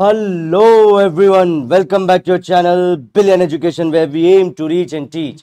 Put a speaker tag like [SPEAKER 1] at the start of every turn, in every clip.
[SPEAKER 1] Hello everyone welcome back to your channel billion education we we aim to reach and teach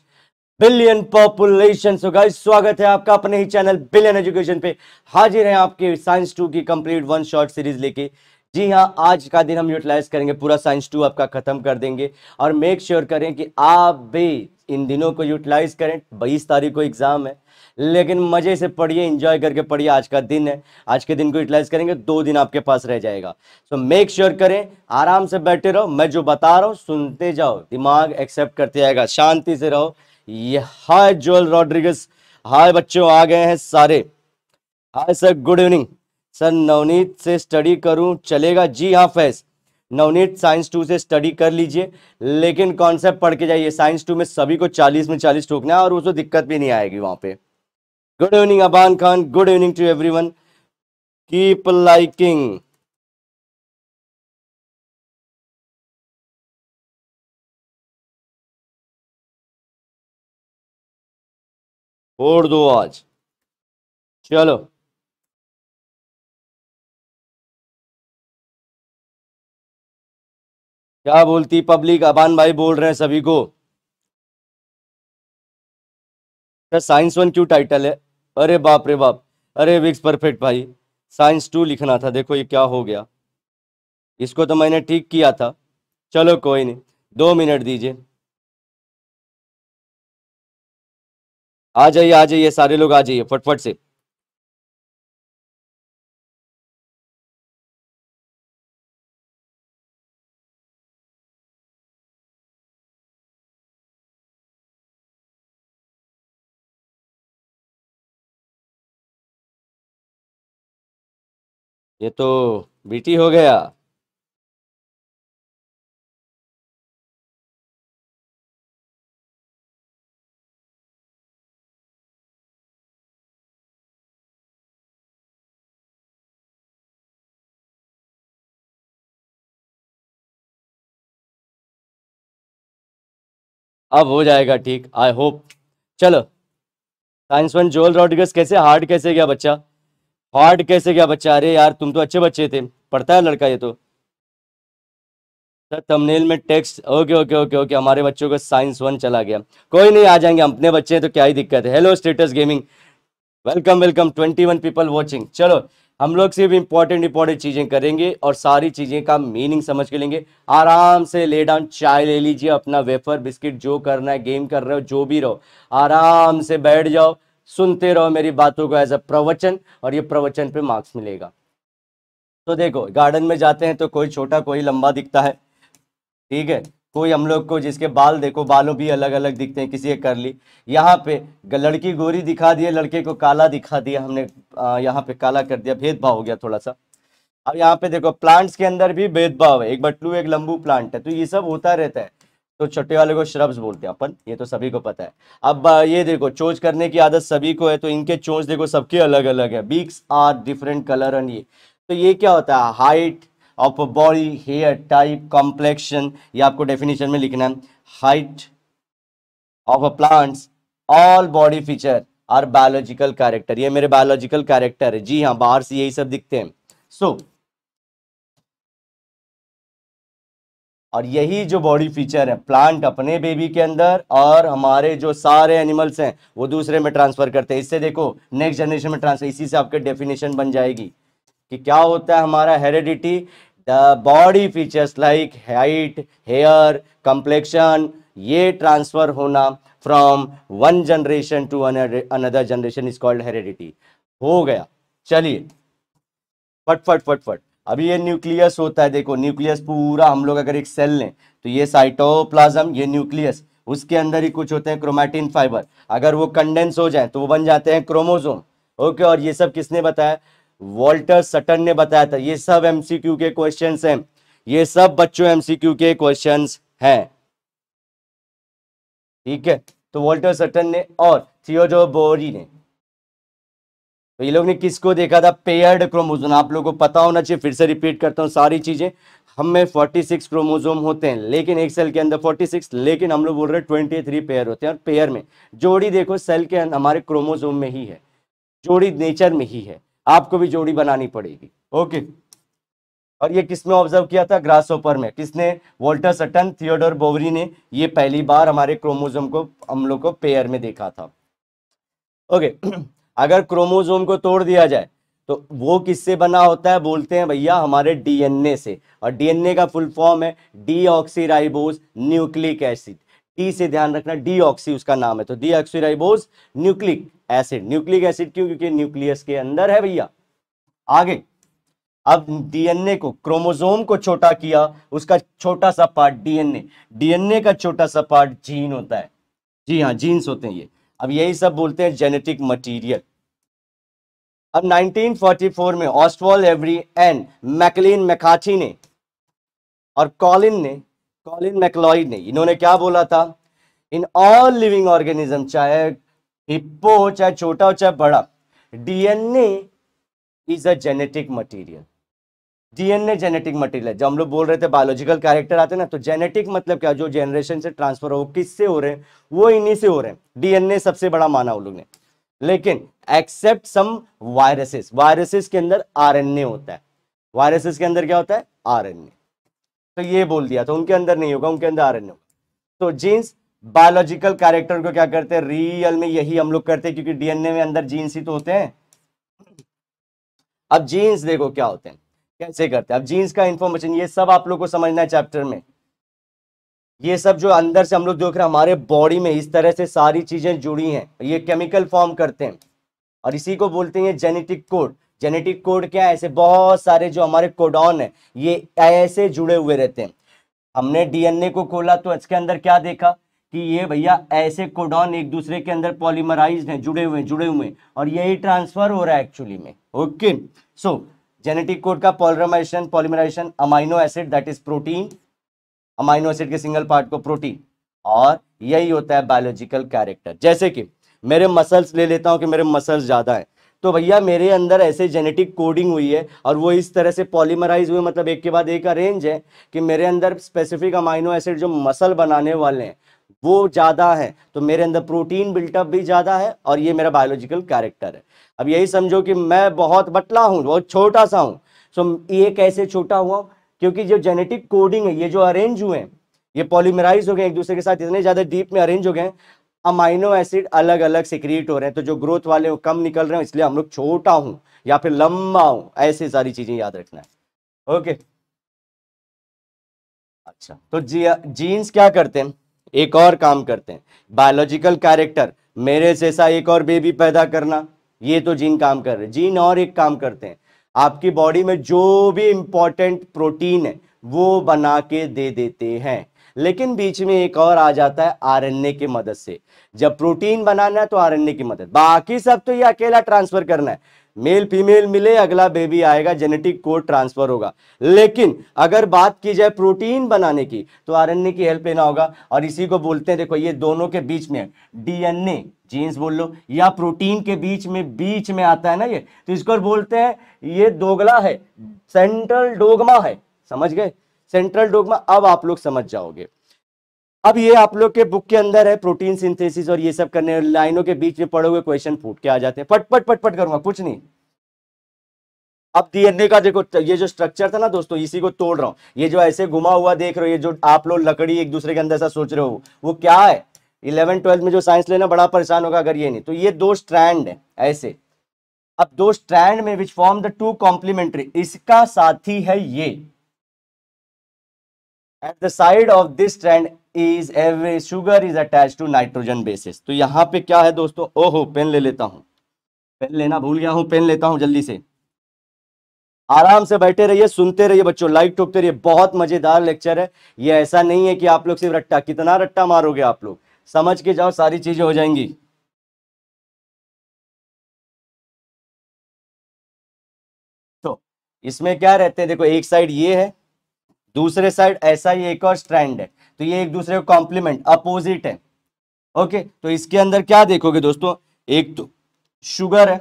[SPEAKER 1] billion population so guys स्वागत है आपका अपने ही channel billion education पे हाजिर हैं आपके साइंस टू की कंप्लीट वन शॉर्ट सीरीज लेके जी हाँ आज का दिन हम यूटिलाइज करेंगे पूरा साइंस टू आपका खत्म कर देंगे और मेक श्योर sure करें कि आप भी इन दिनों को यूटिलाइज़ करें बीस तारीख को एग्ज़ाम है लेकिन मज़े से पढ़िए इंजॉय करके पढ़िए आज का दिन है आज के दिन को यूटिलाइज़ करेंगे दो दिन आपके पास रह जाएगा सो मेक श्योर करें आराम से बैठे रहो मैं जो बता रहा हूँ सुनते जाओ दिमाग एक्सेप्ट करते जाएगा शांति से रहो ये हाय जोल रॉड्रिगस हाय बच्चों आ गए हैं सारे hi sir good evening sir Navneet से स्टडी करूं चलेगा जी हाँ फैज नवनीत साइंस टू से स्टडी कर लीजिए लेकिन कॉन्सेप्ट पढ़ के जाइए साइंस टू में सभी को चालीस में चालीस ठोकना है और उसको दिक्कत भी नहीं आएगी वहां पे good evening Aban Khan good evening to everyone keep liking
[SPEAKER 2] छोड़ दो आज चलो क्या बोलती पब्लिक अबान भाई बोल रहे हैं सभी को
[SPEAKER 1] साइंस वन क्यों टाइटल है अरे बाप रे बाप अरे विक्स परफेक्ट भाई साइंस टू लिखना था देखो ये क्या हो गया इसको तो मैंने ठीक किया था चलो कोई नहीं दो मिनट दीजिए
[SPEAKER 2] आ जाइए आ जाइए सारे लोग आ जाइए फटफट से ये तो बेटी हो गया अब हो जाएगा
[SPEAKER 1] ठीक आई होप चलो साइंस वन जोल रॉड्रिगस कैसे हार्ड कैसे गया बच्चा हार्ड कैसे गया बच्चा अरे यार तुम तो अच्छे बच्चे थे पढ़ता है लड़का ये तो सर तमनेल में text okay okay okay okay हमारे बच्चों का साइंस वन चला गया कोई नहीं आ जाएंगे अपने बच्चे हैं तो क्या ही दिक्कत है hello status gaming welcome welcome twenty one people watching चलो हम लोग सिर्फ इंपॉर्टेंट इंपॉर्टेंट चीज़ें करेंगे और सारी चीज़ें का मीनिंग समझ के लेंगे आराम से ले डाउन चाय ले लीजिए अपना वेफर बिस्किट जो करना है गेम कर रहे हो जो भी रहो आराम से बैठ जाओ सुनते रहो मेरी बातों को एज अ प्रवचन और ये प्रवचन पे मार्क्स मिलेगा तो देखो गार्डन में जाते हैं तो कोई छोटा कोई लंबा दिखता है ठीक है कोई हम लोग को जिसके बाल देखो बालों भी अलग अलग दिखते हैं किसी ने कर ली यहाँ पे लड़की गोरी दिखा दिए लड़के को काला दिखा दिया हमने यहाँ पे काला कर दिया भेदभाव हो गया थोड़ा सा अब यहाँ पे देखो प्लांट्स के अंदर भी भेदभाव है एक बटलू एक लंबू प्लांट है तो ये सब होता रहता है तो छोटे वाले को श्रब्स बोलते हैं अपन ये तो सभी को पता है अब ये देखो चोज करने की आदत सभी को है तो इनके चोज देखो सबके अलग अलग है beaks are different colour and ये तो ये क्या होता है height of body hair type complexion ये आपको डेफिनेशन में लिखना है height of a plants all body feature are biological character ये मेरे बायोलॉजिकल कैरेक्टर है जी हाँ बाहर से यही सब दिखते हैं सो so, और यही जो बॉडी फीचर है प्लांट अपने बेबी के अंदर और हमारे जो सारे एनिमल्स हैं वो दूसरे में ट्रांसफ़र करते हैं इससे देखो नेक्स्ट जनरेशन में ट्रांसफर इसी से आपके डेफिनेशन बन जाएगी कि क्या होता है हमारा heredity the body features like height hair complexion ये ट्रांसफ़र होना from one generation to another generation is called heredity हो गया चलिए फट फट फट फट अभी ये न्यूक्लियस होता है देखो न्यूक्लियस पूरा हम लोग अगर एक सेल लें तो ये साइटोप्लाज्म ये न्यूक्लियस उसके अंदर ही कुछ होते हैं क्रोमैटिन फाइबर अगर वो कंडेंस हो जाए तो वो बन जाते हैं क्रोमोजोम ओके और ये सब किसने बताया वॉल्टर सटन ने बताया था ये सब एमसीक्यू के क्वेश्चन हैं ये सब बच्चों एमसीक्यू के क्वेश्चन हैं ठीक है तो वॉल्टर सटन ने और थियोडोर बोरी ने तो ये लोग ने किसको देखा था पेयर्ड क्रोमोजोम आप लोगों को पता होना चाहिए फिर से रिपीट करता हूँ सारी चीज़ें हम में 46 क्रोमोसोम होते हैं लेकिन एक सेल के अंदर 46 लेकिन हम लोग बोल रहे हैं 23 पेयर होते हैं और पेयर में जोड़ी देखो सेल के अंदर हमारे क्रोमोजोम में ही है जोड़ी नेचर में ही है आपको भी जोड़ी बनानी पड़ेगी ओके और ये किसमें ऑब्जर्व किया था ग्रास ओपर में किसने वोल्टर सटन थियोडोर बोवरी ने ये पहली बार हमारे क्रोमोजोम को हम लोग को पेयर में देखा था ओके अगर क्रोमोजोम को तोड़ दिया जाए तो वो किससे बना होता है बोलते हैं भैया हमारे डीएनए से और डीएनए का फुल फॉर्म है ऑक्सीराइबोज न्यूक्लिक एसिड टी से ध्यान रखना डीऑक्सी उसका नाम है तो oxyribose nucleic acid nucleic acid क्यों क्योंकि न्यूक्लियस के अंदर है भैया आगे अब डीएनए को क्रोमोजोम को छोटा किया उसका छोटा सा पार्ट डीएनए डीएनए का छोटा सा पार्ट जीन होता है जी हाँ जीन्स होते हैं ये अब यही सब बोलते हैं जेनेटिक मटीरियल अब 1944 में ऑस्टवॉल एवरी एंड मैकलिन मैकाठी ने और कॉलिन ने कॉलिन मैकलॉइड ने इन्होंने क्या बोला था इन ऑल लिविंग ऑर्गेनिज्म चाहे हिप्पो हो चाहे छोटा हो चाहे बड़ा DNA is a genetic material DNA genetic material है जब हम लोग बोल रहे थे बायोलॉजिकल कैरेक्टर आते ना तो जेनेटिक मतलब क्या जो जनरेशन से ट्रांसफर हो किससे हो रहे हैं वो इन्हीं से हो रहे हैं डीएनए सबसे बड़ा माना उन लोग ने लेकिन एक्सेप्ट सम वायरसेस वायरसेस के अंदर आरएनए होता है वायरसेस के अंदर क्या होता है आरएनए तो ये बोल दिया तो उनके अंदर नहीं होगा उनके अंदर आरएनए होगा तो जीन्स बायोलॉजिकल कैरेक्टर को क्या करते हैं रियल में यही हम लोग करते हैं क्योंकि डीएनए में अंदर जीन्स ही तो होते हैं अब जीन्स देखो क्या होते हैं कैसे करते हैं अब जीन्स का इन्फॉर्मेशन ये सब आप लोग को समझना है चैप्टर में ये सब जो अंदर से हम लोग देख रहे हैं हमारे बॉडी में इस तरह से सारी चीज़ें जुड़ी हैं ये केमिकल फॉर्म करते हैं और इसी को बोलते हैं जेनेटिक कोड जेनेटिक कोड क्या है ऐसे बहुत सारे जो हमारे कोडॉन है ये ऐसे जुड़े हुए रहते हैं हमने डीएनए को खोला तो इसके अंदर क्या देखा कि ये भैया ऐसे कोडॉन एक दूसरे के अंदर पॉलीमराइज हैं जुड़े हुए जुड़े हुए और यही ट्रांसफर हो रहा है एक्चुअली में ओके सो जेनेटिक कोड का polymerization polymerization amino acid that is protein amino acid के सिंगल पार्ट को प्रोटीन और यही होता है बायोलॉजिकल कैरेक्टर जैसे कि मेरे मसल्स ले लेता हूँ कि मेरे मसल्स ज़्यादा हैं तो भैया मेरे अंदर ऐसे जेनेटिक कोडिंग हुई है और वो इस तरह से पॉलीमराइज हुए मतलब एक के बाद एक अरेंज है कि मेरे अंदर स्पेसिफिक अमाइनो एसिड जो मसल बनाने वाले हैं वो ज़्यादा है तो मेरे अंदर प्रोटीन बिल्टअप भी ज़्यादा है और ये मेरा बायोलॉजिकल कैरेक्टर है अब यही समझो कि मैं बहुत बटला हूँ बहुत छोटा सा हूँ सो ये कैसे छोटा हुआ क्योंकि जो जेनेटिक कोडिंग है ये जो अरेंज हुए हैं ये पॉलीमराइज हो गए एक दूसरे के साथ इतने ज़्यादा डीप में अरेंज हो गए अमाइनो एसिड अलग अलग सिक्रिएट हो रहे हैं तो जो ग्रोथ वाले वो कम निकल रहे हैं इसलिए हम लोग छोटा हूँ या फिर लंबा हूँ ऐसी सारी चीज़ें याद रखना है ओके अच्छा तो जी जीन्स क्या करते हैं एक और काम करते हैं बायोलॉजिकल कैरेक्टर मेरे जैसा एक और बेबी पैदा करना ये तो जीन काम कर रहे हैं जीन और एक काम करते हैं आपकी बॉडी में जो भी इंपॉर्टेंट प्रोटीन है वो बना के दे देते हैं लेकिन बीच में एक और आ जाता है आरएनए की मदद से जब प्रोटीन बनाना है तो आरएनए की मदद बाकी सब तो ये अकेला ट्रांसफर करना है मेल फीमेल मिले अगला बेबी आएगा जेनेटिक कोड ट्रांसफर होगा लेकिन अगर बात की जाए प्रोटीन बनाने की तो आरएनए की हेल्प लेना होगा और इसी को बोलते हैं देखो ये दोनों के बीच में डीएनए जीन्स बोल लो या प्रोटीन के बीच में बीच में आता है ना ये तो इसको बोलते हैं ये दोगला है सेंट्रल डोगमा है समझ गए सेंट्रल डोगमा अब आप लोग समझ जाओगे अब ये आप लोग के बुक के अंदर है प्रोटीन सिंथेसिस और ये सब करने लाइनों के बीच में पड़े हुए क्वेश्चन फूट के आ जाते हैं पट पट पट पट करूंगा कुछ नहीं अब डीएनए का देखो ये जो स्ट्रक्चर था ना दोस्तों इसी को तोड़ रहा हूं ये जो ऐसे घुमा हुआ देख रहे हो ये जो आप लोग लकड़ी एक दूसरे के अंदर ऐसा सोच रहे हो वो क्या है इलेवन ट्वेल्थ में जो साइंस लेना बड़ा परेशान होगा अगर ये नहीं तो ये दो स्ट्रैंड है ऐसे अब दो स्ट्रैंड में which form the two complementary इसका साथी है ये at the side of this strand is every sugar is attach to nitrogen bases तो यहाँ पे क्या है दोस्तों ओहो पेन ले लेता हूँ पेन लेना भूल गया हूँ पेन लेता हूँ जल्दी से आराम से बैठे रहिए सुनते रहिए बच्चों लाइक ठोकते रहिए बहुत मजेदार लेक्चर है ये ऐसा नहीं है कि आप लोग सिर्फ रट्टा कितना रट्टा मारोगे आप लोग समझ के जाओ सारी
[SPEAKER 2] चीज़ें हो जाएंगी
[SPEAKER 1] तो इसमें क्या रहते हैं देखो एक साइड ये है दूसरे साइड ऐसा ही एक और स्ट्रैंड है तो ये एक दूसरे को कॉम्प्लीमेंट अपोजिट है ओके तो इसके अंदर क्या देखोगे दोस्तों एक तो शुगर है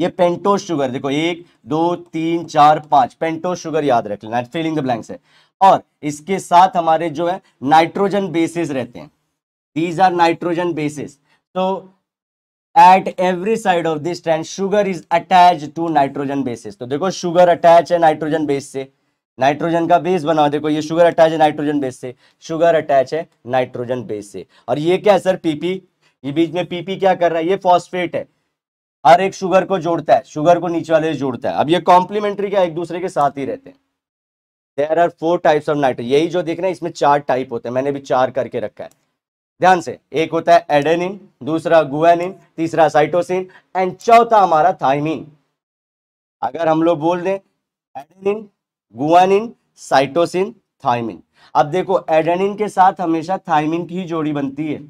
[SPEAKER 1] ये पेंटोस शुगर देखो एक दो तीन चार पांच पेंटोस शुगर याद रख लेना फिलिंग द ब्लैंक्स है और इसके साथ हमारे जो है नाइट्रोजन बेसिस रहते हैं These are nitrogen bases. So at every side of this strand sugar is attached to nitrogen bases. तो देखो sugar attached है nitrogen base से नाइट्रोजन का बेस बना देखो ये शुगर अटैच है नाइट्रोजन बेस से शुगर अटैच है नाइट्रोजन बेस से और ये क्या है सर पीपी ये बीच में पीपी क्या कर रहा है ये फॉस्फेट है हर एक शुगर को जोड़ता है शुगर को नीचे वाले से जोड़ता है अब ये कॉम्प्लीमेंट्री क्या एक दूसरे के साथ ही रहते हैं there are four types of nitrogen यही जो देख रहे हैं इसमें चार टाइप होते हैं मैंने भी चार करके रखा है ध्यान से एक होता है एडेनिन दूसरा गुएनिन तीसरा साइटोसिन एंड चौथा हमारा थाइमिन अगर हम लोग बोल दें एडेनिन गुआनिन साइटोसिन थाइमिन अब देखो एडेनिन के साथ हमेशा थाइमिन की ही जोड़ी बनती है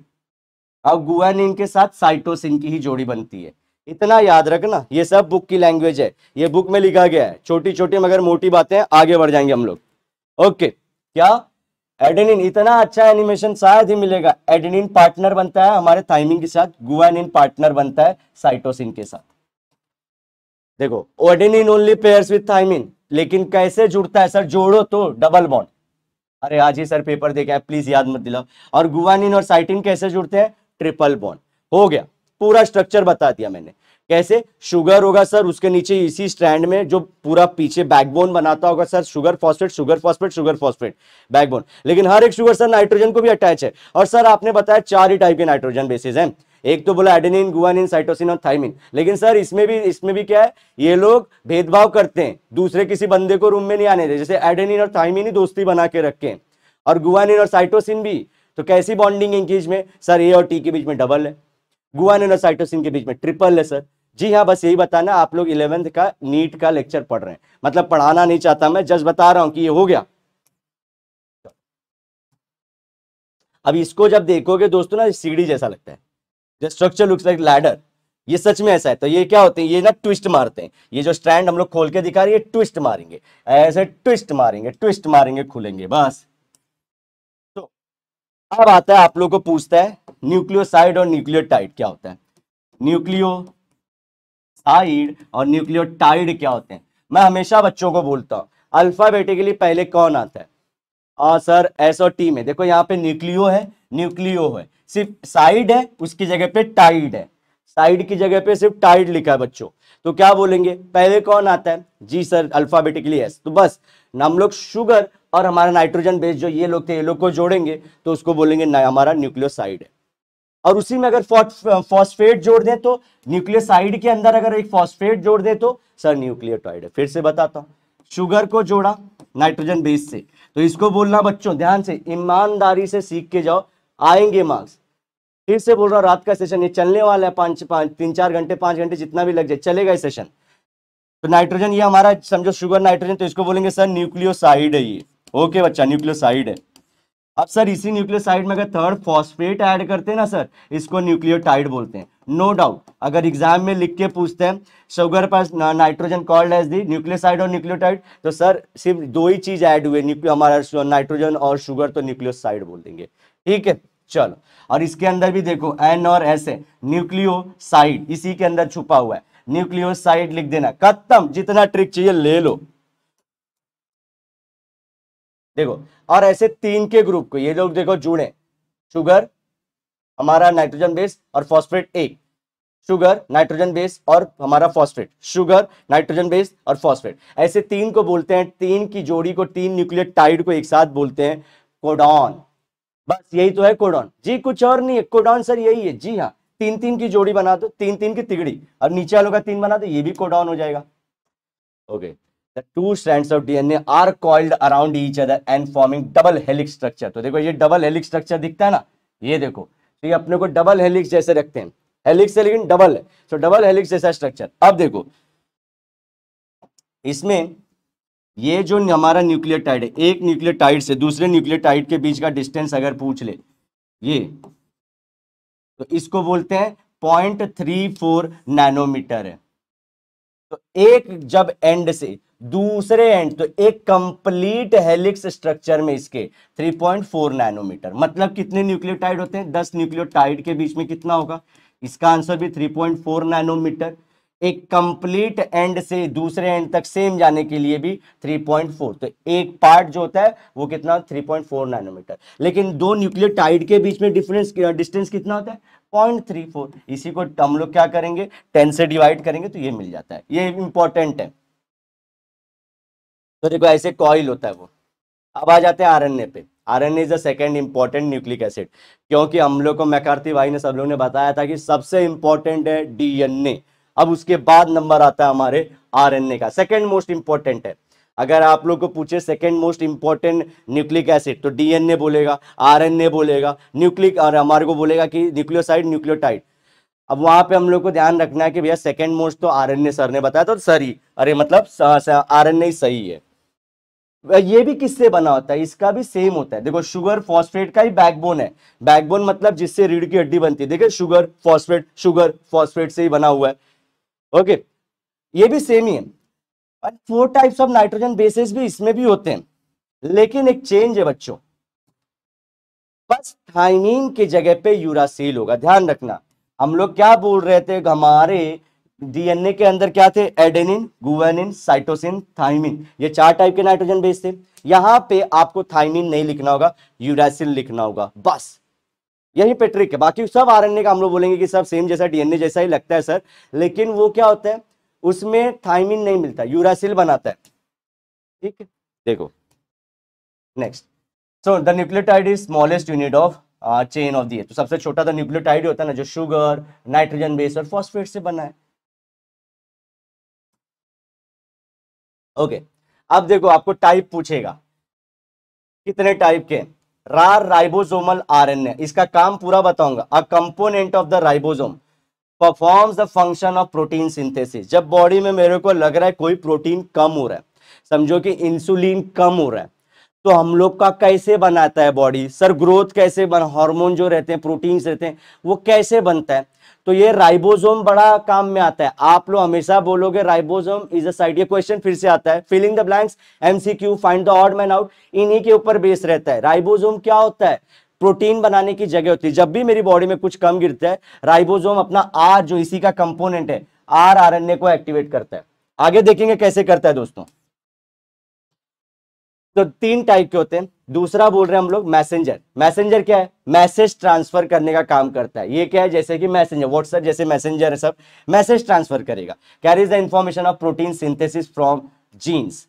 [SPEAKER 1] और गुआनिन के साथ साइटोसिन की ही जोड़ी बनती है इतना याद रखना ये सब बुक की लैंग्वेज है ये बुक में लिखा गया है छोटी छोटी मगर मोटी बातें आगे बढ़ जाएंगे हम लोग ओके क्या एडेनिन इतना अच्छा एनिमेशन शायद ही मिलेगा एडेनिन पार्टनर बनता है हमारे थाइमिन के साथ गुआनिन पार्टनर बनता है साइटोसिन के साथ देखो adenine only pairs with thymine लेकिन कैसे जुड़ता है सर जोड़ो तो डबल बॉन्ड अरे आज ही सर पेपर देखे के प्लीज याद मत दिलाओ और गुआनिन और साइटिन कैसे जुड़ते हैं ट्रिपल बॉन्ड हो गया पूरा स्ट्रक्चर बता दिया मैंने कैसे शुगर होगा सर उसके नीचे इसी स्ट्रैंड में जो पूरा पीछे बैकबोन बनाता होगा sir sugar phosphate sugar phosphate sugar phosphate backbone लेकिन हर एक शुगर सर नाइट्रोजन को भी अटैच है और सर आपने बताया चार ही टाइप के नाइट्रोजन बेसिस हैं एक तो बोला एडेनिन गुआनिन साइटोसिन और थाइमिन लेकिन सर इसमें भी इसमें भी क्या है ये लोग भेदभाव करते हैं दूसरे किसी बंदे को रूम में नहीं आने देते जैसे एडेनिन और थाइमिन ही दोस्ती बना के रखे हैं और गुआनिन और साइटोसिन भी तो कैसी बॉन्डिंग है में सर ए और टी के बीच में डबल है गुआनिन और साइटोसिन के बीच में ट्रिपल है सर जी हाँ बस यही बताना आप लोग इलेवेंथ का नीट का लेक्चर पढ़ रहे हैं मतलब पढ़ाना नहीं चाहता मैं जस्ट बता रहा हूं कि ये हो गया अब इसको जब देखोगे दोस्तों ना सीढ़ी जैसा लगता है स्ट्रक्चर लुक्स लाइक लैडर ये सच में ऐसा है तो ये क्या होते हैं ये ना ट्विस्ट मारते हैं ये जो स्टैंड हम लोग खोल के दिखा रही है ट्विस्ट मारेंगे ऐसे ट्विस्ट मारेंगे ट्विस्ट मारेंगे खुलेंगे बस तो अब आता है आप लोग को पूछता है न्यूक्लियोसाइड और न्यूक्लियोटाइड क्या होता है न्यूक्लियो साइड और न्यूक्लियोटाइड क्या होते हैं मैं हमेशा बच्चों को बोलता हूँ अल्फाबेटिकली पहले कौन आता है और सर एस और टी में देखो यहाँ पे न्यूक्लियो है न्यूक्लियो है सिर्फ साइड है उसकी जगह पे टाइड है साइड की जगह पे सिर्फ टाइड लिखा है बच्चों तो क्या बोलेंगे पहले कौन आता है जी सर अल्फाबेटिकली एस तो बस हम लोग शुगर और हमारा नाइट्रोजन बेस जो ये लोग थे ये लोग को जोड़ेंगे तो उसको बोलेंगे हमारा न्यूक्लियो है और उसी में अगर फॉस्फेट जोड़ दें तो न्यूक्लियोसाइड के अंदर अगर एक फॉस्फेट जोड़ दें तो सर न्यूक्लियोटॉइड है फिर से बताता हूं शुगर को जोड़ा नाइट्रोजन बेस से तो इसको बोलना बच्चों ध्यान से ईमानदारी से सीख के जाओ आएंगे मार्क्स फिर से बोल रहा हूं रात का सेशन ये चलने वाला है पांच पांच तीन चार घंटे पांच घंटे जितना भी लग जाए चलेगा ये सेशन तो नाइट्रोजन ये हमारा समझो शुगर नाइट्रोजन तो इसको बोलेंगे सर न्यूक्लियोसाइड है ये ओके बच्चा न्यूक्लियोसाइड है अब सर इसी न्यूक्लियोसाइड में अगर थर्ड फॉस्फेट ऐड करते हैं ना सर इसको न्यूक्लियोटाइड बोलते हैं नो no डाउट अगर एग्जाम में लिख के पूछते हैं sugar plus nitrogen called as the nucleoside और न्यूक्लियोटाइड तो सर सिर्फ दो ही चीज ऐड हुए हमारा नाइट्रोजन और शुगर तो न्यूक्लियोसाइड बोल देंगे ठीक है चलो और इसके अंदर भी देखो एन और एस है न्यूक्लियोसाइड इसी के अंदर छुपा हुआ है न्यूक्लियोसाइड लिख देना खत्म जितना ट्रिक चाहिए ले लो देखो और ऐसे तीन के ग्रुप को ये लोग देखो जुड़े शुगर हमारा नाइट्रोजन बेस और फॉस्फेट एक शुगर नाइट्रोजन बेस और हमारा फॉस्फेट शुगर नाइट्रोजन बेस और फॉस्फेट ऐसे तीन को बोलते हैं तीन की जोड़ी को तीन टाइड को एक साथ बोलते हैं कोडॉन बस यही तो है कोडॉन जी कुछ और नहीं है कोडॉन सर यही है जी हाँ तीन तीन की जोड़ी बना दो तीन तीन की तिगड़ी और नीचे वालों का तीन बना दो ये भी कोडॉन हो जाएगा okay okay. The two stand of DNA are coiled around each other and forming double helix structure तो देखो ये डबल हेलिक स्ट्रक्चर दिखता है ना ये देखो तो ये अपने को डबल हेलिक्स जैसे रखते हैं हेलिक्स है लेकिन डबल है सो डबल हेलिक्स जैसा स्ट्रक्चर अब देखो इसमें ये जो हमारा न्यूक्लियर है एक न्यूक्लियर से दूसरे न्यूक्लियर के बीच का डिस्टेंस अगर पूछ ले ये तो इसको बोलते हैं पॉइंट थ्री फोर नैनोमीटर है तो एक जब एंड से दूसरे एंड तो एक कंप्लीट हेलिक्स स्ट्रक्चर में इसके 3.4 नैनोमीटर मतलब कितने न्यूक्लियोटाइड होते हैं 10 न्यूक्लियोटाइड के बीच में कितना होगा इसका आंसर भी 3.4 नैनोमीटर एक कंप्लीट एंड से दूसरे एंड तक सेम जाने के लिए भी 3.4 तो एक पार्ट जो होता है वो कितना 3.4 नैनोमीटर लेकिन दो न्यूक्लियोटाइड के बीच में डिफरेंस डिस्टेंस कितना होता है 0.34 इसी को हम लोग क्या करेंगे 10 से डिवाइड करेंगे तो ये मिल जाता है ये इंपॉर्टेंट है तो देखो ऐसे कॉइल होता है वो अब आ जाते हैं आरएनए पे RNA is the second important nucleic acid क्योंकि हम लोग को मैकार्थी भाई ने सब लोग ने बताया था कि सबसे इंपॉर्टेंट है डीएनए अब उसके बाद नंबर आता है हमारे आरएनए का सेकेंड मोस्ट इंपॉर्टेंट है अगर आप लोग को पूछे second most important nucleic acid तो डीएनए बोलेगा आरएनए बोलेगा न्यूक्लिक और हमारे को बोलेगा कि न्यूक्लियोसाइड न्यूक्लियोटाइड अब वहां पे हम लोग को ध्यान रखना है कि भैया सेकेंड मोस्ट तो आरएनए सर ने बताया तो सर ही अरे मतलब आरएनए सही है ये भी किससे बना होता है इसका भी सेम होता है देखो शुगर फॉस्फेट का ही बैकबोन है बैकबोन मतलब जिससे रीढ़ की हड्डी बनती है देखिए शुगर फॉस्फेट शुगर फॉस्फेट से ही बना हुआ है ओके ये भी सेम ही है और four types of nitrogen bases भी इसमें भी होते हैं लेकिन एक चेंज है बच्चों बस थाइमीन के जगह पे यूरासील होगा ध्यान रखना हम लोग क्या बोल रहे थे हमारे डीएनए के अंदर क्या थे एडेनिन गुवेनिन साइटोसिन थाइमिन ये चार टाइप के नाइट्रोजन बेस थे यहां पे आपको थाइमिन नहीं लिखना होगा यूरासिल लिखना होगा बस यही पे ट्रिक है बाकी सब आरएनए का हम लोग बोलेंगे कि सब सेम जैसा डीएनए जैसा ही लगता है सर लेकिन वो क्या होता है उसमें थाइमिन नहीं मिलता यूरासिल बनाता है ठीक है देखो next so the nucleotide is smallest unit of chain of the तो सबसे छोटा तो न्यूक्लियोटाइड होता है ना जो शुगर नाइट्रोजन बेस और फॉस्फेट से बना है ओके अब देखो आपको टाइप पूछेगा कितने टाइप के रार राइबोसोमल आरएनए इसका काम पूरा बताऊंगा a component of the ribosome performs the function of protein synthesis जब बॉडी में मेरे को लग रहा है कोई प्रोटीन कम हो रहा है समझो कि इंसुलिन कम हो रहा है तो हम लोग का कैसे बनाता है बॉडी सर ग्रोथ कैसे बन हार्मोन जो रहते हैं प्रोटीन्स रहते हैं वो कैसे बनता है तो ये राइबोसोम बड़ा काम में आता है आप लोग हमेशा बोलोगे राइबोसोम इज अ साइड ये क्वेश्चन फिर से आता है filling the blanks MCQ find the odd man out इन्हीं के ऊपर बेस रहता है राइबोसोम क्या होता है प्रोटीन बनाने की जगह होती है जब भी मेरी बॉडी में कुछ कम गिरता है राइबोसोम अपना आर जो इसी का कंपोनेंट है आर ए को एक्टिवेट करता है आगे देखेंगे कैसे करता है दोस्तों तो तीन टाइप के होते हैं दूसरा बोल रहे हैं हम लोग मैसेंजर मैसेंजर क्या है मैसेज ट्रांसफर करने का काम करता है ये क्या है जैसे कि मैसेंजर व्हाट्सएप जैसे मैसेंजर है सब मैसेज ट्रांसफर करेगा carry is the information of protein synthesis from genes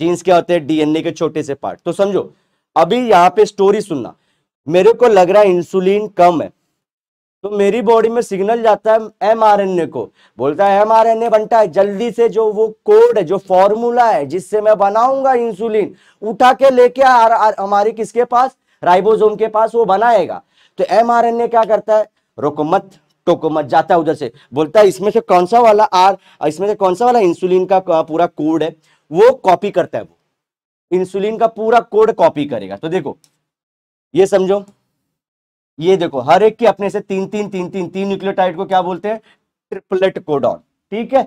[SPEAKER 1] genes क्या होते हैं डीएनए के छोटे से पार्ट तो समझो अभी यहाँ पे स्टोरी सुनना मेरे को लग रहा है इंसुलिन कम है तो मेरी बॉडी में सिग्नल जाता है एमआरएनए को बोलता है एमआरएनए बनता है जल्दी से जो वो कोड है जो फॉर्मूला है जिससे मैं बनाऊंगा इंसुलिन उठा के लेके हमारे किसके पास राइबोसोम के पास वो बनाएगा तो एमआरएनए क्या करता है रोको मत टोको मत जाता है उधर से बोलता है इसमें से कौन सा वाला आर इसमें से कौन सा वाला इंसुलिन का पूरा कोड है वो कॉपी करता है वो इंसुलिन का पूरा कोड कॉपी करेगा तो देखो ये समझो ये देखो हर एक के अपने से तीन तीन तीन तीन तीन न्यूक्लियोटाइड को क्या बोलते हैं ट्रिपलेट कोडॉन ठीक है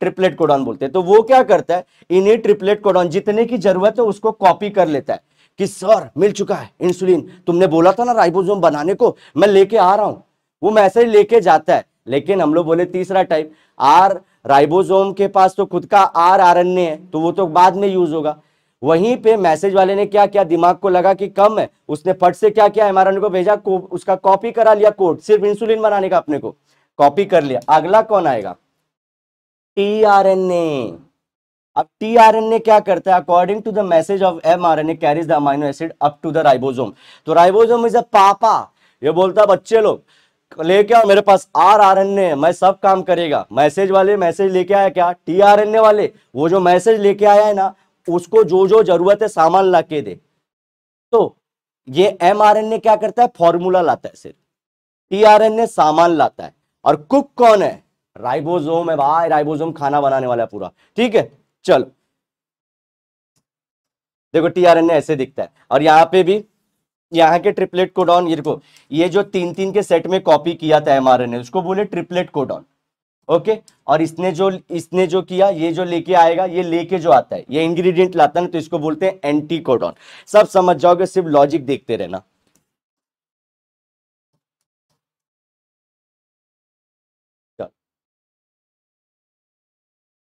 [SPEAKER 1] ट्रिपलेट कोडॉन बोलते हैं तो वो क्या करता है इन्हें ट्रिपलेट कोडॉन जितने की जरूरत है उसको कॉपी कर लेता है कि सर मिल चुका है इंसुलिन तुमने बोला था ना राइबोसोम बनाने को मैं लेके आ रहा हूं वो मैसेज लेके जाता है लेकिन हम लोग बोले तीसरा टाइप आर राइबोसोम के पास तो खुद का आर आरएनए है तो वो तो बाद में यूज होगा वहीं पे मैसेज वाले ने क्या किया दिमाग को लगा कि कम है उसने फट से क्या किया एमआरएन को भेजा को, उसका कॉपी करा लिया कोड सिर्फ इंसुलिन बनाने का अपने को कॉपी कर लिया अगला कौन आएगा टीआरएनए अब टीआरएनए क्या करता है according to the message of mRNA carries the amino acid up to the ribosome तो राइबोजोम इज अ पापा ये बोलता बच्चे लोग लेके आओ मेरे पास आर आर एन ए मैं सब काम करेगा मैसेज वाले मैसेज लेके आया क्या टी आर एन ए वाले वो जो मैसेज लेके आया है ना उसको जो जो जरूरत है सामान ला के दे तो ये एम आर एन ए क्या करता है फॉर्मूला लाता है सिर्फ टी आर एन ए सामान लाता है और कुक कौन है राइबोजोम है भाई राइबोसोम खाना बनाने वाला है पूरा ठीक है चलो देखो टी आर एन ए ऐसे दिखता है और यहां पे भी यहाँ के ट्रिपलेट कोडॉन ये देखो ये जो तीन तीन के सेट में कॉपी किया था एम आर एन ए उसको बोले ट्रिपलेट कोडॉन ओके और इसने जो इसने जो किया ये जो लेके आएगा ये लेके जो आता है ये इंग्रेडिएंट लाता है ना तो इसको बोलते हैं एंटी कोडॉन सब समझ जाओगे सिर्फ लॉजिक देखते रहना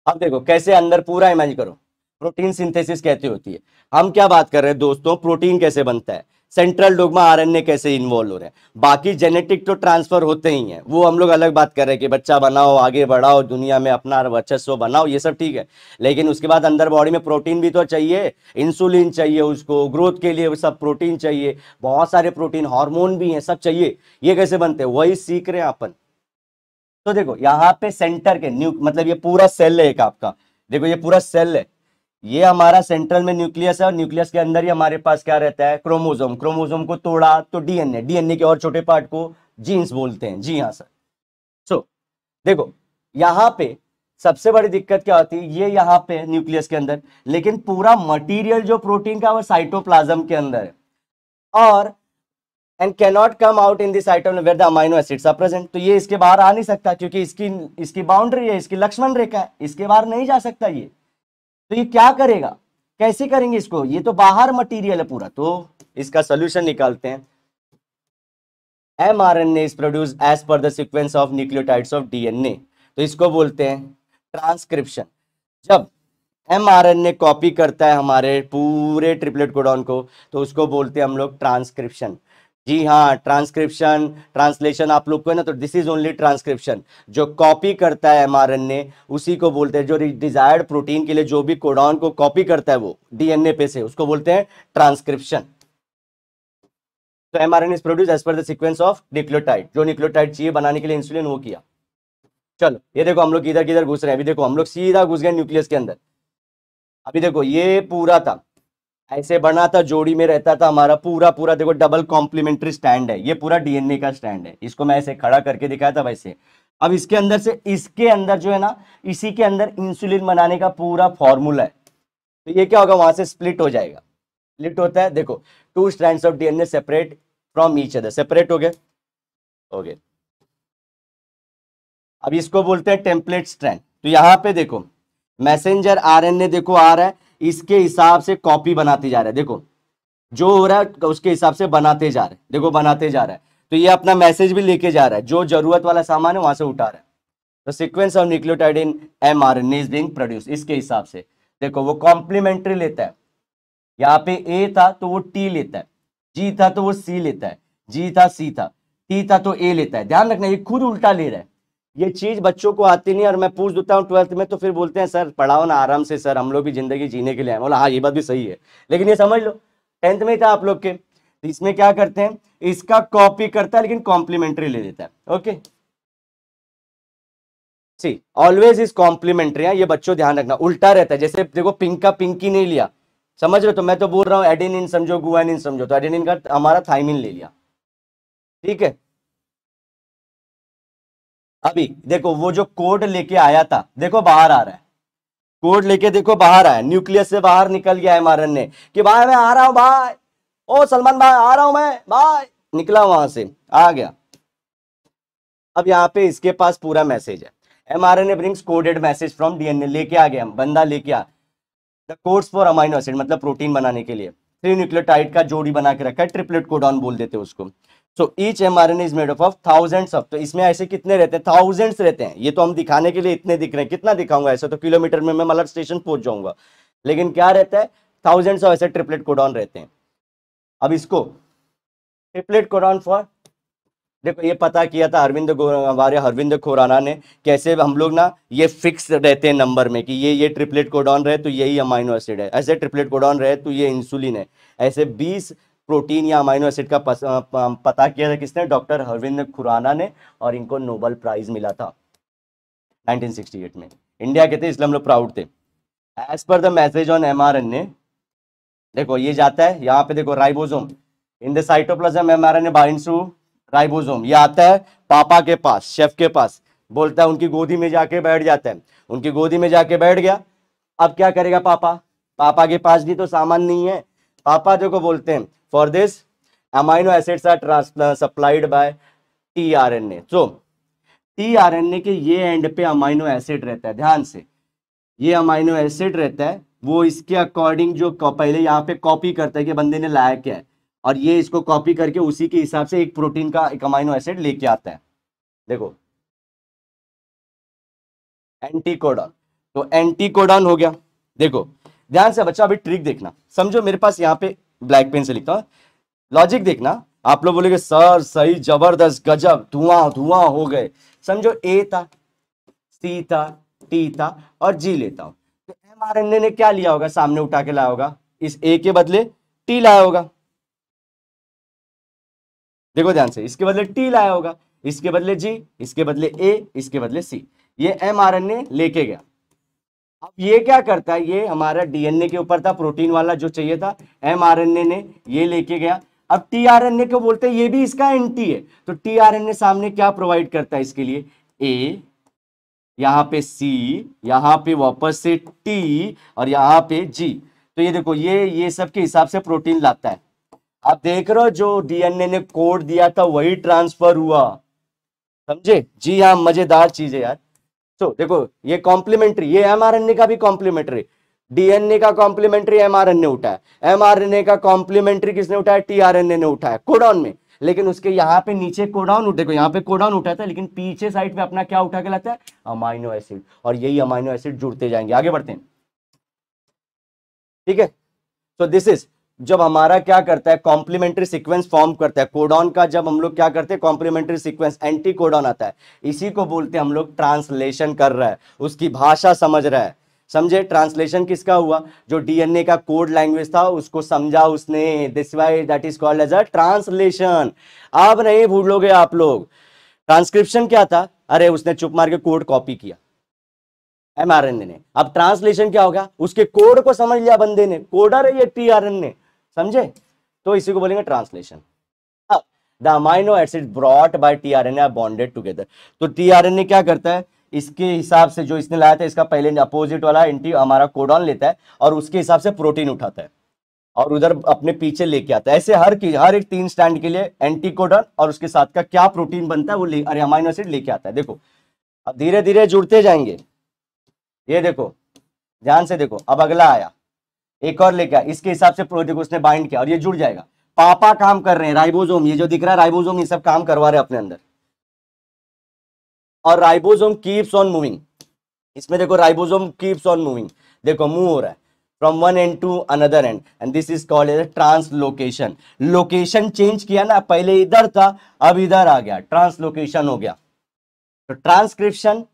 [SPEAKER 1] अब देखो कैसे अंदर पूरा इमेजिन करो प्रोटीन सिंथेसिस कहती होती है हम क्या बात कर रहे हैं दोस्तों प्रोटीन कैसे बनता है सेंट्रल डोगमा आरएनए कैसे इन्वॉल्व हो रहे हैं बाकी जेनेटिक तो ट्रांसफर होते ही हैं वो हम लोग अलग बात कर रहे हैं कि बच्चा बनाओ आगे बढ़ाओ दुनिया में अपना वर्चस्व बनाओ ये सब ठीक है लेकिन उसके बाद अंदर बॉडी में प्रोटीन भी तो चाहिए इंसुलिन चाहिए उसको ग्रोथ के लिए सब प्रोटीन चाहिए बहुत सारे प्रोटीन हॉर्मोन भी हैं सब चाहिए ये कैसे बनते हैं वही सीख रहे हैं अपन तो देखो यहाँ पे सेंटर के न्यू मतलब ये पूरा सेल है एक आपका देखो ये पूरा सेल है ये हमारा सेंट्रल में न्यूक्लियस है और न्यूक्लियस के अंदर ही हमारे पास क्या रहता है क्रोमोजोम क्रोमोजोम को तोड़ा तो डीएनए डीएनए के और छोटे पार्ट को जीन्स बोलते हैं जी हाँ सर सो so, देखो यहाँ पे सबसे बड़ी दिक्कत क्या होती है ये यहाँ पे न्यूक्लियस के अंदर लेकिन पूरा मटीरियल जो प्रोटीन का वो साइटोप्लाज्म के अंदर है और and cannot come out in दाइटम where the amino acids are present तो ये इसके बाहर आ नहीं सकता क्योंकि इसकी इसकी बाउंड्री है इसकी लक्ष्मण रेखा है इसके बाहर नहीं जा सकता ये तो ये क्या करेगा कैसे करेंगे इसको ये तो बाहर मटेरियल है पूरा तो इसका सोल्यूशन निकालते हैं M mRNA is as as per the sequence of nucleotides of DNA तो इसको बोलते हैं ट्रांसक्रिप्शन जब M R N A copy करता है हमारे पूरे ट्रिपलेट कोडॉन को तो उसको बोलते हैं हम लोग ट्रांसक्रिप्शन जी हाँ ट्रांसक्रिप्शन ट्रांसलेशन आप लोग को है ना तो दिस इज ओनली ट्रांसक्रिप्शन जो कॉपी करता है एमआरएनए उसी को बोलते हैं जो डिजायर्ड प्रोटीन के लिए जो भी कोडॉन को कॉपी करता है वो डीएनए पे से उसको बोलते हैं ट्रांसक्रिप्शन तो mRNA is produce as per sequence of nucleotide जो निक्लोटाइड चाहिए बनाने के लिए इंसुलिन वो किया चलो ये देखो हम लोग किधर किधर घुस रहे हैं अभी देखो हम लोग सीधा घुस गए न्यूक्लियस के अंदर अभी देखो ये पूरा था ऐसे बना था जोड़ी में रहता था हमारा पूरा पूरा देखो डबल कॉम्प्लीमेंट्री स्टैंड है ये पूरा डीएनए का स्टैंड है इसको मैं ऐसे खड़ा करके दिखाया था वैसे अब इसके अंदर से इसके अंदर जो है ना इसी के अंदर इंसुलिन बनाने का पूरा फॉर्मूला है तो ये क्या होगा वहां से स्प्लिट हो जाएगा स्प्लिट होता है देखो two stand of DNA separate from each other separate हो गए हो गए अब इसको बोलते हैं टेम्पलेट स्ट्रैंड तो यहाँ पे देखो मैसेंजर आरएनए देखो आ रहा है इसके हिसाब से कॉपी बनाते जा रहे हैं देखो जो हो रहा है उसके हिसाब से बनाते जा रहे हैं देखो बनाते जा रहा है तो ये अपना मैसेज भी लेके जा रहा है जो जरूरत वाला सामान है वहां से उठा रहा है तो sequence of nucleotide in M R N is being produce इसके हिसाब से देखो वो कॉम्प्लीमेंट्री लेता है यहाँ पे ए था तो वो टी लेता है जी था तो वो सी लेता है जी था सी था टी था तो ए लेता है ध्यान रखना ये खुद उल्टा ले रहा है ये चीज बच्चों को आती नहीं और मैं पूछ देता हूँ ट्वेल्थ में तो फिर बोलते हैं सर पढ़ाओ ना आराम से सर हम लोग भी जिंदगी जीने के लिए बोला हाँ ये बात भी सही है लेकिन ये समझ लो टेंथ में था आप लोग के तो इसमें क्या करते हैं इसका कॉपी करता है लेकिन कॉम्प्लीमेंट्री ले देता है okay C always is complementary है ये बच्चों ध्यान रखना उल्टा रहता है जैसे देखो पिंक का पिंकी नहीं लिया समझ रहे तो मैं तो बोल रहा हूँ एडेनिन समझो गुआनिन समझो तो एडेनिन का हमारा थाइमिन ले लिया ठीक है अभी देखो वो जो कोड लेके आया था देखो बाहर आ रहा है कोड लेके देखो बाहर आया न्यूक्लियस से बाहर निकल गया है मारन ने कि भाई मैं आ रहा हूं भाई ओ सलमान भाई आ रहा हूं मैं भाई निकला वहां से आ गया अब यहाँ पे इसके पास पूरा मैसेज है M R N A brings coded message from DNA लेके आ गया बंदा लेके आ the codes for amino acid मतलब प्रोटीन बनाने के लिए थ्री न्यूक्लियोटाइड का जोड़ी बना के रखा है ट्रिपलेट कोडॉन बोल देते उसको so each M R N is made of of thousands of तो इसमें ऐसे कितने रहते हैं थाउजेंड्स रहते हैं ये तो हम दिखाने के लिए इतने दिख रहे हैं कितना दिखाऊंगा ऐसे तो किलोमीटर में मैं मतलब स्टेशन पहुंच जाऊंगा लेकिन क्या रहता है थाउजेंड्स ऑफ ऐसे ट्रिपलेट कोडॉन रहते हैं अब इसको ट्रिपलेट कोडॉन फॉर देखो ये पता किया था अरविंद हमारे अरविंद खुराना ने कैसे हम लोग ना ये फिक्स रहते हैं नंबर में कि ये ये ट्रिपलेट कोडॉन रहे तो यही अमाइनो एसिड है ऐसे ट्रिपलेट कोडॉन रहे तो ये इंसुलिन है ऐसे बीस प्रोटीन या अमाइनो एसिड का पस, पता किया था किसने डॉक्टर हरविंद खुराना ने और इनको नोबल प्राइज मिला था 1968 में इंडिया के थे इसलिए हम लोग प्राउड थे as per the message on M R N A देखो ये जाता है यहाँ पे देखो ribosome in the cytoplasm M R N A bind to ribosome ये आता है पापा के पास शेफ के पास बोलता है उनकी गोदी में जाके बैठ जाता है उनकी गोदी में जाके बैठ गया अब क्या करेगा पापा पापा के पास भी तो सामान नहीं है पापा जो को बोलते हैं for this amino acids are supplied by T R N A so T R N A के ये एंड पे अमाइनो एसिड रहता है ध्यान से ये अमाइनो एसिड रहता है वो इसके अकॉर्डिंग जो पहले यहाँ पे कॉपी करता है कि बंदे ने लाया क्या है और ये इसको कॉपी करके उसी के हिसाब से एक प्रोटीन का एक अमाइनो एसिड लेके आता है देखो एंटीकोडॉन तो एंटीकोडॉन हो गया देखो ध्यान से बच्चा अभी ट्रिक देखना समझो मेरे पास यहाँ पे ब्लैक पेन से लिखता हूँ लॉजिक देखना आप लोग बोलेगे सर सही जबरदस्त गजब धुआं धुआं हो गए समझो ए था सी था टी था और जी लेता हूं तो एम आर एन ए ने क्या लिया होगा सामने उठा के लाया होगा इस ए के बदले टी लाया होगा देखो ध्यान से इसके बदले टी लाया होगा इसके बदले जी इसके बदले ए इसके बदले सी ये एम आर एन ए लेके गया अब ये क्या करता है ये हमारा डीएनए के ऊपर था प्रोटीन वाला जो चाहिए था एमआरएनए ने ये लेके गया अब टीआरएनए को बोलते हैं ये भी इसका एंटी है तो टीआरएनए सामने क्या प्रोवाइड करता है इसके लिए ए यहाँ पे सी यहाँ पे वापस से टी और यहाँ पे जी तो ये देखो ये ये सब के हिसाब से प्रोटीन लाता है आप देख रहे हो जो डीएनए ने कोड दिया था वही ट्रांसफर हुआ समझे जी हाँ मजेदार चीज है यार तो देखो ये कॉम्प्लीमेंट्री ये एमआरएनए का भी कॉम्प्लीमेंट्री डीएनए का कॉम्प्लीमेंट्री एमआरएनए उठाया एमआरएनए का कॉम्प्लीमेंट्री किसने उठाया टीआरएनए ने उठाया कोडाउन में लेकिन उसके यहाँ पे नीचे कोडाउन उठे को यहाँ पे कोडाउन उठा था लेकिन पीछे साइड पे अपना क्या उठा के लाता है अमाइनो एसिड और यही अमाइनो एसिड जुड़ते जाएंगे आगे बढ़ते हैं ठीक है सो दिस इज जब हमारा क्या करता है कॉम्प्लीमेंट्री सीक्वेंस फॉर्म करता है कोडॉन का जब हम लोग क्या करते हैं कॉम्प्लीमेंट्री सीक्वेंस एंटी कोडॉन आता है इसी को बोलते हैं हम लोग ट्रांसलेशन कर रहा है उसकी भाषा समझ रहा है समझे ट्रांसलेशन किसका हुआ जो डीएनए का कोड लैंग्वेज था उसको समझा उसने this why that is called as a translation आप नहीं भूलोगे आप लोग ट्रांसक्रिप्शन क्या था अरे उसने चुप मार के कोड कॉपी किया एमआरएनए ने अब ट्रांसलेशन क्या होगा उसके कोड को समझ लिया बंदे ने कोडर है ये टीआरएनए समझे तो इसी को बोलेंगे ट्रांसलेशन अब the amino acid brought by T R N bonded together तो टी आर एन ए क्या करता है इसके हिसाब से जो इसने लाया था इसका पहले अपोजिट वाला एंटी हमारा कोडॉन लेता है और उसके हिसाब से प्रोटीन उठाता है और उधर अपने पीछे लेके आता है ऐसे हर की हर एक तीन स्टैंड के लिए एंटीकोडन और उसके साथ का क्या प्रोटीन बनता है वो अरे अमाइनो एसिड लेके आता है देखो अब धीरे धीरे जुड़ते जाएंगे ये देखो ध्यान से देखो अब अगला आया एक और लेके आया इसके हिसाब से प्रोटीन उसने बाइंड किया और ये जुड़ जाएगा पापा काम कर रहे हैं राइबोजोम ये जो दिख रहा है राइबोजोम ये सब काम करवा रहे हैं अपने अंदर और राइबोजोम कीप्स ऑन मूविंग इसमें देखो राइबोजोम कीप्स ऑन मूविंग देखो मूव हो रहा है from one end to another end and this is called as translocation location change किया ना पहले इधर था अब इधर आ गया ट्रांसलोकेशन हो गया तो ट्रांसक्रिप्शन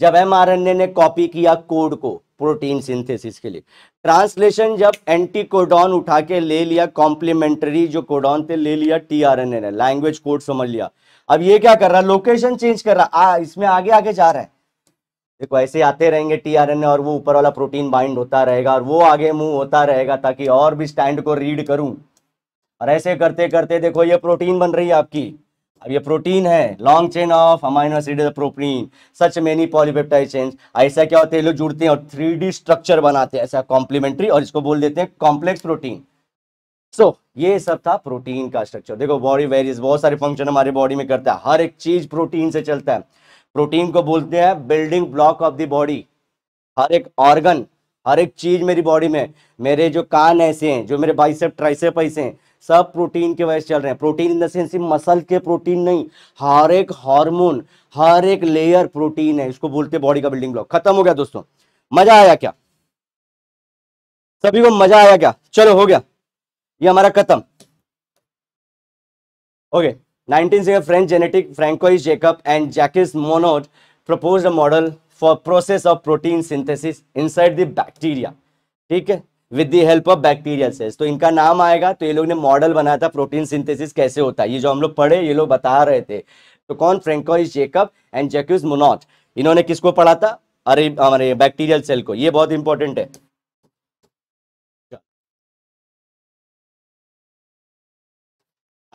[SPEAKER 1] जब एमआरएनए ने कॉपी किया कोड को प्रोटीन सिंथेसिस के लिए ट्रांसलेशन जब एंटी कोडॉन उठा के ले लिया कॉम्प्लीमेंट्री जो कोडॉन थे ले लिया टी आर एन ने लैंग्वेज कोड समझ लिया अब ये क्या कर रहा है लोकेशन चेंज कर रहा है इसमें आगे आगे जा रहा है देखो ऐसे आते रहेंगे टी आर एन और वो ऊपर वाला प्रोटीन बाइंड होता रहेगा और वो आगे मूव होता रहेगा ताकि और भी स्टैंड को रीड करूं और ऐसे करते करते देखो ये प्रोटीन बन रही है आपकी अब ये प्रोटीन है long chain of amino acid protein such many polypeptide chain ऐसा क्या होता है लोग जुड़ते हैं और थ्री स्ट्रक्चर बनाते हैं ऐसा कॉम्प्लीमेंट्री और इसको बोल देते हैं कॉम्प्लेक्स प्रोटीन सो so, ये सब था प्रोटीन का स्ट्रक्चर देखो बॉडी वेरियस बहुत सारे फंक्शन हमारे बॉडी में करता है हर एक चीज प्रोटीन से चलता है प्रोटीन को बोलते हैं building block of the body हर एक ऑर्गन हर एक चीज मेरी बॉडी में मेरे जो कान ऐसे हैं जो मेरे बाइसेप ट्राइसेप ऐसे हैं सब प्रोटीन के वजह से चल रहे हैं protein in the sense muscle के प्रोटीन नहीं हर एक हार्मोन हर एक लेयर प्रोटीन है इसको बोलते बॉडी का बिल्डिंग ब्लॉक खत्म हो गया दोस्तों मजा आया क्या सभी को मजा आया क्या चलो हो गया ये हमारा खत्म ओके नाइनटीन से French genetic Francois Jacob and Jacques Monod propose a model for process of protein synthesis inside the bacteria ठीक है with the help of bacterial cells तो इनका नाम आएगा तो ये लोग ने मॉडल बनाया था प्रोटीन सिंथेसिस कैसे होता है ये जो हम लोग पढ़े ये लोग बता रहे थे तो कौन Francois Jacob and Jacques Monod इन्होंने किसको पढ़ा था अरे हमारे बैक्टीरियल सेल को ये बहुत इंपॉर्टेंट है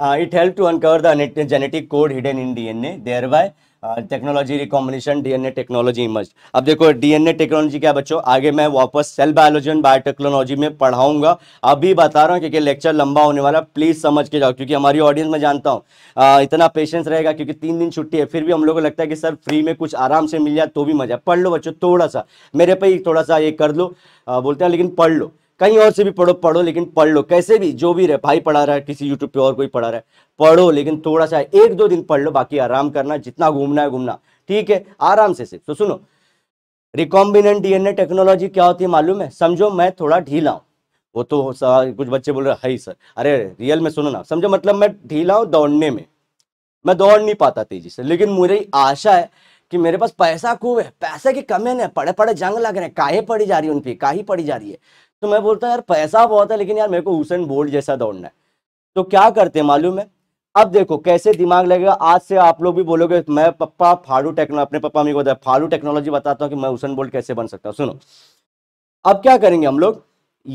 [SPEAKER 1] Uh, it helped to uncover the genetic code hidden in there by technology recombination DNA technology emerge अब देखो डीएनए टेक्नोलॉजी क्या बच्चों आगे मैं वापस सेल बायोलॉजी एंड बायोटेक्नोलॉजी में पढ़ाऊंगा अभी बता रहा हूँ क्योंकि लेक्चर लंबा होने वाला प्लीज समझ के जाओ क्योंकि हमारी ऑडियंस में जानता हूँ इतना पेशेंस रहेगा क्योंकि तीन दिन छुट्टी है फिर भी हम लोग को लगता है कि सर फ्री में कुछ आराम से मिल जाए तो भी मजा पढ़ लो बच्चों थोड़ा सा मेरे पे ही थोड़ा सा ये कर लो आ, बोलते हैं लेकिन पढ़ लो कहीं और से भी पढ़ो पढ़ो लेकिन पढ़ लो कैसे भी जो भी रहे भाई पढ़ा रहा है किसी यूट्यूब पे और कोई पढ़ा रहा है पढ़ो लेकिन थोड़ा सा एक दो दिन पढ़ लो बाकी आराम करना जितना घूमना है घूमना ठीक है आराम से सिर्फ तो सुनो रिकॉम्बिनेंट डीएनए टेक्नोलॉजी क्या होती है मालूम है समझो मैं थोड़ा ढीला हूँ वो तो कुछ बच्चे बोल रहे हाई सर अरे रियल में सुनो ना समझो मतलब मैं ढीला हूँ दौड़ने में मैं दौड़ नहीं पाता तेजी से लेकिन मुझे आशा है कि मेरे पास पैसा खूब है पैसे की कमी नहीं पड़े पड़े जंग लग रहे हैं काहे पड़ी जा रही है उनकी काही पड़ी जा रही है तो मैं बोलता यार पैसा बहुत है लेकिन यार मेरे को हुसैन बोल्ट जैसा दौड़ना है तो क्या करते हैं मालूम है अब देखो कैसे दिमाग लगेगा आज से आप लोग भी बोलोगे मैं पप्पा फाड़ू टेक्नो अपने पप्पा मेरे को बताया फाड़ू टेक्नोलॉजी बताता हूँ कि मैं हुसैन बोल्ट कैसे बन सकता हूँ सुनो अब क्या करेंगे हम लोग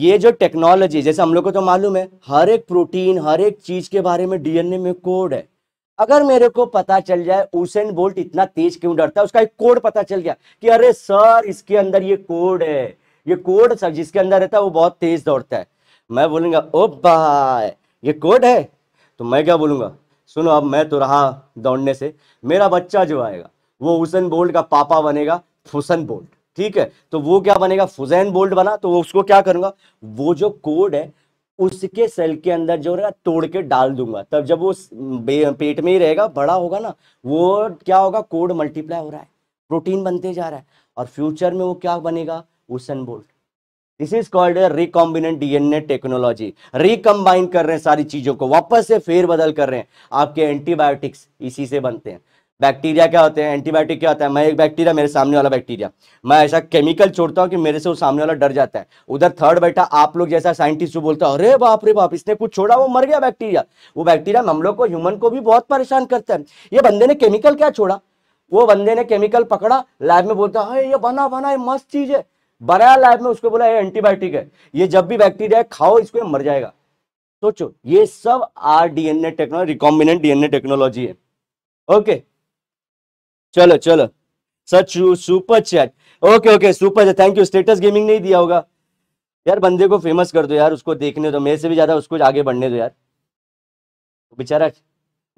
[SPEAKER 1] ये जो टेक्नोलॉजी जैसे हम लोग को तो मालूम है हर एक प्रोटीन हर एक चीज के बारे में डीएनए में कोड है अगर मेरे को पता चल जाए उसेन बोल्ट इतना तेज क्यों डरता है उसका एक कोड पता चल गया कि अरे सर इसके अंदर ये कोड है ये कोड सब जिसके अंदर रहता है वो बहुत तेज दौड़ता है मैं बोलूंगा ओ भाई ये कोड है तो मैं क्या बोलूंगा सुनो अब मैं तो रहा दौड़ने से मेरा बच्चा जो आएगा वो हुसन बोल्ट का पापा बनेगा फुसन बोल्ट ठीक है तो वो क्या बनेगा फुजैन बोल्ट बना तो उसको क्या करूंगा वो जो कोड है उसके सेल के अंदर जो रहेगा तोड़ के डाल दूंगा तब जब वो पेट में ही रहेगा बड़ा होगा ना वो क्या होगा कोड मल्टीप्लाई हो रहा है प्रोटीन बनते जा रहा है और फ्यूचर में वो क्या बनेगा उसन बोल्ट this is called recombinant DNA technology recombine कर रहे हैं सारी चीजों को वापस से फेर बदल कर रहे हैं आपके एंटीबायोटिक्स इसी से बनते हैं बैक्टीरिया क्या होते हैं एंटीबायोटिक क्या होता है मैं एक बैक्टीरिया मेरे सामने वाला बैक्टीरिया मैं ऐसा केमिकल छोड़ता हूँ कि मेरे से वो सामने वाला डर जाता है उधर थर्ड बैठा आप लोग जैसा साइंटिस्ट जो बोलता है अरे बाप रे बाप इसने कुछ छोड़ा वो मर गया बैक्टीरिया वो बैक्टीरिया हम लोग को ह्यूमन को भी बहुत परेशान करता है ये बंदे ने केमिकल क्या छोड़ा वो बंदे ने केमिकल पकड़ा लैब में बोलता है ये बना बना ये मस्त चीज है बनाया लाइफ में उसको बोला ये एंटीबायोटिक है ये जब भी बैक्टीरिया खाओ इसको मर जाएगा सोचो ये सब R DNA technology recombinant DNA technology है ओके चलो चलो सच super chat okay okay super chat thank you status gaming नहीं दिया होगा यार बंदे को फेमस कर दो यार उसको देखने दो मेरे से भी ज्यादा उसको आगे बढ़ने दो यार बेचारा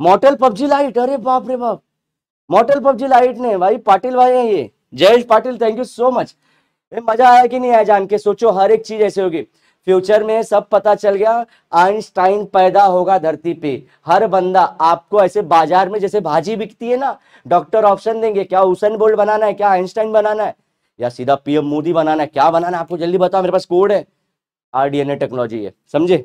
[SPEAKER 1] मॉटल पबजी लाइट अरे बाप रे बाप मॉटल पबजी लाइट ने भाई पाटिल भाई है ये Jayesh Patil thank you so much मजा आया कि नहीं आया जान के सोचो हर एक चीज ऐसी होगी फ्यूचर में सब पता चल गया आइंस्टाइन पैदा होगा धरती पे हर बंदा आपको ऐसे बाजार में जैसे भाजी बिकती है ना डॉक्टर ऑप्शन देंगे क्या उसन बोल्ट बनाना है क्या आइंस्टाइन बनाना है या सीधा पीएम मोदी बनाना है क्या बनाना है आपको जल्दी बताओ मेरे पास कोड है आरडीएनए टेक्नोलॉजी है समझे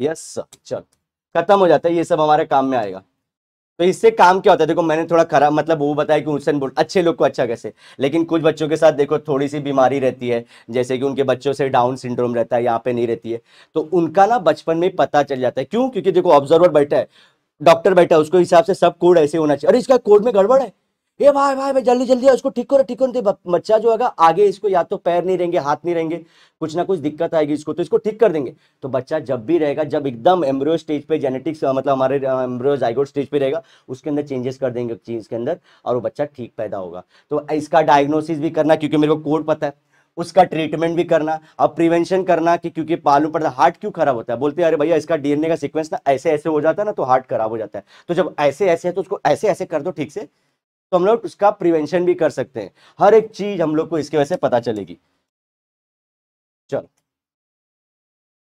[SPEAKER 1] यस चल खत्म हो जाता है ये सब हमारे काम में आएगा तो इससे काम क्या होता है देखो मैंने थोड़ा खराब मतलब वो बताया कि उनसे बोल अच्छे लोग को अच्छा कैसे लेकिन कुछ बच्चों के साथ देखो थोड़ी सी बीमारी रहती है जैसे कि उनके बच्चों से डाउन सिंड्रोम रहता है यहाँ पे नहीं रहती है तो उनका ना बचपन में पता चल जाता है क्यों क्योंकि देखो ऑब्जर्वर बैठा है डॉक्टर बैठा है उसको हिसाब से सब कोड ऐसे होना चाहिए अरे इसका कोड में गड़बड़ है ये भाई भाई भाई जल्दी जल्दी उसको ठीक करो ठीक करो तो बच्चा जो होगा आगे इसको या तो पैर नहीं रहेंगे हाथ नहीं रहेंगे कुछ ना कुछ दिक्कत आएगी इसको तो इसको ठीक कर देंगे तो बच्चा जब भी रहेगा जब एकदम एम्ब्रियो स्टेज पे जेनेटिक्स मतलब हमारे एम्ब्रियो जाइगोड स्टेज पे रहेगा उसके अंदर चेंजेस कर देंगे चीज के अंदर और वो बच्चा ठीक पैदा होगा तो इसका डायग्नोसिस भी करना क्योंकि मेरे को कोड पता है उसका ट्रीटमेंट भी करना और प्रिवेंशन करना कि क्योंकि पालू पड़ता हार्ट क्यों खराब होता है बोलते हैं अरे भैया इसका डीएनए का सीक्वेंस ना ऐसे ऐसे हो जाता है ना तो हार्ट खराब हो जाता है तो जब ऐसे ऐसे है तो उसको ऐसे ऐसे कर दो ठीक से तो हम लोग उसका प्रिवेंशन भी कर सकते हैं हर एक चीज हम लोग को इसकी वजह से पता चलेगी चलो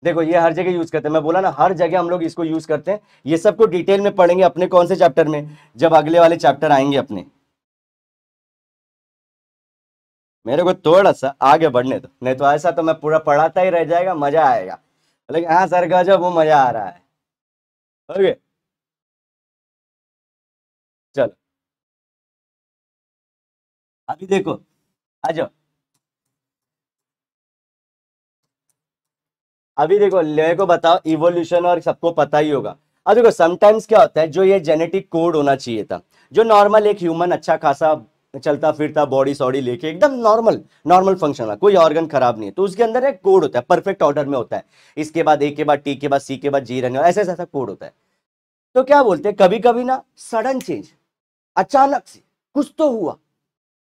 [SPEAKER 1] देखो ये हर जगह यूज करते हैं मैं बोला ना हर जगह हम लोग इसको यूज करते हैं ये सबको डिटेल में पढ़ेंगे अपने कौन से चैप्टर में जब अगले वाले चैप्टर आएंगे अपने मेरे को थोड़ा सा आगे बढ़ने दो नहीं तो ऐसा तो मैं पूरा पढ़ाता ही रह जाएगा मजा आएगा लेकिन हाँ सर का जब वो मजा आ रहा है ओके चलो अभी देखो आ जाओ अभी देखो मेरे को बताओ इवोल्यूशन और सबको पता ही होगा अब देखो समटाइम्स क्या होता है जो ये जेनेटिक कोड होना चाहिए था जो नॉर्मल एक ह्यूमन अच्छा खासा चलता फिरता बॉडी सॉडी लेके एकदम नॉर्मल नॉर्मल फंक्शन है कोई ऑर्गन खराब नहीं है तो उसके अंदर एक कोड होता है परफेक्ट ऑर्डर में होता है इसके बाद ए के बाद टी के बाद सी के बाद जी रहने ऐसा ऐसा कोड होता है तो क्या बोलते हैं कभी कभी ना सडन चेंज अचानक से कुछ तो हुआ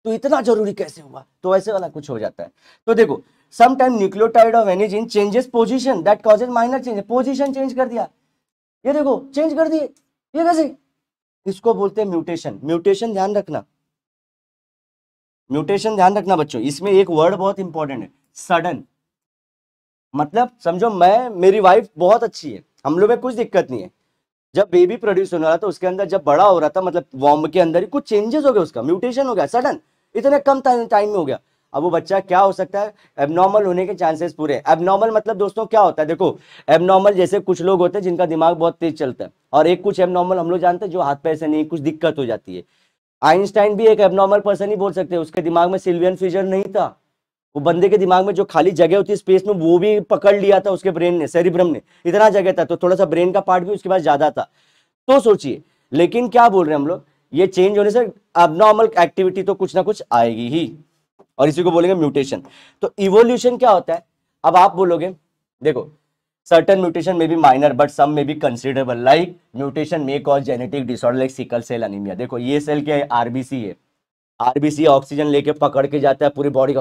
[SPEAKER 1] तो इतना जरूरी कैसे हुआ तो ऐसे वाला कुछ हो जाता है तो देखो sometime nucleotide of any gene changes position that causes minor change position change कर दिया ये देखो चेंज कर दिए ये कैसे इसको बोलते हैं म्यूटेशन म्यूटेशन ध्यान रखना म्यूटेशन ध्यान रखना बच्चों इसमें एक वर्ड बहुत इंपॉर्टेंट है सडन मतलब समझो मैं मेरी वाइफ बहुत अच्छी है हम लोग में कुछ दिक्कत नहीं है जब बेबी प्रोड्यूस होने वाला था उसके अंदर जब बड़ा हो रहा था मतलब वॉम के अंदर ही कुछ चेंजेस हो गए उसका म्यूटेशन हो गया सडन इतने कम टाइम में हो गया अब वो बच्चा क्या हो सकता है एबनॉर्मल होने के चांसेस पूरे एबनॉर्मल मतलब दोस्तों क्या होता है देखो एबनॉर्मल जैसे कुछ लोग होते हैं जिनका दिमाग बहुत तेज चलता है और एक कुछ एबनॉर्मल हम लोग जानते हैं जो हाथ पैर से नहीं कुछ दिक्कत हो जाती है आइंस्टाइन भी एक एबनॉर्मल पर्सन ही बोल सकते हैं उसके दिमाग में सिल्वियन फ्यूजर नहीं था वो बंदे के दिमाग में जो खाली जगह होती है स्पेस में वो भी पकड़ लिया था उसके ब्रेन ने सेरिब्रम ने इतना जगह था तो थोड़ा सा ब्रेन का पार्ट भी उसके पास ज़्यादा था तो सोचिए लेकिन क्या बोल रहे हैं हम लोग ये चेंज होने से अबनॉर्मल एक्टिविटी तो कुछ ना कुछ आएगी ही और इसी को बोलेंगे म्यूटेशन तो इवोल्यूशन क्या होता है अब आप बोलोगे देखो सर्टन म्यूटेशन में भी माइनर बट सम में भी considerable like mutation may cause genetic disorder like sickle cell anemia देखो ये सेल क्या है आरबीसी है आरबीसी ऑक्सीजन लेके पकड़ के जाता है पूरी बॉडी का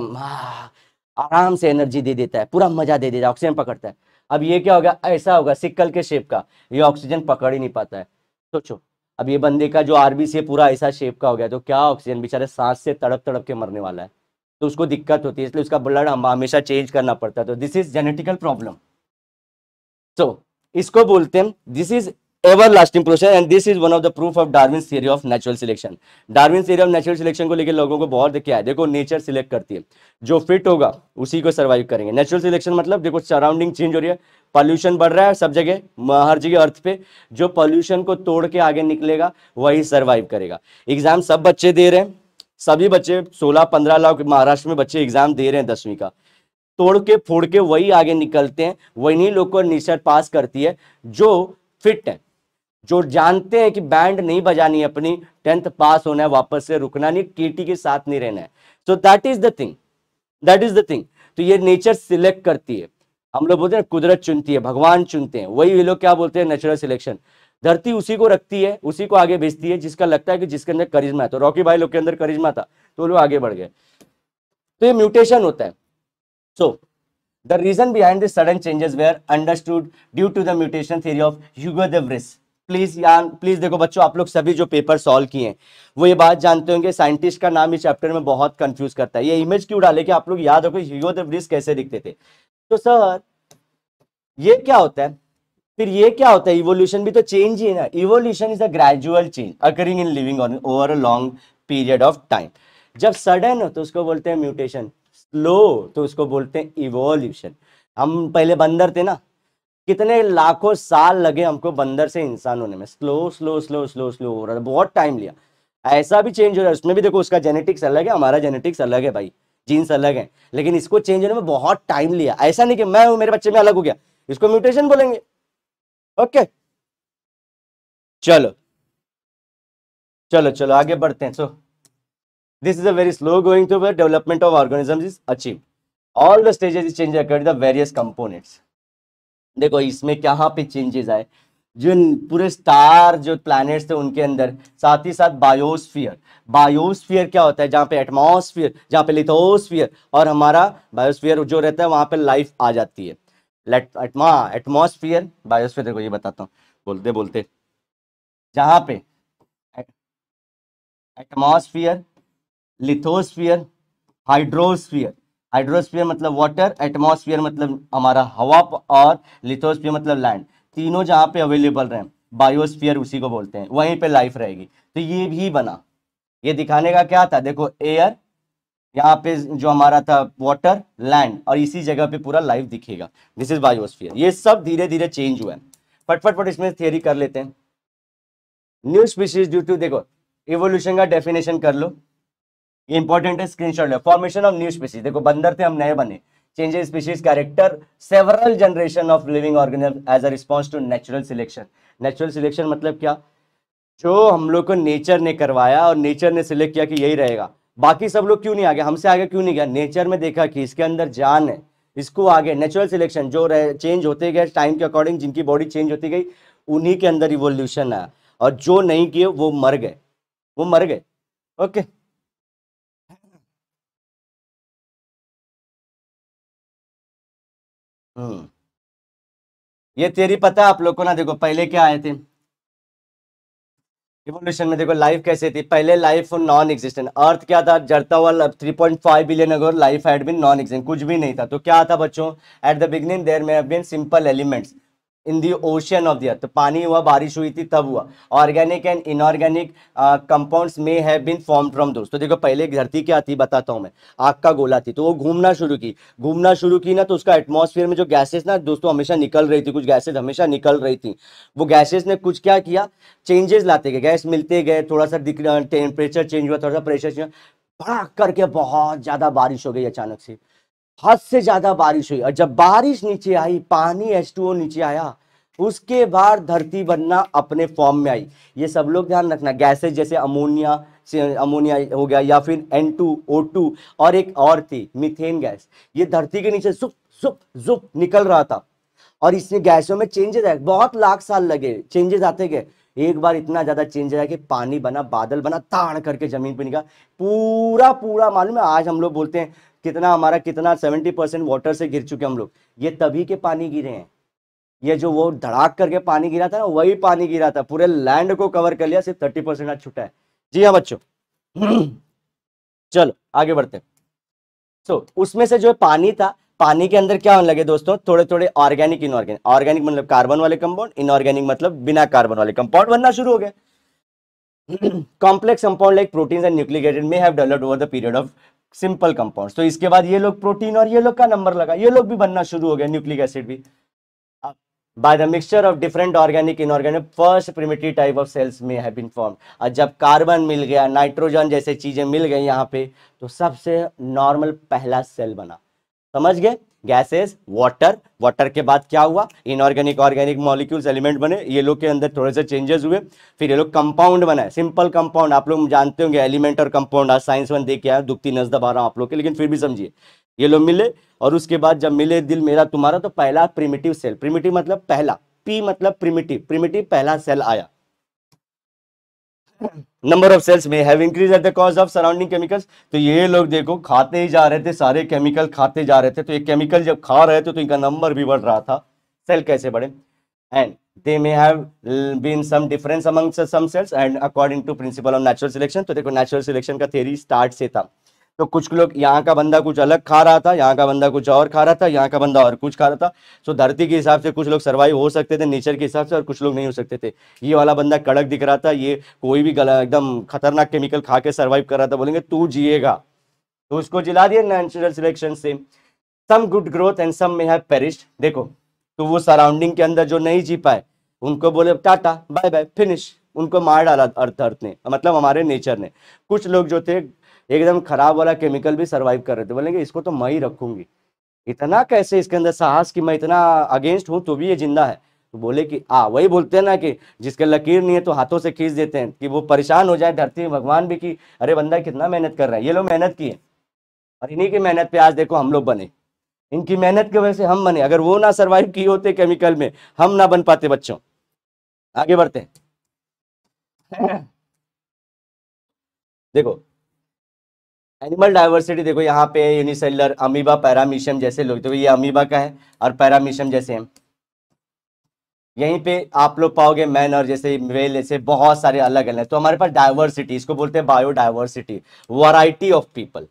[SPEAKER 1] आराम से एनर्जी दे देता है पूरा मजा दे देता है ऑक्सीजन पकड़ता है अब ये क्या होगा ऐसा होगा सिक्कल के शेप का ये ऑक्सीजन पकड़ ही नहीं पाता है सोचो अब ये बंदे का जो आरबीसी है पूरा ऐसा शेप का हो गया तो क्या ऑक्सीजन बेचारे सांस से तड़प तड़प के मरने वाला है तो उसको दिक्कत होती है इसलिए उसका ब्लड हमेशा चेंज करना पड़ता है तो this is genetical problem so इसको बोलते हैं this is everlasting process and this is one of the proof of Darwin theory of natural selection Darwin theory of natural selection को लेकर लोगों को बहुत देखे है देखो नेचर सिलेक्ट करती है जो फिट होगा उसी को सर्वाइव करेंगे नेचुरल सिलेक्शन मतलब देखो सराउंडिंग चेंज हो रही है पॉल्यूशन बढ़ रहा है सब जगह हर जगह अर्थ पे जो पॉल्यूशन को तोड़ के आगे निकलेगा वही सर्वाइव करेगा एग्जाम सब बच्चे दे रहे हैं सभी बच्चे 16-15 लाख महाराष्ट्र में बच्चे एग्जाम दे रहे हैं दसवीं का तोड़ के फोड़ के वही आगे निकलते हैं वही लोग को निशर पास करती है जो फिट है जो जानते हैं कि बैंड नहीं बजानी अपनी टेंथ पास होना है वापस से रुकना नहीं केटी के साथ नहीं रहना है so that is the thing that is the thing तो ये नेचर सिलेक्ट करती है हम लोग बोलते हैं कुदरत चुनती है भगवान चुनते हैं वही लोग क्या बोलते हैं नेचुरल सिलेक्शन धरती उसी को रखती है उसी को आगे भेजती है जिसका लगता है कि जिसके अंदर करिश्मा है तो रॉकी भाई लोग के अंदर करिश्मा था तो लोग आगे बढ़ गए तो ये म्यूटेशन होता है so the reason behind this sudden changes are understood due to the mutation theory of Hugo please यहाँ प्लीज देखो बच्चों आप लोग सभी जो पेपर सॉल्व किए हैं वो ये बात जानते होंगे साइंटिस्ट का नाम इस चैप्टर में बहुत कंफ्यूज करता है ये इमेज क्यों डाले कि आप लोग याद रखो ह्यूगो कैसे दिखते थे तो सर ये क्या होता है फिर ये क्या होता है इवोल्यूशन भी तो चेंज ही है ना evolution is a gradual change occurring in living on over a long period of time जब सडन हो तो उसको बोलते हैं म्यूटेशन स्लो तो उसको बोलते हैं इवोल्यूशन हम पहले बंदर थे ना कितने लाखों साल लगे हमको बंदर से इंसान होने में slow slow slow slow slow हो रहा है बहुत टाइम लिया ऐसा भी चेंज हो रहा है उसमें भी देखो उसका जेनेटिक्स अलग है हमारा जेनेटिक्स अलग है भाई जीन्स अलग है लेकिन इसको चेंज होने में बहुत टाइम लिया ऐसा नहीं कि मैं हूं मेरे बच्चे में अलग हो गया इसको म्यूटेशन बोलेंगे ओके चलो चलो चलो आगे बढ़ते हैं so this is a very slow going to development of organism is achieve all the stages change occur the various components देखो इसमें कहाँ पे चेंजेस आए जो पूरे स्टार जो प्लैनेट्स थे उनके अंदर साथ ही साथ बायोस्फीयर बायोस्फीयर क्या होता है जहाँ पे एटमोसफियर जहाँ पे लिथोस्फियर और हमारा बायोस्फीयर जो रहता है वहाँ पे लाइफ आ जाती है एटमा एटमॉस्फीयर बायोस्फीयर देखो ये बताता हूँ बोलते बोलते जहाँ पे एटमोसफियर लिथोस्फियर हाइड्रोस्फियर हाइड्रोस्फीयर मतलब वाटर एटमोसफियर मतलब हमारा हवा और लिथोस्फीयर मतलब लैंड तीनों जहाँ पे अवेलेबल रहे बायोस्फीयर उसी को बोलते हैं वहीं पे लाइफ रहेगी तो ये भी बना ये दिखाने का क्या था देखो एयर यहाँ पे जो हमारा था वाटर लैंड और इसी जगह पे पूरा लाइफ दिखेगा दिस इज बायोस्फियर ये सब धीरे धीरे चेंज हुआ है फटफट फट इसमें थियरी कर लेते हैं न्यू स्पीसीज ड्यू टू देखो इवोल्यूशन का डेफिनेशन कर लो ये इंपॉर्टेंट है स्क्रीनशॉट ले फॉर्मेशन ऑफ न्यू स्पीसीज देखो बंदर थे हम नए बने changes species character several generation of living organism as a response to natural selection natural selection मतलब क्या जो हम लोग को नेचर ने करवाया और नेचर ने सिलेक्ट किया कि यही रहेगा बाकी सब लोग क्यों नहीं आ हमसे आगे क्यों नहीं गया नेचर में देखा कि इसके अंदर जान है इसको आगे नेचुरल सिलेक्शन जो रहे चेंज होते गए टाइम के अकॉर्डिंग जिनकी बॉडी चेंज होती गई उन्हीं के अंदर रिवोल्यूशन आया और जो नहीं किए वो मर गए वो मर गए ओके okay. हाँ। ये थ्योरी पता आप लोग को ना देखो पहले क्या आए थे रिवोल्यूशन में देखो लाइफ कैसे थी पहले लाइफ नॉन एग्जिस्टेंट अर्थ क्या था जड़ता हुआ थ्री पॉइंट फाइव बिलियन अगर life had been non existent कुछ भी नहीं था तो क्या था बच्चों एट द बिगिनिंग देर में simple elements in the ocean of the earth पानी हुआ बारिश हुई थी तब हुआ ऑर्गेनिक एंड इनऑर्गेनिक कंपाउंड्स में हैव बीन फॉर्म फ्रॉम दोस्त तो देखो पहले धरती क्या थी बताता हूँ मैं आग का गोला थी तो वो घूमना शुरू की घूमना शुरू की ना तो उसका एटमोसफियर में जो गैसेस ना दोस्तों हमेशा निकल रही थी कुछ गैसेज हमेशा निकल रही थी वो गैसेज ने कुछ क्या किया चेंजेस लाते गए गैस मिलते गए थोड़ा सा टेम्परेचर चेंज हुआ थोड़ा सा प्रेशर चेंज हुआ पड़ा करके बहुत ज़्यादा बारिश हो गई अचानक से हद से ज़्यादा बारिश हुई और जब बारिश नीचे आई पानी एच नीचे आया उसके बाद धरती बनना अपने फॉर्म में आई ये सब लोग ध्यान रखना गैसेज जैसे अमोनिया अमोनिया हो गया या फिर एन टू ओ टू और एक और थी मिथेन गैस ये धरती के नीचे सुप सुप जुप निकल रहा था और इसमें गैसों में चेंजेस आए बहुत लाख साल लगे चेंजेस आते गए एक बार इतना ज्यादा चेंज आया कि पानी बना बादल बना ताड़ करके जमीन पे निकला पूरा पूरा मालूम है आज हम लोग बोलते हैं कितना हमारा कितना सेवेंटी परसेंट वाटर से गिर चुके हम लोग ये तभी के पानी गिरे हैं ये जो वो धड़ाक करके पानी गिरा था ना वही पानी गिरा था पूरे लैंड को कवर कर लिया सिर्फ थर्टी परसेंट आज छुटा है जी हाँ बच्चों चलो आगे बढ़ते हैं सो so, उसमें से जो पानी था पानी के अंदर क्या होने लगे दोस्तों थोड़े थोड़े ऑर्गेनिक इनऑर्गेनिक ऑर्गेनिक मतलब कार्बन वाले कंपाउंड इनऑर्गेनिक मतलब बिना कार्बन वाले कंपाउंड बनना शुरू हो गया complex compound like protein and न्यूक्लिकेटेड may have developed over the period of simple compound तो इसके बाद ये लोग प्रोटीन और ये लोग का नंबर लगा ये लोग भी बनना शुरू हो गया न्यूक्लिक एसिड भी by the mixture of different organic inorganic first primitive type of cells में है been formed और जब कार्बन मिल गया नाइट्रोजन जैसे चीजें मिल गई यहाँ पे तो सबसे नॉर्मल पहला सेल बना समझ गए गैसेस वाटर वाटर के बाद क्या हुआ इनऑर्गेनिक ऑर्गेनिक मॉलिक्यूल्स एलिमेंट बने ये लोग के अंदर थोड़े से चेंजेस हुए फिर ये लोग कंपाउंड बनाए सिंपल कंपाउंड आप लोग जानते होंगे एलिमेंट और कंपाउंड आज साइंस वन देख के आया दुखती नजद आ रहा हूँ आप लोग के लेकिन फिर भी समझिए ये लोग मिले और उसके बाद जब मिले दिल मेरा तुम्हारा तो पहला प्रिमिटिव सेल प्रिमिटिव मतलब पहला पी मतलब प्रिमिटिव प्रिमिटिव पहला सेल आया हाँ। नंबर ऑफ सेल्स में have increase at the cause of surrounding chemicals तो ये लोग देखो खाते ही जा रहे थे सारे केमिकल खाते जा रहे थे तो ये केमिकल जब खा रहे थे तो इनका नंबर भी बढ़ रहा था सेल कैसे बढ़े and they may have been some difference among some cells and according to principle of natural selection तो देखो नेचुरल सिलेक्शन का थेरी स्टार्ट से था तो कुछ लोग यहाँ का बंदा कुछ अलग खा रहा था यहाँ का बंदा कुछ और खा रहा था यहाँ का बंदा और कुछ खा रहा था तो धरती के हिसाब से कुछ लोग सर्वाइव हो सकते थे नेचर के हिसाब से और कुछ लोग नहीं हो सकते थे ये वाला बंदा कड़क दिख रहा था ये कोई भी गला एकदम खतरनाक केमिकल खा के सर्वाइव कर रहा था बोलेंगे तू जिएगा तो उसको जिला दिया नेचुरल सिलेक्शन से some good growth and some may है देखो तो वो सराउंडिंग के अंदर जो नहीं जी पाए उनको बोले टाटा बाय बाय फिनिश उनको मार डाला अर्थ अर्थ ने मतलब हमारे नेचर ने कुछ लोग जो थे एकदम खराब वाला केमिकल भी सर्वाइव कर रहे थे बोलेंगे इसको तो मैं ही रखूंगी इतना कैसे इसके अंदर साहस कि मैं इतना अगेंस्ट हूँ तो भी ये जिंदा है तो बोले कि आ हाँ, वही बोलते हैं ना कि जिसके लकीर नहीं है तो हाथों से खींच देते हैं कि वो परेशान हो जाए धरती भगवान भी कि अरे बंदा कितना मेहनत कर रहा है ये लोग मेहनत की है और इन्हीं की मेहनत पे आज देखो हम लोग बने इनकी मेहनत की वजह से हम बने अगर वो ना सर्वाइव किए होते केमिकल में हम ना बन पाते बच्चों आगे बढ़ते हैं देखो एनिमल डाइवर्सिटी देखो यहाँ पे यूनिसेलर अमीबा पैरामीशियम जैसे लोग तो ये अमीबा का है और पैरामीशियम जैसे हैं यहीं पे आप लोग पाओगे मैन और जैसे वेल जैसे बहुत सारे अलग अलग तो हमारे पास डाइवर्सिटी इसको बोलते हैं biodiversity variety of people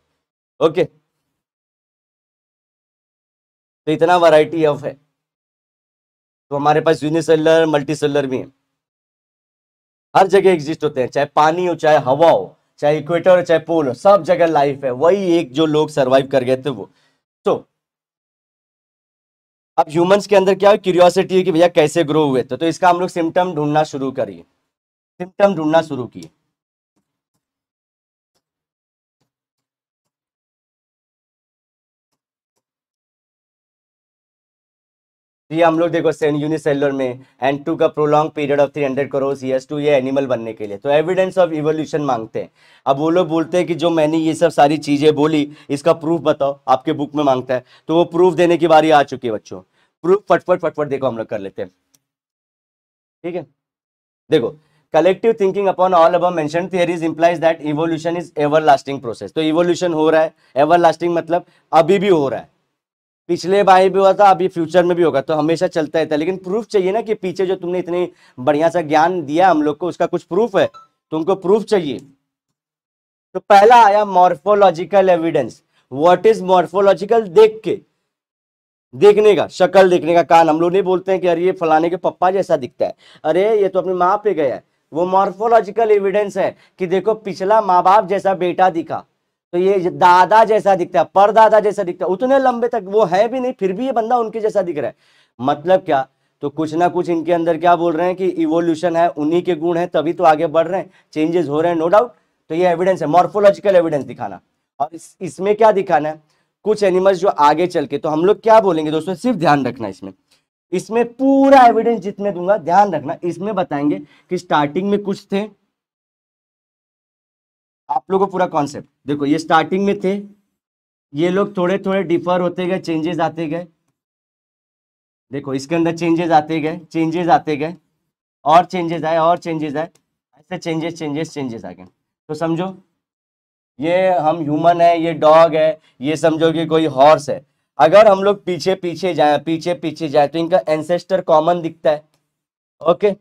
[SPEAKER 1] okay तो इतना वराइटी ऑफ है तो हमारे पास यूनिसेलर मल्टीसेलर भी है हर जगह एग्जिस्ट होते हैं चाहे पानी हो चाहे हवा हो चाहे इक्वेटर चाहे पोल सब जगह लाइफ है वही एक जो लोग सर्वाइव कर गए थे वो तो अब ह्यूमंस के अंदर क्या क्यूरियोसिटी है कि भैया कैसे ग्रो हुए थे तो इसका हम लोग सिम्टम ढूंढना शुरू करिए सिम्टम ढूंढना शुरू किए ये हम लोग देखो सेन यूनिसेलर में एंड टू का prolong period of 300 hundred crore सी एस टू ये एनिमल बनने के लिए तो एविडेंस ऑफ इवोल्यूशन मांगते हैं अब वो लोग बोलते हैं कि जो मैंने ये सब सारी चीज़ें बोली इसका प्रूफ बताओ आपके बुक में मांगता है तो वो प्रूफ देने की बारी आ चुकी है बच्चों प्रूफ फटफट फटफट देखो हम लोग कर लेते हैं ठीक है देखो कलेक्टिव थिंकिंग अपॉन ऑल अब mention theories implies that evolution is everlasting process तो इवोल्यूशन हो रहा है एवर लास्टिंग मतलब अभी भी हो रहा है पिछले बाई भी हुआ था अभी फ्यूचर में भी होगा तो हमेशा चलता रहता है लेकिन प्रूफ चाहिए ना कि पीछे जो तुमने इतने बढ़िया सा ज्ञान दिया हम लोग को उसका कुछ प्रूफ है तुमको प्रूफ चाहिए तो पहला आया morphological evidence what is morphological देख के देखने का शक्ल देखने का कान हम लोग नहीं बोलते हैं कि अरे ये फलाने के पप्पा जैसा दिखता है अरे ये तो अपनी माँ पे गया है वो मॉर्फोलॉजिकल एविडेंस है कि देखो पिछला माँ बाप जैसा बेटा दिखा तो ये दादा जैसा दिखता है परदादा जैसा दिखता है उतने लंबे तक वो है भी नहीं फिर भी ये बंदा उनके जैसा दिख रहा है मतलब क्या तो कुछ ना कुछ इनके अंदर क्या बोल रहे हैं कि इवोल्यूशन है उन्हीं के गुण है तभी तो आगे बढ़ रहे हैं चेंजेस हो रहे हैं नो डाउट तो ये एविडेंस है मॉर्फोलॉजिकल एविडेंस दिखाना और इस, इसमें क्या दिखाना है कुछ एनिमल्स जो आगे चल के तो हम लोग क्या बोलेंगे दोस्तों सिर्फ ध्यान रखना इसमें इसमें पूरा एविडेंस जितने दूंगा ध्यान रखना इसमें बताएंगे कि स्टार्टिंग में कुछ थे आप लोगों को पूरा कॉन्सेप्ट देखो ये स्टार्टिंग में थे ये लोग थोड़े थोड़े डिफर होते गए चेंजेस आते गए देखो इसके अंदर चेंजेस आते गए चेंजेस आते गए और चेंजेस आए और चेंजेस आए ऐसे चेंजेस चेंजेस चेंजेस आ गए तो समझो ये हम ह्यूमन है ये डॉग है ये समझो कि कोई हॉर्स है अगर हम लोग पीछे पीछे जाए पीछे पीछे जाए तो इनका एंसेस्टर कॉमन दिखता है ओके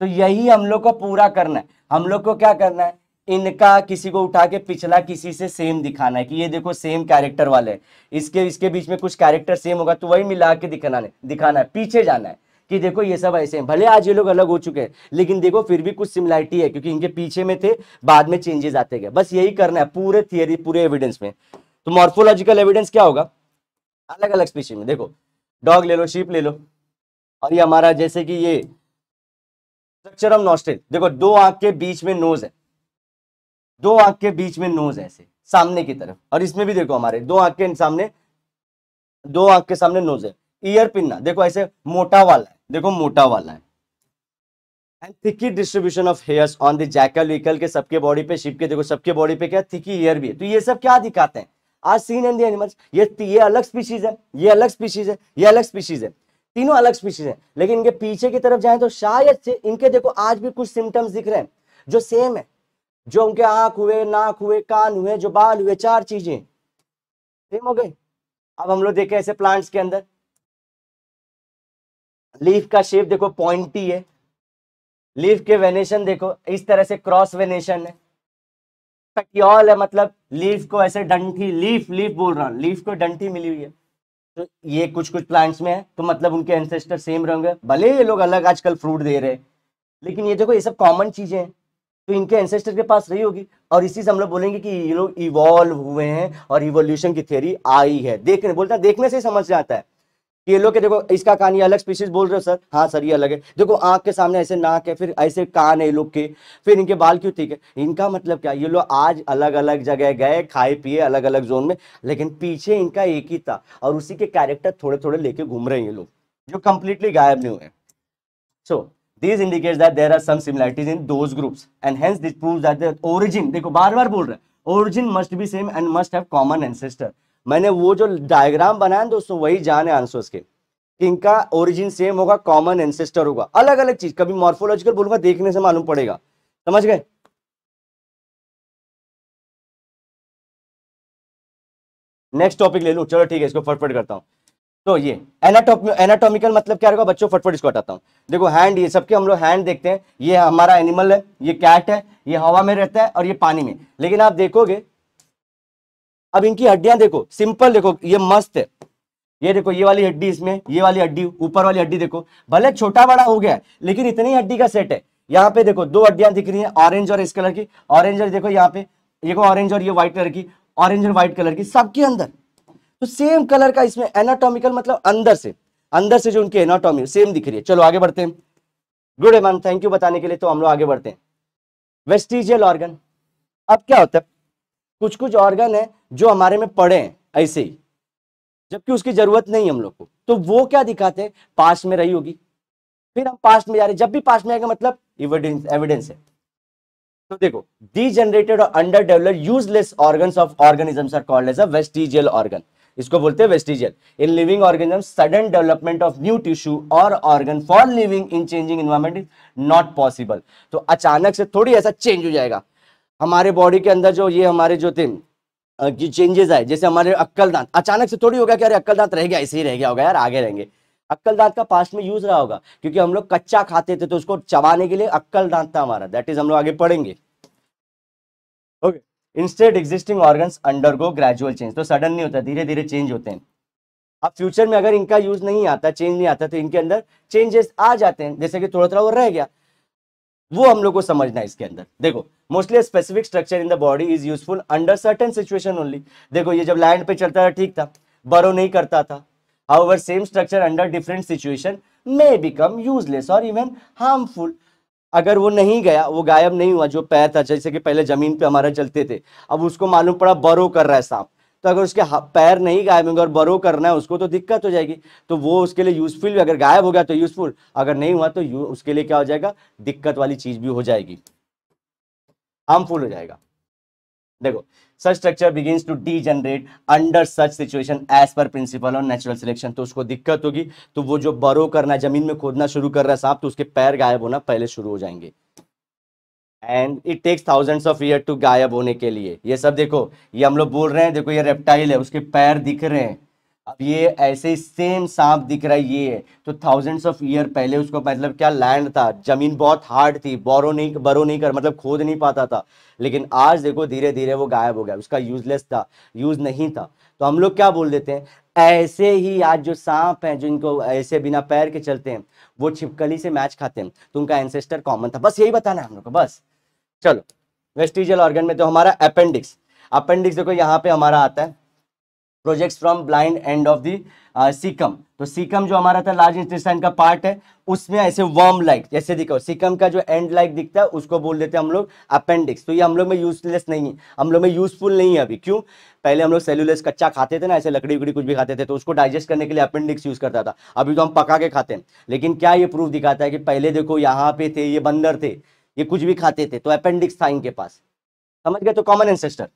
[SPEAKER 1] तो यही हम लोग को पूरा करना है हम लोग को क्या करना है इनका किसी को उठा के पिछला किसी से सेम दिखाना है कि ये देखो सेम कैरेक्टर वाले इसके इसके बीच में कुछ कैरेक्टर सेम होगा तो वही मिला के दिखाना है दिखाना है पीछे जाना है कि देखो ये सब ऐसे हैं भले आज ये लोग अलग हो चुके हैं लेकिन देखो फिर भी कुछ सिमिलैरिटी है क्योंकि इनके पीछे में थे बाद में चेंजेस आते गए बस यही करना है पूरे थियरी पूरे एविडेंस में तो मॉर्फोलॉजिकल एविडेंस क्या होगा अलग अलग स्पीशीज में देखो डॉग ले लो शीप ले लो और ये हमारा जैसे कि ये स्ट्रक्चर ऑफ नॉस्ट्रेल देखो दो आंख के बीच में नोज है दो आंख के बीच में नोज ऐसे सामने की तरफ और इसमें भी देखो हमारे दो आंख के सामने दो आंख के सामने नोज है ईयर पिन्ना देखो ऐसे मोटा वाला है देखो मोटा वाला है and thick distribution of hairs on the jackal विकल के सबके बॉडी पे शिप के देखो सबके बॉडी पे क्या थिकी ईयर भी है तो ये सब क्या दिखाते हैं आज सीन एंड एनिमल्स ये ये अलग स्पीशीज है ये अलग स्पीशीज है ये अलग स्पीशीज है तीनों अलग स्पीशीज है लेकिन इनके पीछे की तरफ जाए तो शायद से इनके देखो आज भी कुछ सिम्टम्स दिख रहे हैं जो सेम है जो उनके आंख हुए नाक हुए कान हुए जो बाल हुए चार चीजें सेम हो गए अब हम लोग देखे ऐसे प्लांट्स के अंदर लीफ का शेप देखो पॉइंटी है लीफ के वेनेशन देखो इस तरह से क्रॉस वेनेशन है टकियोल है मतलब लीफ को ऐसे डंठी लीफ लीफ बोल रहा हूँ लीफ को डंठी मिली हुई है तो ये कुछ कुछ प्लांट्स में है तो मतलब उनके एंसेस्टर सेम रहेंगे भले ये लोग अलग आजकल फ्रूट दे रहे हैं लेकिन ये देखो ये सब कॉमन चीजें हैं तो इनके एंसेस्टर के पास रही होगी और इसी से हम लोग बोलेंगे कि ये लोग इवॉल्व हुए हैं और इवोल्यूशन की थ्योरी आई है देखने बोलते हैं देखने से ही समझ जाता है कि ये लोग के देखो इसका कान ये अलग स्पीशीज बोल रहे हो सर हाँ सर ये अलग है देखो आंख के सामने ऐसे नाक है फिर ऐसे कान है ये लोग के फिर इनके बाल क्यों ठीक है इनका मतलब क्या ये लोग आज अलग अलग जगह गए खाए पिए अलग अलग जोन में लेकिन पीछे इनका एक ही था और उसी के कैरेक्टर थोड़े थोड़े लेके घूम रहे हैं ये लोग जो कंप्लीटली गायब नहीं हुए so so, this indicates that there are some similarities in those groups and hence this proves that the origin देखो बार बार बोल रहा है origin must be same and must have common ancestor मैंने वो जो डायग्राम बनाया दोस्तों वही जान है आंसर्स के इनका ओरिजिन सेम होगा कॉमन एंसेस्टर होगा अलग अलग चीज कभी मॉर्फोलॉजिकल बोलूंगा देखने से मालूम पड़ेगा समझ गए नेक्स्ट टॉपिक ले लू चलो ठीक है इसको फटफट करता हूं तो ये एनाटॉमिकल मतलब क्या होगा बच्चों फटफट इसको हटाता हूँ देखो हैंड ये सबके हम लोग हैंड देखते हैं ये हमारा एनिमल है ये कैट है ये हवा में रहता है और ये पानी में लेकिन आप देखोगे अब इनकी हड्डियां देखो सिंपल देखो ये मस्त है ये देखो ये वाली हड्डी इसमें ये वाली हड्डी ऊपर वाली हड्डी देखो भले छोटा बड़ा हो गया लेकिन इतनी हड्डी का सेट है यहाँ पे देखो दो हड्डियां दिख रही है ऑरेंज और इस कलर की ऑरेंज और देखो यहाँ पे देखो ऑरेंज और ये व्हाइट कलर की ऑरेंज और व्हाइट कलर की सबके अंदर तो सेम कलर का इसमें एनाटॉमिकल मतलब अंदर से अंदर से जो उनकी एनाटॉमी सेम दिख रही है चलो आगे बढ़ते हैं गुड है थैंक यू बताने के लिए तो हम लोग आगे बढ़ते हैं वेस्टिजियल ऑर्गन अब क्या होता है कुछ कुछ ऑर्गन है जो हमारे में पड़े हैं ऐसे ही जबकि उसकी जरूरत नहीं हम लोग को तो वो क्या दिखाते हैं पास्ट में रही होगी फिर हम पास्ट में जा रहे जब भी पास्ट में आएगा मतलब एविडेंस एविडेंस है तो देखो डी जनरेटेड और under develop useless organ of organisms are called as a vestigial organ इसको बोलते हैं vestigial in living organism sudden development of new tissue और organ for living in changing environment is not possible तो अचानक से थोड़ी ऐसा चेंज हो जाएगा हमारे बॉडी के अंदर जो ये हमारे जो थे जो चेंजेस आए जैसे हमारे अक्कल दांत अचानक से थोड़ी हो गया कि अरे अक्कल दांत रह गया ऐसे ही रह गया होगा यार आगे रहेंगे अक्कल दांत का पास्ट में यूज रहा होगा क्योंकि हम लोग कच्चा खाते थे तो उसको चबाने के लिए अक्कल दांत था हमारा दैट इज हम लोग आगे पढ़ेंगे okay okay. Instead existing under undergo gradual change तो सडन नहीं होता धीरे धीरे चेंज होते हैं अब फ्यूचर में अगर इनका यूज नहीं आता चेंज नहीं आता तो इनके अंदर चेंजेस आ जाते हैं जैसे कि थोड़ा थोड़ा वो रह गया वो हम लोग को समझना है इसके अंदर देखो mostly specific structure in the body is useful under certain situation only देखो ये जब लैंड पे चलता था ठीक था बरो नहीं करता था how same structure under different situation may become useless और इवन हार्मफुल अगर वो नहीं गया वो गायब नहीं हुआ जो पैर था जैसे कि पहले ज़मीन पे हमारा चलते थे अब उसको मालूम पड़ा बरो कर रहा है सांप तो अगर उसके पैर नहीं गायब होंगे और बरो करना है उसको तो दिक्कत हो जाएगी तो वो उसके लिए यूज़फुल भी अगर गायब हो गया तो यूज़फुल अगर नहीं हुआ तो उसके लिए क्या हो जाएगा दिक्कत वाली चीज़ भी हो जाएगी हार्मफुल हो जाएगा देखो structure structure to degenerate under such situation as per principle on natural selection तो उसको दिक्कत होगी तो वो जो बरो करना जमीन में खोदना शुरू कर रहा है साहब तो उसके पैर गायब होना पहले शुरू हो जाएंगे and it takes thousands of year to गायब होने के लिए ये सब देखो ये हम लोग बोल रहे हैं देखो ये रेप्टाइल है उसके पैर दिख रहे हैं अब ये ऐसे सेम सांप दिख रहा है ये तो थाउजेंड्स ऑफ ईयर पहले उसको मतलब क्या लैंड था जमीन बहुत हार्ड थी बोरो नहीं बरो नहीं कर मतलब खोद नहीं पाता था लेकिन आज देखो धीरे धीरे वो गायब हो गया उसका यूजलेस था यूज नहीं था तो हम लोग क्या बोल देते हैं ऐसे ही आज जो सांप हैं जो इनको ऐसे बिना पैर के चलते हैं वो छिपकली से मैच खाते हैं तो उनका एंसेस्टर कॉमन था बस यही बताना है हम लोग को बस चलो वेस्टिजल ऑर्गन में तो हमारा अपेंडिक्स अपेंडिक्स देखो यहाँ पे हमारा आता है projects from blind end of the caecum तो सिकम जो हमारा था लार्ज इंटेस्टाइन का पार्ट है उसमें ऐसे वर्म लाइक जैसे दिखाओ सिकम का जो एंड लाइक दिखता है उसको बोल देते हैं हम लोग अपेंडिक्स तो ये हम लोग में यूजलेस नहीं है हम लोग में यूजफुल नहीं है अभी क्यों पहले हम लोग सेलुलस कच्चा खाते थे ना ऐसे लकड़ी उकड़ी कुछ भी खाते थे तो उसको डाइजेस्ट करने के लिए अपेंडिक्स यूज करता था अभी तो हम पका के खाते हैं लेकिन क्या ये प्रूफ दिखाता है कि पहले देखो यहाँ पे थे ये बंदर थे ये कुछ भी खाते थे तो अपेंडिक्स था इनके पास समझ गए तो कॉमन एंसेस्टर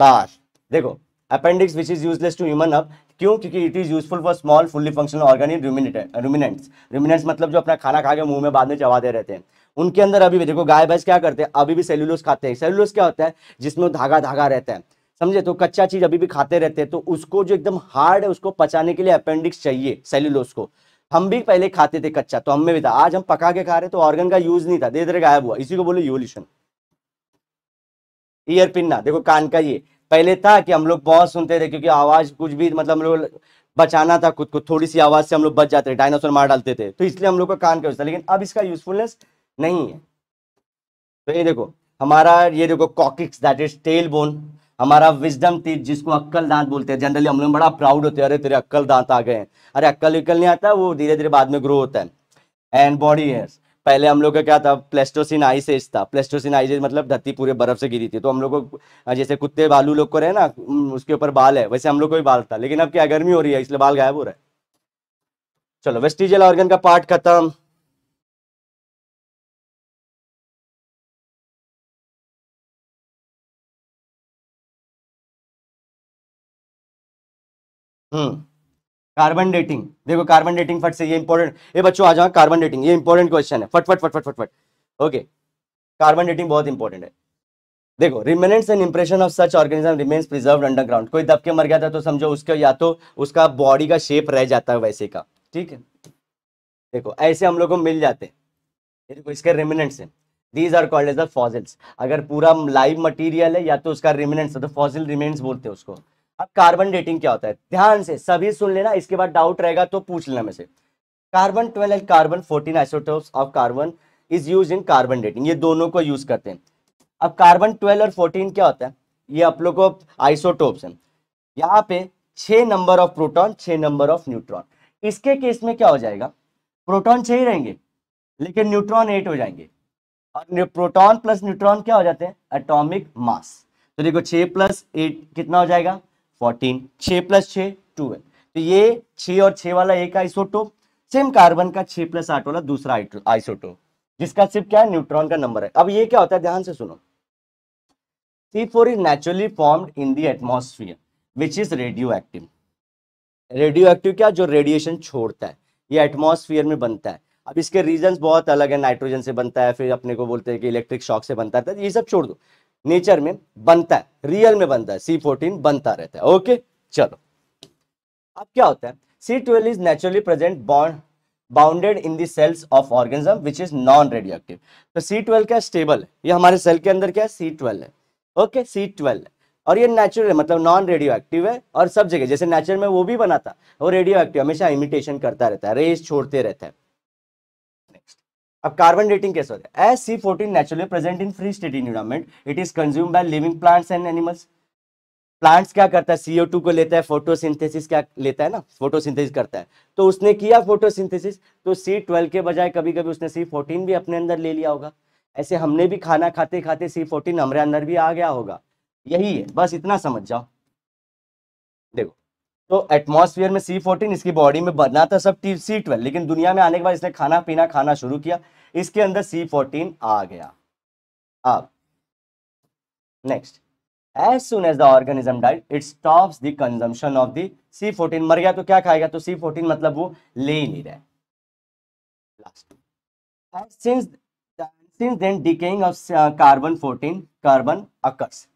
[SPEAKER 1] बस देखो appendix which is useless to human up क्यों क्योंकि it is useful for small fully functional organic ruminates ruminates मतलब जो अपना खाना खा के मुंह में बाद में चबाते रहते हैं उनके अंदर अभी भी देखो गाय भैंस क्या करते हैं अभी भी सेल्यूलोस खाते हैं सेल्यूलोस क्या होता है जिसमें धागा धागा रहता है समझे तो कच्चा चीज अभी भी खाते रहते हैं तो उसको जो एकदम हार्ड है उसको पचाने के लिए अपेंडिक्स चाहिए सेल्यूलोस को हम भी पहले खाते थे कच्चा तो हम में भी था आज हम पका के खा रहे तो ऑर्गन का यूज नहीं था धीरे धीरे गायब हुआ इसी को बोलो यूलिशन ईयर पिन्ना देखो कान का ये पहले था कि हम लोग बहुत सुनते थे क्योंकि आवाज़ कुछ भी मतलब हम लोग बचाना था खुद को थोड़ी सी आवाज़ से हम लोग बच जाते थे डायनासोर मार डालते थे तो इसलिए हम लोग का कान का होता था लेकिन अब इसका यूजफुलनेस नहीं है तो ये देखो हमारा ये देखो coccyx that is tail bone हमारा विजडम थी जिसको अक्कल दांत बोलते हैं जनरली हम लोग बड़ा प्राउड होते हैं अरे तेरे अक्कल दांत आ गए हैं अरे अक्कल विक्कल नहीं आता वो धीरे धीरे बाद में ग्रो होता है एंड बॉडी हेयर्स पहले हम लोग का क्या था प्लेस्टोसिन आइस एज था प्लेस्टोसिन आइस एज मतलब धरती पूरे बर्फ से गिरी थी तो हम लोग को जैसे कुत्ते बालू लोग को रहे ना उसके ऊपर बाल है वैसे हम लोग को भी बाल था लेकिन अब क्या गर्मी हो रही है इसलिए बाल गायब हो रहा है चलो वेस्टिजियल ऑर्गन का पार्ट खत्म
[SPEAKER 2] हम्म कार्बन
[SPEAKER 1] डेटिंग देखो कार्बन डेटिंग फट से ये इंपॉर्टेंट ये बच्चों आ जाओ कार्बन डेटिंग ये इंपॉर्टेंट क्वेश्चन है फट फट फट फट फट फट ओके कार्बन डेटिंग बहुत इंपॉर्टेंट है देखो remnants and impression of such organism remains preserve underground कोई दबके मर गया था तो समझो उसका या तो उसका बॉडी का शेप रह जाता है वैसे का ठीक है देखो ऐसे हम लोग को मिल जाते हैं देखो इसके रिमिनेंट्स हैं these are called as the fossils अगर पूरा लाइव मटीरियल है या तो उसका रिमिनेंट्स तो फॉजिल रिमेन्स बोलते हैं उसको अब कार्बन डेटिंग क्या होता है ध्यान से सभी सुन लेना इसके बाद डाउट रहेगा तो पूछ लेना मैं से carbon twelve and carbon fourteen isotope of carbon is use in carbon dating ये दोनों को यूज करते हैं अब कार्बन ट्वेल्व और फोर्टीन क्या होता है ये आप लोग को आइसोटोप्स हैं यहाँ पे छः नंबर ऑफ प्रोटॉन छः नंबर ऑफ न्यूट्रॉन इसके केस में क्या हो जाएगा प्रोटॉन छह ही रहेंगे लेकिन न्यूट्रॉन एट हो जाएंगे और प्रोटॉन प्लस न्यूट्रॉन क्या हो जाते हैं एटॉमिक मास तो देखो छः प्लस एट कितना हो जाएगा फोर्टीन छ प्लस छ टू है तो ये छ और छ वाला एक आइसोटोप सेम कार्बन का छ प्लस आठ वाला दूसरा आइसोटोप जिसका सिर्फ क्या है न्यूट्रॉन का नंबर है अब ये क्या होता है ध्यान से सुनो C four is naturally formed in the atmosphere which is radioactive radioactive क्या जो रेडिएशन छोड़ता है ये एटमोसफियर में बनता है अब इसके रीजन बहुत अलग है नाइट्रोजन से बनता है फिर अपने को बोलते हैं कि इलेक्ट्रिक शॉक से बनता है तो ये सब छोड़ दो नेचर में बनता है रियल में बनता है सी फोर्टीन बनता रहता है ओके चलो अब क्या होता है C twelve is naturally present bond bounded in the cells of organism which is non radioactive तो सी ट्वेल्व क्या स्टेबल है ये हमारे सेल के अंदर क्या है सी ट्वेल्व है ओके सी ट्वेल्व है और ये नेचुरल है मतलब नॉन रेडियो एक्टिव है और सब जगह जैसे नेचुरल में वो भी बनाता वो रेडियो एक्टिव हमेशा इमिटेशन करता रहता है रेस छोड़ते रहता है अब कार्बन डेटिंग कैसे होता है as C fourteen naturally present in free state environment it is consume by living plants and animals plants क्या करता है सीओ टू को लेता है फोटोसिंथेसिस क्या लेता है ना फोटोसिंथेसिस करता है तो उसने किया फोटोसिंथेसिस तो सी ट्वेल्व के बजाय कभी कभी उसने सी फोर्टीन भी अपने अंदर ले लिया होगा ऐसे हमने भी खाना खाते खाते सी फोर्टीन हमारे अंदर भी आ गया होगा यही है बस इतना समझ जाओ तो एटमॉस्फेयर में सी फोर्टीन इसकी बॉडी में बना था सब सी ट्वेल्व लेकिन दुनिया में आने के बाद इसने खाना पीना खाना शुरू किया इसके अंदर सी फोर्टीन आ गया अब next as soon as the organism died it stop the consumption of the C fourteen मर गया तो क्या खाएगा तो सी फोर्टीन मतलब वो ले ही नहीं रहे कार्बन फोर्टीन कार्बन अकर्स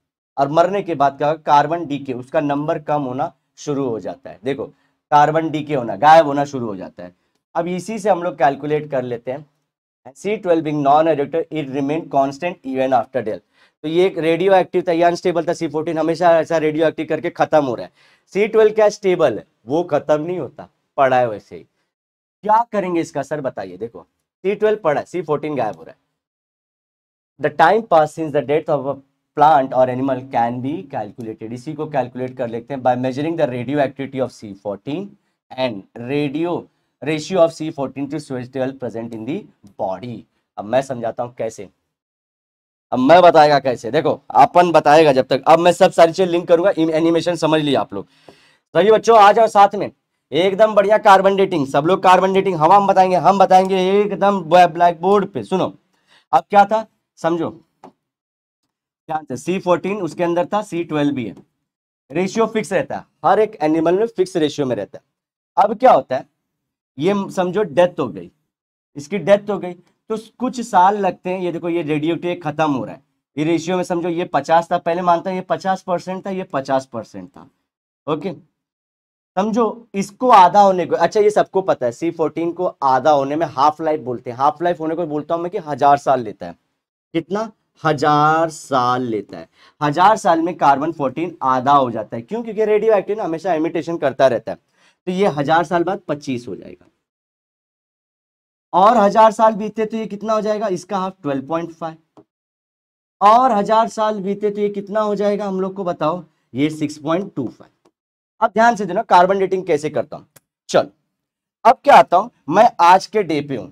[SPEAKER 1] और मरने के बाद क्या कार्बन डीके उसका नंबर कम होना शुरू हो जाता है देखो कार्बन डी के होना गायब होना शुरू हो जाता है अब इसी से हम लोग कैलकुलेट कर लेते हैं C twelve being non active it remain constant even after death तो ये एक रेडियो एक्टिव था या अनस्टेबल था सी फोर्टीन हमेशा ऐसा रेडियो एक्टिव करके खत्म हो रहा है सी ट्वेल्व क्या स्टेबल है वो खत्म नहीं होता पड़ा है वैसे ही क्या करेंगे इसका सर बताइए देखो सी ट्वेल्व पड़ा है सी फोर्टीन गायब हो रहा है the time pass since the death of plant और एनिमल कैन बी कैलकुलेटेड इसी को कैलकुलेट कर लेते हैं by measuring the radioactivity of C fourteen and radio ratio of C fourteen to C12 present in the body अब मैं समझाता हूँ कैसे अब मैं बताएगा कैसे देखो अपन बताएगा जब तक अब मैं सब सारी चीज लिंक करूंगा एनिमेशन समझ लिया आप लोग सही बच्चों आ जाओ साथ में एकदम बढ़िया कार्बन डेटिंग सब लोग कार्बन डेटिंग हम हम बताएंगे हम बताएंगे एकदम ब्लैक बोर्ड पे सुनो अब क्या था समझो ध्यान से सी फोर्टीन उसके अंदर था सी ट्वेल्व भी है रेशियो फिक्स रहता है हर एक एनिमल में फिक्स रेशियो में रहता है अब क्या होता है ये समझो डेथ हो गई इसकी डेथ हो गई तो कुछ साल लगते हैं ये देखो ये रेडियो खत्म हो रहा है ये रेशियो में समझो ये पचास था पहले मानता ये पचास परसेंट था ये पचास परसेंट था ओके समझो इसको आधा होने को अच्छा ये सबको पता है सी फोर्टीन को आधा होने में हाफ लाइफ बोलते हैं हाफ लाइफ होने को बोलता हूँ मैं कि हजार साल लेता है कितना हजार साल लेता है हजार साल में कार्बन फोर्टीन आधा हो जाता है क्यों क्योंकि रेडियो एक्टिव हमेशा एमिटेशन करता रहता है तो ये हजार साल बाद पच्चीस हो जाएगा और हजार साल बीते तो ये कितना हो जाएगा इसका हाफ ट्वेल्व पॉइंट फाइव और हजार साल बीते तो ये कितना हो जाएगा हम लोग को बताओ ये सिक्स पॉइंट टू फाइव अब ध्यान से देना कार्बन डेटिंग कैसे करता हूं चलो अब क्या आता हूं मैं आज के डे पे हूं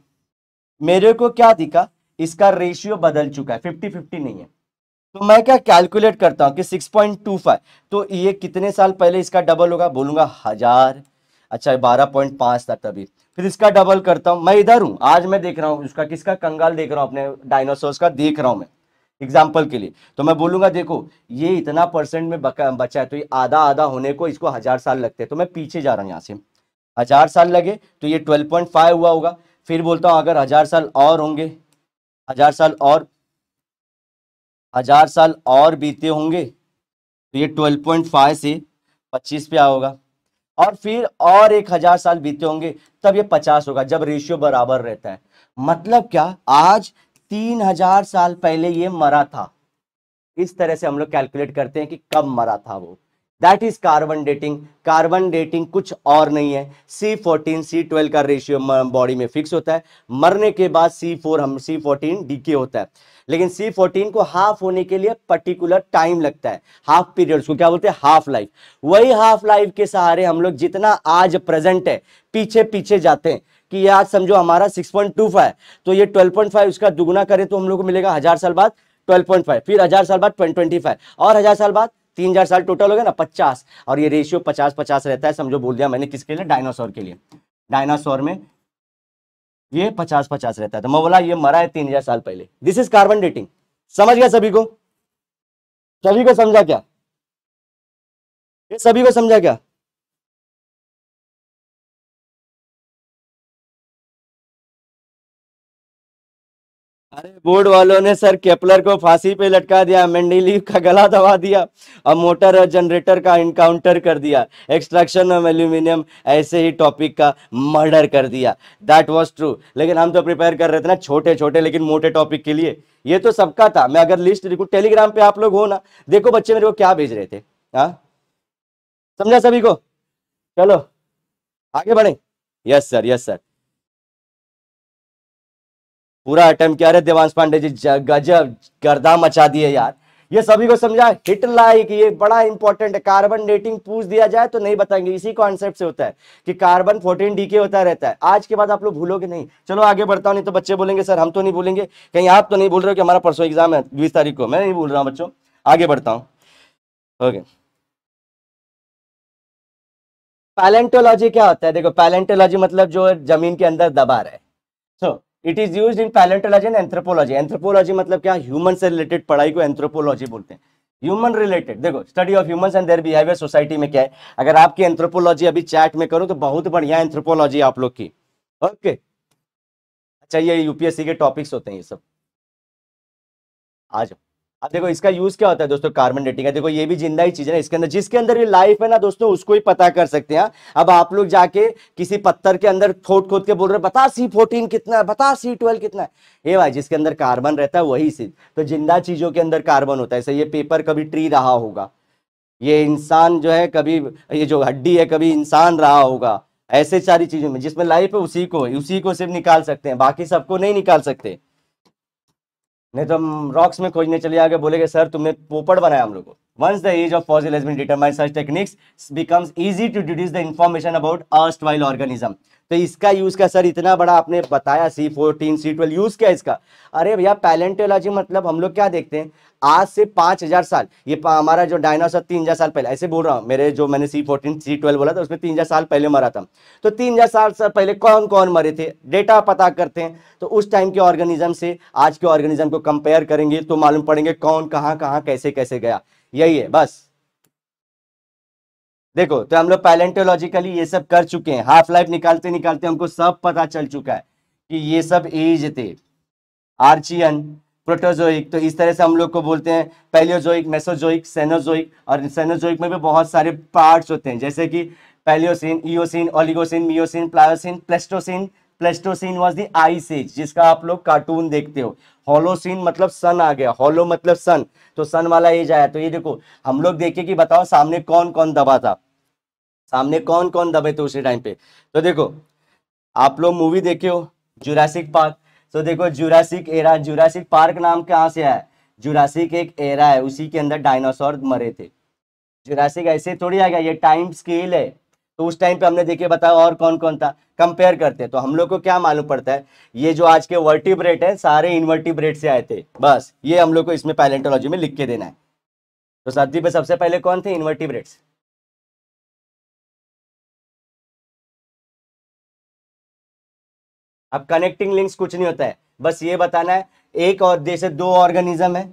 [SPEAKER 1] मेरे को क्या दिखा इसका रेशियो बदल चुका है फिफ्टी फिफ्टी नहीं है तो मैं क्या कैलकुलेट करता हूँ कि सिक्स पॉइंट टू फाइव तो ये कितने साल पहले इसका डबल होगा बोलूंगा हजार अच्छा बारह पॉइंट पाँच था तभी फिर इसका डबल करता हूँ मैं इधर हूँ आज मैं देख रहा हूँ उसका किसका कंगाल देख रहा हूँ अपने डायनासोर्स का देख रहा हूँ मैं एग्जाम्पल के लिए तो मैं बोलूंगा देखो ये इतना परसेंट में बचा है तो ये आधा आधा होने को इसको हज़ार साल लगते हैं तो मैं पीछे जा रहा हूँ यहाँ से हज़ार साल लगे तो ये ट्वेल्व पॉइंट फाइव हुआ होगा फिर बोलता हूँ अगर हज़ार साल और होंगे हजार साल और हजार साल और बीते होंगे तो ये ट्वेल्व पॉइंट फाइव से पच्चीस पे आओगा होगा और फिर और एक हजार साल बीते होंगे तब ये पचास होगा जब रेशियो बराबर रहता है मतलब क्या आज तीन हजार साल पहले ये मरा था इस तरह से हम लोग कैलकुलेट करते हैं कि कब मरा था वो that is carbon dating carbon dating कुछ और नहीं है सी फोर्टीन सी का रेशियो बॉडी में फिक्स होता है मरने के बाद सी फोर हम सी फोर्टीन डीके होता है लेकिन सी फोर्टीन को हाफ होने के लिए पर्टिकुलर टाइम लगता है हाफ पीरियड को क्या बोलते हैं हाफ लाइफ वही हाफ लाइफ के सहारे हम लोग जितना आज प्रेजेंट है पीछे पीछे जाते हैं कि ये आज समझो हमारा 6.25 तो ये 12.5 उसका दुगुना करें तो हम लोग को मिलेगा हजार साल बाद 12.5 फिर हजार साल बाद फाइव और हजार साल बाद तीन हजार साल टोटल हो गया ना पचास और ये रेशियो पचास पचास रहता है समझो बोल दिया मैंने किसके लिए डायनासोर के लिए डायनासोर में ये पचास पचास रहता है तो मैं बोला ये मरा है तीन हजार साल पहले दिस इज कार्बन डेटिंग समझ गया सभी को सभी को समझा क्या
[SPEAKER 2] ये सभी को समझा क्या
[SPEAKER 1] बोर्ड वालों ने सर केपलर को फांसी पे लटका दिया मेंडलीव का गला दबा दिया और मोटर और जनरेटर का इनकाउंटर कर दिया एक्सट्रैक्शन ऑफ एल्यूमिनियम ऐसे ही टॉपिक का मर्डर कर दिया दैट वाज ट्रू लेकिन हम तो प्रिपेयर कर रहे थे ना छोटे छोटे लेकिन मोटे टॉपिक के लिए ये तो सबका था मैं अगर लिस्ट देखू टेलीग्राम पे आप लोग हो ना देखो बच्चे मेरे को क्या भेज रहे थे हाँ समझा सभी को चलो आगे बढ़े यस सर यस सर पूरा अटेम्प्ट किया अरे देवांश पांडे जी गजब गर्दा मचा दिए यार ये सभी को समझा हिट लाइक ये बड़ा इंपॉर्टेंट है कार्बन डेटिंग पूछ दिया जाए तो नहीं बताएंगे इसी कॉन्सेप्ट से होता है कि कार्बन फोर्टीन डी के होता रहता है आज के बाद आप लोग भूलोगे नहीं चलो आगे बढ़ता हूँ नहीं तो बच्चे बोलेंगे सर हम तो नहीं भूलेंगे कहीं आप तो नहीं भूल रहे हो कि हमारा परसों एग्जाम है बीस तारीख को मैं नहीं भूल रहा हूँ बच्चों आगे बढ़ता हूँ ओके पैलेंटोलॉजी क्या होता है देखो पैलेंटोलॉजी मतलब जो जमीन के अंदर दबा रहे it is use in palaeontology and anthropology anthropology मतलब क्या ह्यूमन से रिलेटेड पढ़ाई को एंथ्रोपोलॉजी बोलते हैं ह्यूमन रिलेटेड देखो study of human and their behaviour society में क्या है अगर आपकी एंथ्रोपोलॉजी अभी चैट में करो तो बहुत बढ़िया एंथ्रोपोलॉजी आप लोग की ओके अच्छा ये यूपीएससी के टॉपिक्स होते हैं ये सब आ जाओ अब देखो इसका यूज क्या होता है दोस्तों कार्बन डेटिंग है देखो ये भी जिंदा ही चीज है ना इसके अंदर जिसके अंदर भी लाइफ है ना दोस्तों उसको ही पता कर सकते हैं हाँ। अब आप लोग जाके किसी पत्थर के अंदर खोद खोद के बोल रहे बता सी फोर्टीन कितना है बता सी ट्वेल्व कितना है ये भाई जिसके अंदर कार्बन रहता है वही सी तो जिंदा चीजों के अंदर कार्बन होता है ऐसे ये पेपर कभी ट्री रहा होगा ये इंसान जो है कभी ये जो हड्डी है कभी इंसान रहा होगा ऐसे सारी चीजों में जिसमें लाइफ है उसी को उसी को सिर्फ निकाल सकते हैं बाकी सबको नहीं निकाल सकते नहीं तो हम रॉक्स में खोजने चले आगे बोलेगे सर तुमने पोपड़ बनाया हम लोग को once the age of fossil such techniques becomes easy to deduce the information about erstwhile organism तो इसका यूज का सर इतना बड़ा आपने बताया C fourteen C twelve use क्या इसका अरे भैया पैलेंटोलॉजी मतलब हम लोग क्या देखते हैं आज से पांच हज़ार साल ये हमारा जो डायनासोर तीन हज़ार साल पहले ऐसे बोल रहा हूँ मेरे जो मैंने सी फोर्टीन सी ट्वेल्व बोला था उसमें तीन हज़ार साल पहले मरा था तो तीन हज़ार साल सर पहले कौन कौन मरे थे डेटा पता करते हैं तो उस टाइम के ऑर्गेनिज्म से आज के ऑर्गेनिज्म को कंपेयर करेंगे तो मालूम पड़ेंगे कौन कहाँ कहाँ कैसे कैसे गया यही है बस देखो तो हम लोग पैलेंटोलॉजिकली ये सब कर चुके हैं हाफ लाइफ निकालते निकालते हमको सब पता चल चुका है कि ये सब एज थे आर्चियन प्रोटोजोइक तो इस तरह से हम लोग को बोलते हैं पैलियोजोइक मेसोजोइक सेनोजोइक और सेनोजोइक में भी बहुत सारे पार्ट्स होते हैं जैसे कि Palaeocene Eocene Oligocene Miocene Pliocene Pleistocene Pleistocene was the ice age जिसका आप लोग कार्टून देखते हो होलोसिन मतलब सन आ गया होलो मतलब सन तो सन वाला एज आया तो ये देखो हम लोग देखे कि बताओ सामने कौन कौन दबा था सामने कौन कौन दबे थे उसी टाइम पे तो देखो आप लोग मूवी देखे हो जुरासिक पार्क तो देखो जुरासिक एरा जुरासिक पार्क नाम कहाँ से आया जुरासिक एक एरा है उसी के अंदर डायनासोर मरे थे जुरासिक ऐसे थोड़ी आ गया ये टाइम स्केल है तो उस टाइम पे हमने देखे बताया और कौन कौन था कंपेयर करते हैं तो हम लोग को क्या मालूम पड़ता है ये जो आज के वर्टिब्रेट है सारे इनवर्टिब्रेट से आए थे बस ये हम लोग को इसमें पैलेंटोलॉजी में लिख के देना है तो सर्दी पे सबसे पहले
[SPEAKER 2] कौन थे इन्वर्टिब्रेट्स
[SPEAKER 1] अब कनेक्टिंग लिंक्स कुछ नहीं होता है बस ये बताना है एक और जैसे दो ऑर्गेनिज्म है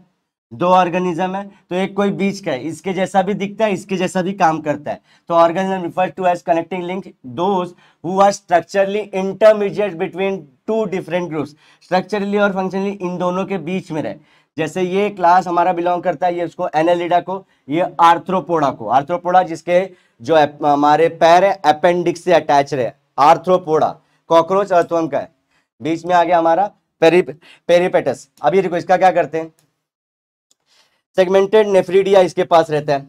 [SPEAKER 1] दो ऑर्गेनिज्म है तो एक कोई बीच का है इसके जैसा भी दिखता है इसके जैसा भी काम करता है तो organism refer to as connecting link those who are structurally intermediate between two different groups structurally और फंक्शनली इन दोनों के बीच में रहे जैसे ये क्लास हमारा बिलोंग करता है ये उसको एनालिडा को ये आर्थ्रोपोडा को आर्थ्रोपोडा जिसके जो हमारे पैर है अपेंडिक्स से अटैच रहे आर्थ्रोपोडा कॉकरोच और अर्थवर्म का है बीच में आ गया हमारा पेरी पेरीपेटस अभी देखो इसका क्या करते हैं सेगमेंटेड नेफ्रीडिया इसके पास रहता है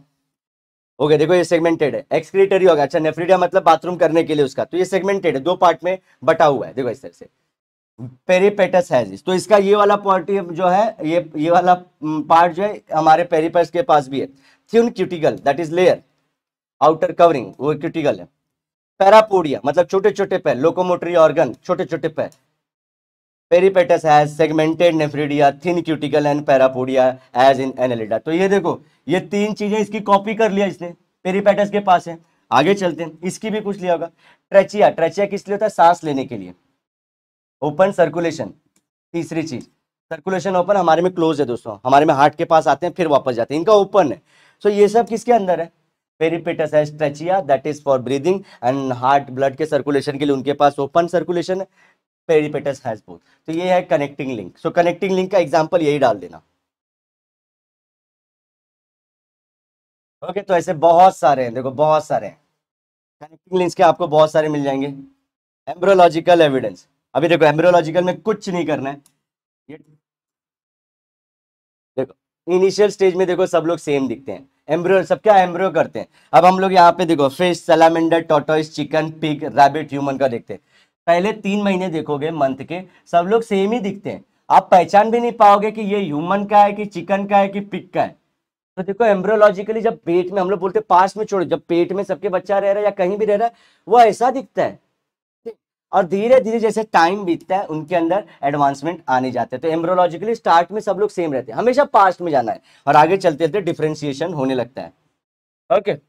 [SPEAKER 1] ओके देखो ये सेगमेंटेड है एक्सक्रीटरी होगा अच्छा नेफ्रीडिया मतलब बाथरूम करने के लिए उसका तो ये सेगमेंटेड है दो पार्ट में बटा हुआ है देखो इस तरह से पेरीपेटस है जिस तो इसका ये वाला पार्ट जो है ये ये वाला पार्ट जो है हमारे पेरीपेटस के पास भी है thin cuticle that is layer outer covering वो क्यूटिकल है पैरापोडिया मतलब छोटे छोटे पैर लोकोमोटरी ऑर्गन छोटे छोटे पैर Peripatus has segmented nephridia thin cuticle and parapodia as in Annelida तो ये देखो ये तीन चीजें इसकी कॉपी कर लिया इसने पेरीपेटस के पास है आगे चलते हैं इसकी भी कुछ लिया होगा ट्रेचिया ट्रेचिया किस लिए होता है सांस लेने के लिए ओपन सर्कुलेशन तीसरी चीज सर्कुलेशन ओपन हमारे में क्लोज है दोस्तों हमारे में हार्ट के पास आते हैं फिर वापस जाते हैं इनका ओपन है सो so, ये सब किसके अंदर है पेरिपेटस है trachea that is for breathing and heart blood के सर्कुलेशन के लिए उनके पास ओपन सर्कुलेशन है पेरीपेटस हैज बोथ तो ये है connecting link so connecting
[SPEAKER 2] link का एग्जाम्पल यही डाल देना
[SPEAKER 1] ओके okay, तो ऐसे बहुत सारे हैं देखो बहुत सारे हैं कनेक्टिंग लिंक्स के आपको बहुत सारे मिल जाएंगे एम्ब्रोलॉजिकल एविडेंस अभी देखो एम्ब्रोलॉजिकल में कुछ नहीं करना है ये देखो इनिशियल स्टेज में देखो सब लोग सेम दिखते हैं एम्ब्रियो सब क्या एम्ब्रियो करते हैं अब हम लोग यहाँ पे देखो फिश सलामेंडर टोटोइ चिकन पिग रैबिट ह्यूमन का देखते हैं पहले तीन महीने देखोगे मंथ के सब लोग सेम ही दिखते हैं आप पहचान भी नहीं पाओगे कि ये ह्यूमन का है कि चिकन का है कि पिक का है तो देखो एम्ब्रोलॉजिकली जब पेट में हम लोग बोलते पास में छोड़ो जब पेट में सबके बच्चा रह रहा है या कहीं भी रह रहा है वो ऐसा दिखता है और धीरे धीरे जैसे टाइम बीतता है उनके अंदर एडवांसमेंट आने जाते हैं तो एम्ब्रोलॉजिकली स्टार्ट में सब लोग सेम रहते हैं हमेशा पास्ट में जाना है और आगे चलते चलते डिफ्रेंसिएशन होने लगता है ओके okay.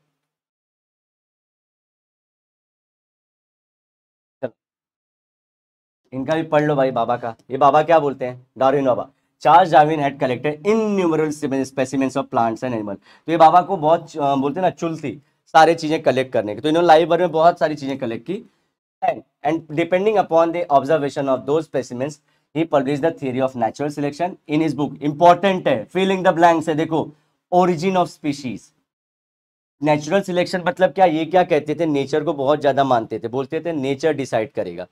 [SPEAKER 1] इनका भी पढ़ लो भाई बाबा का ये बाबा क्या बोलते हैं डॉरिन बाबा Charles Darwin had collected in numeral specimens of plants and animal तो ये बाबा को बहुत बोलते हैं ना चुलती सारी चीज़ें कलेक्ट करने की तो इन्होंने लाइब्रेरी में बहुत सारी चीज़ें कलेक्ट की and, and depending upon the observation of those specimens he published the theory of natural selection in his book important hai filling the blanks hai dekho origin of species natural selection मतलब क्या ये क्या कहते थे nature को बहुत ज्यादा मानते थे बोलते थे नेचर डिसाइड करेगा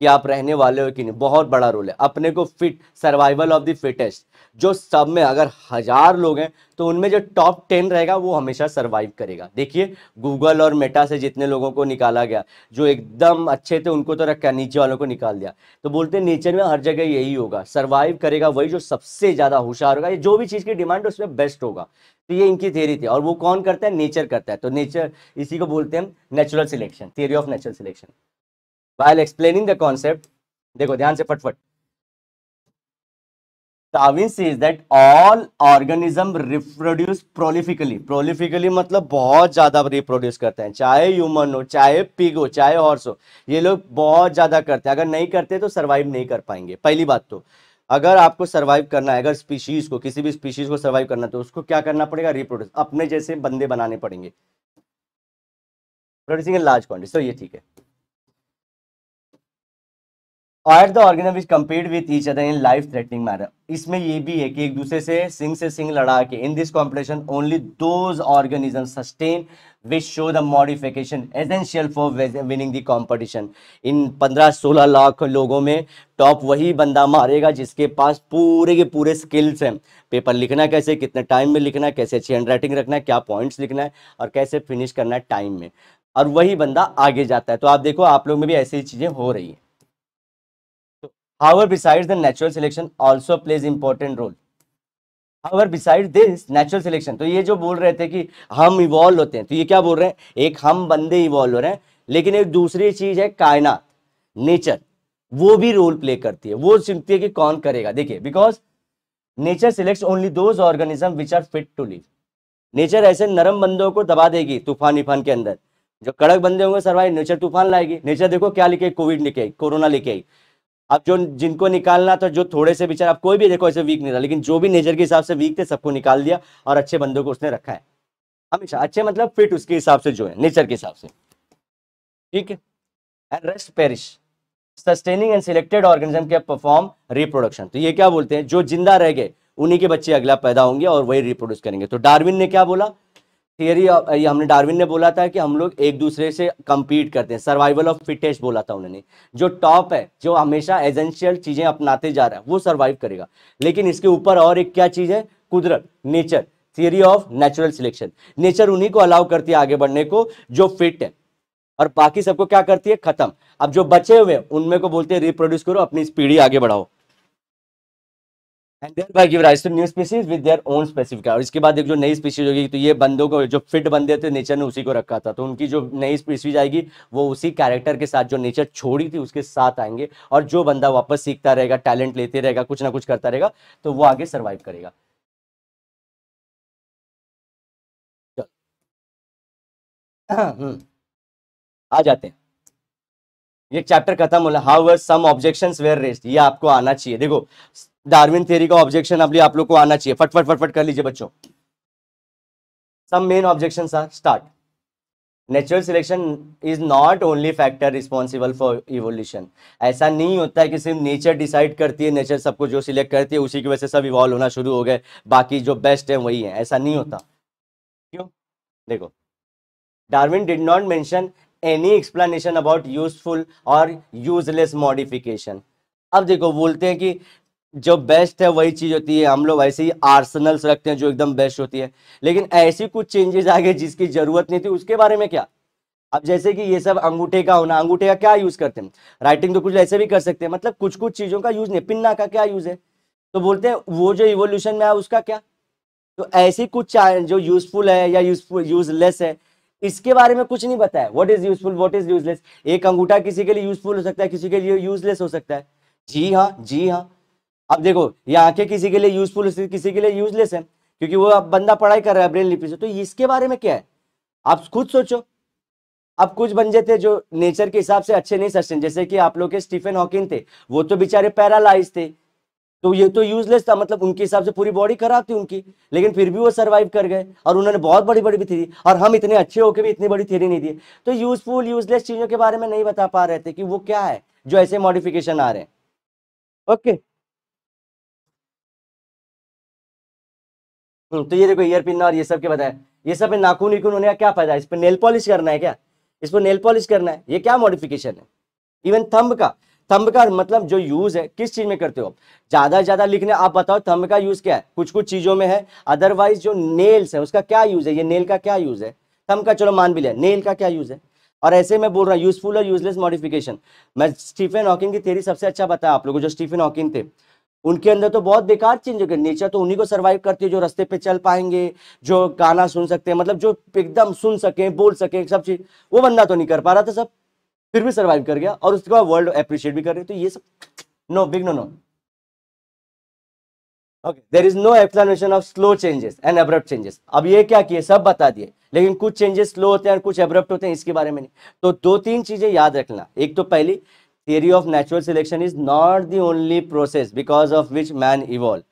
[SPEAKER 1] कि आप रहने वाले हो कि नहीं बहुत बड़ा रोल है अपने को fit survival of the fittest जो सब में अगर हज़ार लोग हैं तो उनमें जो टॉप टेन रहेगा वो हमेशा सर्वाइव करेगा देखिए गूगल और मेटा से जितने लोगों को निकाला गया जो एकदम अच्छे थे उनको तो रखा नीचे वालों को निकाल दिया तो बोलते हैं नेचर में हर जगह यही होगा सर्वाइव करेगा वही जो सबसे ज़्यादा होशियार होगा ये जो भी चीज़ की डिमांड उसमें बेस्ट होगा तो ये इनकी थेरी थी और वो कौन करता है नेचर करता है तो नेचर इसी को बोलते हैं natural selection theory of natural selection while explaining the concept देखो ध्यान से फटफट Darwin says that all organism reproduce प्रोलिफिकली मतलब बहुत ज़्यादा रिप्रोड्यूस करते हैं चाहे ह्यूमन हो चाहे पिग हो चाहे हॉर्स हो ये लोग बहुत ज़्यादा करते हैं अगर नहीं करते तो सर्वाइव नहीं कर पाएंगे पहली बात तो अगर आपको सर्वाइव करना है अगर स्पीशीज़ को किसी भी स्पीशीज़ को सर्वाइव करना तो उसको क्या करना पड़ेगा रिप्रोड्यूस अपने जैसे बंदे बनाने पड़ेंगे प्रोड्यूसिंग लार्ज क्वान्टिटी तो ये ठीक है और the organism is compare with each other in life threatening manner इसमें ये भी है कि एक दूसरे से सिंग से सिंग लड़ा के in this competition only those organism sustain which show the modification essential for winning the competition in पंद्रह सोलह लाख लोगों में टॉप वही बंदा मारेगा जिसके पास पूरे के पूरे स्किल्स हैं पेपर लिखना कैसे कितने टाइम में लिखना है कैसे अच्छी हैंड राइटिंग रखना है क्या पॉइंट्स लिखना है और कैसे फिनिश करना है टाइम में और वही बंदा आगे जाता है तो आप देखो आप लोग में भी ऐसी चीज़ें हो रही हैं However, besides the natural selection also plays important role. However, besides this natural selection तो ये जो बोल रहे थे कि हम इवॉल्व होते हैं तो ये क्या बोल रहे हैं एक हम बंदे इवॉल्व हो रहे हैं लेकिन एक दूसरी चीज है कायना नेचर वो भी रोल प्ले करती है वो सुनती है कि कौन करेगा देखिए because nature select only those organism which are fit to live nature ऐसे नरम बंदों को दबा देगी तूफान इफान के अंदर जो कड़क बंदे होंगे सर्वाइव नेचर तूफान लाएगी नेचर देखो क्या लिखे कोविड लिखे कोरोना लिखे अब जो जिनको निकालना था जो थोड़े से बेचारा अब कोई भी देखो ऐसे वीक नहीं था लेकिन जो भी नेचर के हिसाब से वीक थे सबको निकाल दिया और अच्छे बंदों को उसने रखा है हमेशा अच्छे मतलब फिट उसके हिसाब से जो है नेचर के हिसाब से ठीक है and rest perish sustaining and selected organism के परफॉर्म रिप्रोडक्शन तो ये क्या बोलते हैं जो जिंदा रह गए उन्हीं के बच्चे अगला पैदा होंगे और वही रिप्रोड्यूस करेंगे तो डार्विन ने क्या बोला थियरी ये हमने डार्विन ने बोला था कि हम लोग एक दूसरे से कम्पीट करते हैं सर्वाइवल ऑफ फिटेस्ट बोला था उन्होंने जो टॉप है जो हमेशा एजेंशियल चीज़ें अपनाते जा रहा है वो सर्वाइव करेगा लेकिन इसके ऊपर और एक क्या चीज़ है कुदरत nature theory of natural selection nature उन्हीं को अलाउ करती है आगे बढ़ने को जो फिट है और बाकी सबको क्या करती है खत्म अब जो बचे हुए उनमें को बोलते हैं रिप्रोड्यूस करो अपनी स्पीड ही आगे बढ़ाओ and thereby give rise to new species with their own specific और इसके बाद एक जो नई स्पीशीज होगी तो ये बंदों को जो फिट बंदे थे नेचर ने उसी को रखा था तो उनकी जो नई स्पीशीज आएगी वो उसी कैरेक्टर के साथ जो नेचर छोड़ी थी उसके साथ आएंगे और जो बंदा वापस सीखता रहेगा टैलेंट लेते रहेगा कुछ ना कुछ करता रहेगा तो वो आगे सर्वाइव करेगा हाँ, हम्म। आ जाते हैं ये चैप्टर खत्म होना how some objection were raised ये आपको आना चाहिए देखो डार्विन थ्योरी का ऑब्जेक्शन अभी आप लोग को आना चाहिए फटफट फटफट कर लीजिए बच्चों some main objection are start natural selection is not only factor responsible for evolution ऐसा नहीं होता है कि सिर्फ नेचर डिसाइड करती है नेचर सबको जो सिलेक्ट करती है उसी की वजह से सब इवॉल्व होना शुरू हो गए बाकी जो बेस्ट है वही है ऐसा नहीं होता
[SPEAKER 2] क्यों
[SPEAKER 1] देखो Darwin did not mention any explanation about useful और यूजलेस मॉडिफिकेशन अब देखो बोलते हैं कि जो बेस्ट है वही चीज़ होती है हम लोग ऐसे ही आर्सनल्स रखते हैं जो एकदम बेस्ट होती है लेकिन ऐसी कुछ चेंजेस आ गए जिसकी ज़रूरत नहीं थी उसके बारे में क्या अब जैसे कि ये सब अंगूठे का होना अंगूठे का क्या यूज़ करते हैं राइटिंग तो कुछ ऐसे भी कर सकते हैं मतलब कुछ कुछ चीज़ों का यूज़ नहीं पिन्ना का क्या यूज़ है तो बोलते हैं वो जो इवोल्यूशन में आया उसका क्या तो ऐसी कुछ जो यूज़फुल है या यूजफुल यूज़लेस है इसके बारे में कुछ नहीं बताया what is useful what is useless एक अंगूठा किसी के लिए यूजफुल हो सकता है किसी के लिए यूजलेस हो सकता है जी हाँ जी हाँ अब देखो ये आंखें किसी के लिए यूजफुल किसी के लिए यूजलेस है क्योंकि वो अब बंदा पढ़ाई कर रहा है ब्रेन लिपि से तो इसके बारे में क्या है आप खुद सोचो अब कुछ बंजे थे जो नेचर के हिसाब से अच्छे नहीं सस्टेन जैसे कि आप लोग के स्टीफन हॉकिन थे वो तो बेचारे पैरालाइज थे तो ये तो यूजलेस था मतलब उनके हिसाब से पूरी बॉडी खराब थी उनकी लेकिन फिर भी वो सर्वाइव कर गए और उन्होंने बहुत बड़ी बड़ी भी थी और हम इतने अच्छे होके भी इतनी बड़ी थेरी नहीं दी तो यूजफुल यूजलेस चीज़ों के बारे में नहीं बता पा रहे थे कि वो क्या है जो ऐसे मॉडिफिकेशन आ रहे हैं ओके okay. हम्म, तो ये देखो ईयर पिन और ये सब के बताया ये सब में नाखून विकून होने का क्या फायदा इस पर नेल पॉलिश करना है क्या इस पर नेल पॉलिश करना है ये क्या मॉडिफिकेशन है इवन थंब का थंब का मतलब जो यूज है किस चीज में करते हो ज्यादा से ज्यादा लिखने आप बताओ थंब का यूज क्या है कुछ कुछ चीजों में है अदरवाइज जो नेल्स है उसका क्या यूज है ये नेल का क्या यूज है थंब का चलो मान भी लिया नेल का क्या यूज है और ऐसे मैं बोल रहा हूँ यूजफुल और यूजलेस मॉडिफिकेशन मैं स्टीफन हॉकिंग की थेरी सबसे अच्छा बताया आप लोगों को जो स्टीफन हॉकिंग थे उनके अंदर तो बहुत बेकार चेंज हो नेचर तो उन्हीं को सर्वाइव करती है जो रास्ते पे चल पाएंगे जो गाना सुन सकते हैं मतलब जो एकदम सुन सकें बोल सकें सब चीज़ वो बंदा तो नहीं कर पा रहा था सब फिर भी सर्वाइव कर गया और उसके बाद वर्ल्ड अप्रिशिएट भी कर रही तो ये सब no big no no okay there is no explanation of slow changes and abrupt changes अब ये क्या किए सब बता दिए लेकिन कुछ चेंजेस स्लो होते हैं और कुछ अब्रप्ट होते हैं इसके बारे में नहीं तो दो तीन चीजें याद रखना एक तो पहली theory of natural selection is not the only process because of which man evolve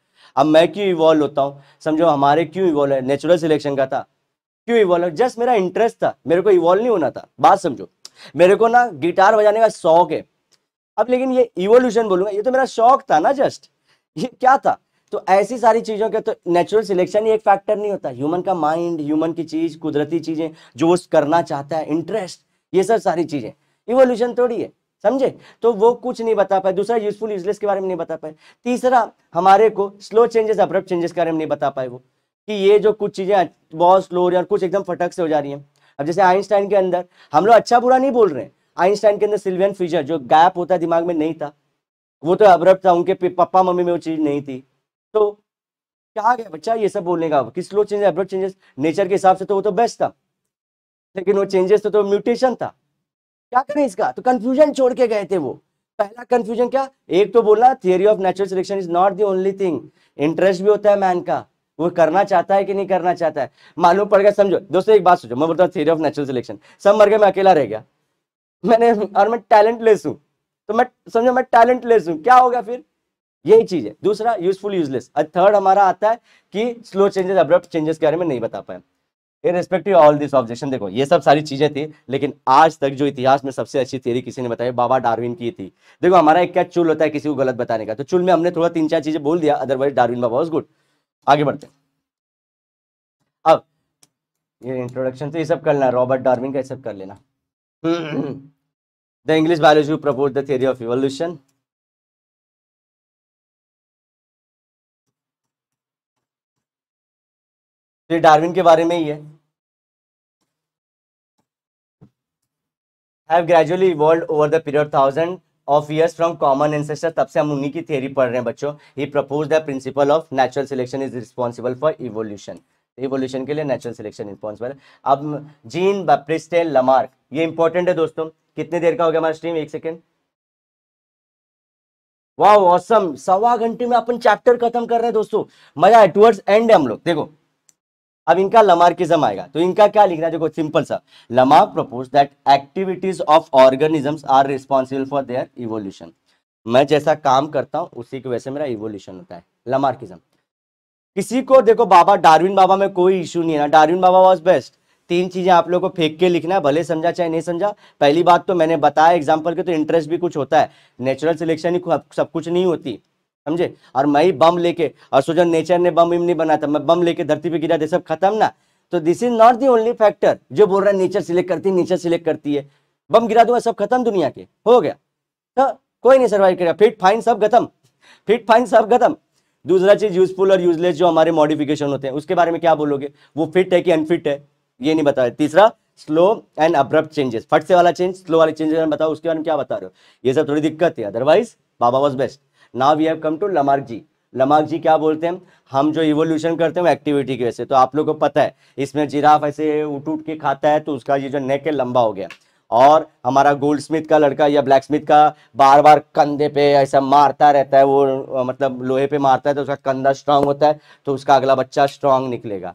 [SPEAKER 1] अब मैं क्यों इवॉल्व होता हूँ समझो हमारे क्यों इवॉल्व है नेचुरल सिलेक्शन का था क्यों इवॉल्व जस्ट मेरा इंटरेस्ट था मेरे को इवॉल्व नहीं होना था बात समझो मेरे को ना गिटार बजाने का शौक है अब लेकिन ये इवोल्यूशन बोलूंगा ये तो मेरा शौक था ना जस्ट ये क्या था तो ऐसी सारी चीज़ों के तो नेचुरल सिलेक्शन ही एक फैक्टर नहीं होता ह्यूमन का माइंड ह्यूमन की चीज़ कुदरती चीज़ें जो वो करना चाहता है इंटरेस्ट ये सब सारी चीज़ें इवोल्यूशन थोड़ी है समझे तो वो कुछ नहीं बता पाए दूसरा यूजफुल यूजलेस के बारे में नहीं बता पाए तीसरा हमारे को स्लो चेंजेस अप्रप्ट चेंजेस के बारे में नहीं बता पाए वो कि ये जो कुछ चीज़ें बहुत स्लो हो रही है और कुछ एकदम फटक से हो जा रही है अब जैसे आइंस्टाइन के अंदर हम लोग अच्छा बुरा नहीं बोल रहे हैं आइंस्टाइन के अंदर सिल्वियन फिजर जो गैप होता है दिमाग में नहीं था वो तो अब्रप था उनके पप्पा मम्मी में वो चीज़ नहीं थी तो क्या गया बच्चा ये सब बोलने का किस slow changes abrupt changes nature के हिसाब से तो वो तो बेस्ट था लेकिन वो चेंजेस तो, तो म्यूटेशन था क्या करें इसका तो कन्फ्यूजन छोड़ के गए थे वो पहला कंफ्यूजन क्या एक तो बोला theory of natural selection is not the only thing interest भी होता है मैन का वो करना चाहता है कि नहीं करना चाहता है मालूम पड़ गया समझो दोस्तों एक बात सोचो मैं बोलता हूँ ऑफ नेचुरल सिलेक्शन सब मर गए मैं अकेला रह गया मैंने और मैं लेस हूँ तो मैं समझो मैं लेस हूँ क्या होगा फिर यही चीज है दूसरा यूजफुल यूजलेस और थर्ड हमारा आता है कि स्लो चेंजेस अब्रप्ट चेंजेस के बारे में नहीं बता पाए in respective all this objection देखो ये सब सारी चीजें थी लेकिन आज तक जो इतिहास में सबसे अच्छी थ्योरी किसी ने बताई बाबा डार्विन की थी देखो हमारा एक क्या चुल होता है किसी को गलत बताने का तो चुल में हमने थोड़ा तीन चार चीजें बोल दिया अदरवाइज डार्विन बाबा वॉज गुड आगे बढ़ते हैं अब ये इंट्रोडक्शन तो ये सब करना रॉबर्ट डार्विन का ये सब कर लेना the English biology
[SPEAKER 2] propose the theory of evolution ये डार्विन के बारे में ही है
[SPEAKER 1] have gradually evolved over the period 1000 of years from common ancestor तब से हम उन्हीं की थियरी पढ़ रहे हैं बच्चों ही propose the principle of natural selection is responsible for evolution evolution के लिए नेचुरल सिलेक्शन रिस्पॉन्सिबल अब जीन बप्रिस्टेन लमार्क ये इंपॉर्टेंट है दोस्तों कितनी देर का हो गया हमारा स्ट्रीम एक सेकेंड वाह ऑसम सवा घंटे में अपन चैप्टर खत्म कर रहे हैं दोस्तों मजा है टुवर्ड्स एंड है हम लोग देखो अब इनका लमार्किज्म आएगा तो इनका क्या लिखना है देखो सिंपल सा Lamarck propose that activities of organisms are responsible for their evolution मैं जैसा काम करता हूँ उसी की वजह से मेरा इवोल्यूशन होता है लमार्किज्म किसी को देखो बाबा डार्विन बाबा में कोई इशू नहीं है ना डार्विन बाबा वॉज बेस्ट तीन चीज़ें आप लोगों को फेंक के लिखना है भले समझा चाहे नहीं समझा पहली बात तो मैंने बताया एग्जाम्पल के तो इंटरेस्ट भी कुछ होता है नेचुरल सिलेक्शन ही सब कुछ नहीं होती समझे और मैं ही बम लेके और सोचो नेचर ने बम नहीं बनाया था मैं बम लेके धरती पे गिरा दे सब खत्म ना तो this is not the only factor जो बोल रहा है नेचर सिलेक्ट करती है नेचर सिलेक्ट करती है बम गिरा दूंगा सब खत्म दुनिया के हो गया तो कोई नहीं सर्वाइव करेगा फिट फाइन सब खत्म फिट फाइन सब खत्म दूसरा चीज यूजफुल और यूजलेस जो हमारे मॉडिफिकेशन होते हैं उसके बारे में क्या बोलोगे वो फिट है कि अनफिट है ये नहीं बता रहे तीसरा स्लो एंड अब्रप्ट चेंजेस फट से वाला चेंज स्लो वाले चेंजेस बताओ उसके बारे में क्या बता रहे हो ये सब थोड़ी दिक्कत है अदरवाइज बाबा was best now we have come to Lamarck ji Lamarck ji क्या बोलते हैं हम जो इवोल्यूशन करते हैं एक्टिविटी की वजह से तो आप लोगों को पता है इसमें जिराफ ऐसे उठ उठ के खाता है तो उसका ये जो नेक है लंबा हो गया और हमारा गोल्ड स्मिथ का लड़का या ब्लैक स्मिथ का बार बार कंधे पे ऐसा मारता रहता है वो मतलब लोहे पे मारता है तो उसका कंधा स्ट्रांग होता है तो उसका अगला बच्चा स्ट्रांग निकलेगा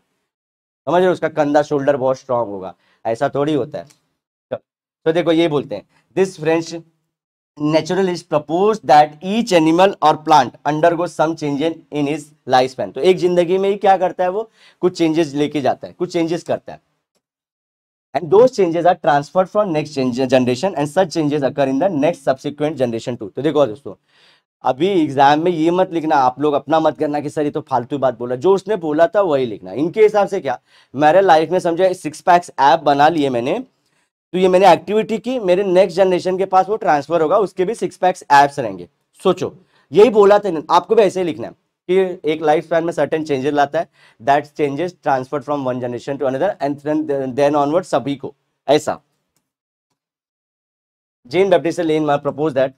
[SPEAKER 1] समझ रहे उसका कंधा शोल्डर बहुत स्ट्रांग होगा ऐसा थोड़ी होता है तो, तो देखो ये बोलते हैं this French naturalist propose that each animal और plant undergo some changes in his life span तो एक जिंदगी में ही क्या करता है वो कुछ चेंजेस लेके जाता है कुछ चेंजेस करता है and those changes are transfer from next generation and such changes occur in the next subsequent generation too तो देखो दोस्तों अभी एग्जाम में ये मत लिखना आप लोग अपना मत करना कि सर ये तो फालतू बात बोला जो उसने बोला था वही लिखना इनके हिसाब से क्या मेरे लाइफ में समझे सिक्स पैक्स ऐप बना लिए मैंने तो ये मैंने एक्टिविटी की मेरे नेक्स्ट जनरेशन के पास वो ट्रांसफर होगा उसके भी सिक्स पैक्स एप्स रहेंगे सोचो यही बोला था आपको भी ऐसे ही लिखना है कि एक लाइफ स्पैन में सर्टेन चेंजेस लाता है that changes transfer from one generation to another and then onward सभी को ऐसा Jean Jane Lamarck propose that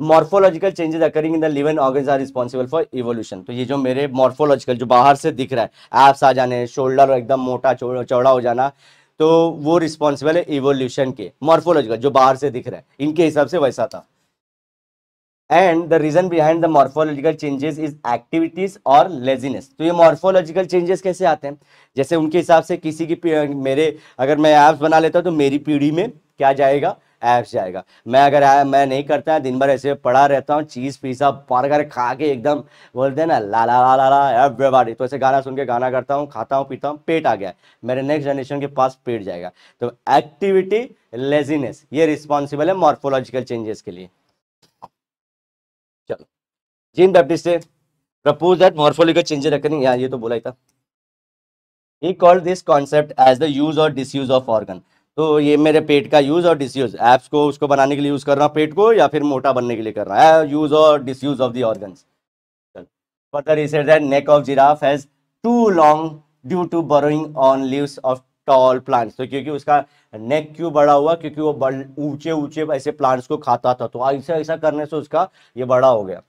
[SPEAKER 1] morphological changes occurring in the living organs are responsible for evolution तो ये जो मेरे मॉर्फोलॉजिकल जो बाहर से दिख रहा है एप्स आ जाने शोल्डर एकदम मोटा चौड़ा हो जाना तो वो रिस्पॉन्सिबल है इवोल्यूशन के का जो बाहर से दिख रहा है इनके हिसाब से वैसा था and the reason behind the morphological changes is activities और लेजीनेस तो ये मॉर्फोलॉजिकल चेंजेस कैसे आते हैं जैसे उनके हिसाब से किसी की मेरे अगर मैं ऐप्स बना लेता हूँ तो मेरी पीढ़ी में क्या जाएगा ऐप्स जाएगा मैं अगर आ, मैं नहीं करता दिन भर ऐसे पढ़ा रहता हूँ चीज़ पिज्ज़ा बर्गर खा के एकदम बोलते हैं ना ला ला ला ला ला एवरीबॉडी तो ऐसे गाना सुन के गाना करता हूँ खाता हूँ पीता हूँ पेट आ गया मेरे नेक्स्ट जनरेशन के पास पेट जाएगा तो एक्टिविटी लेजीनेस ये रिस्पॉन्सिबल है मॉर्फोलॉजिकल चेंजेस के लिए जीन बैप्टिस्ट ने propose that morphological changes occurring यार ये तो बोला ही था he call this concept as the use और डिसयूज ऑफ ऑर्गन तो ये मेरे पेट का यूज और डिसयूज एप्स को उसको बनाने के लिए यूज कर रहा हूँ पेट को या फिर मोटा बनने के लिए कर रहा है यूज और disuse of the organs further said that neck of giraffe has too long due to browsing on leaves of tall plants तो क्योंकि उसका नेक क्यों बड़ा हुआ क्योंकि वो ऊंचे ऊंचे ऐसे प्लांट्स को खाता था तो ऐसा ऐसा करने से उसका ये बड़ा हो गया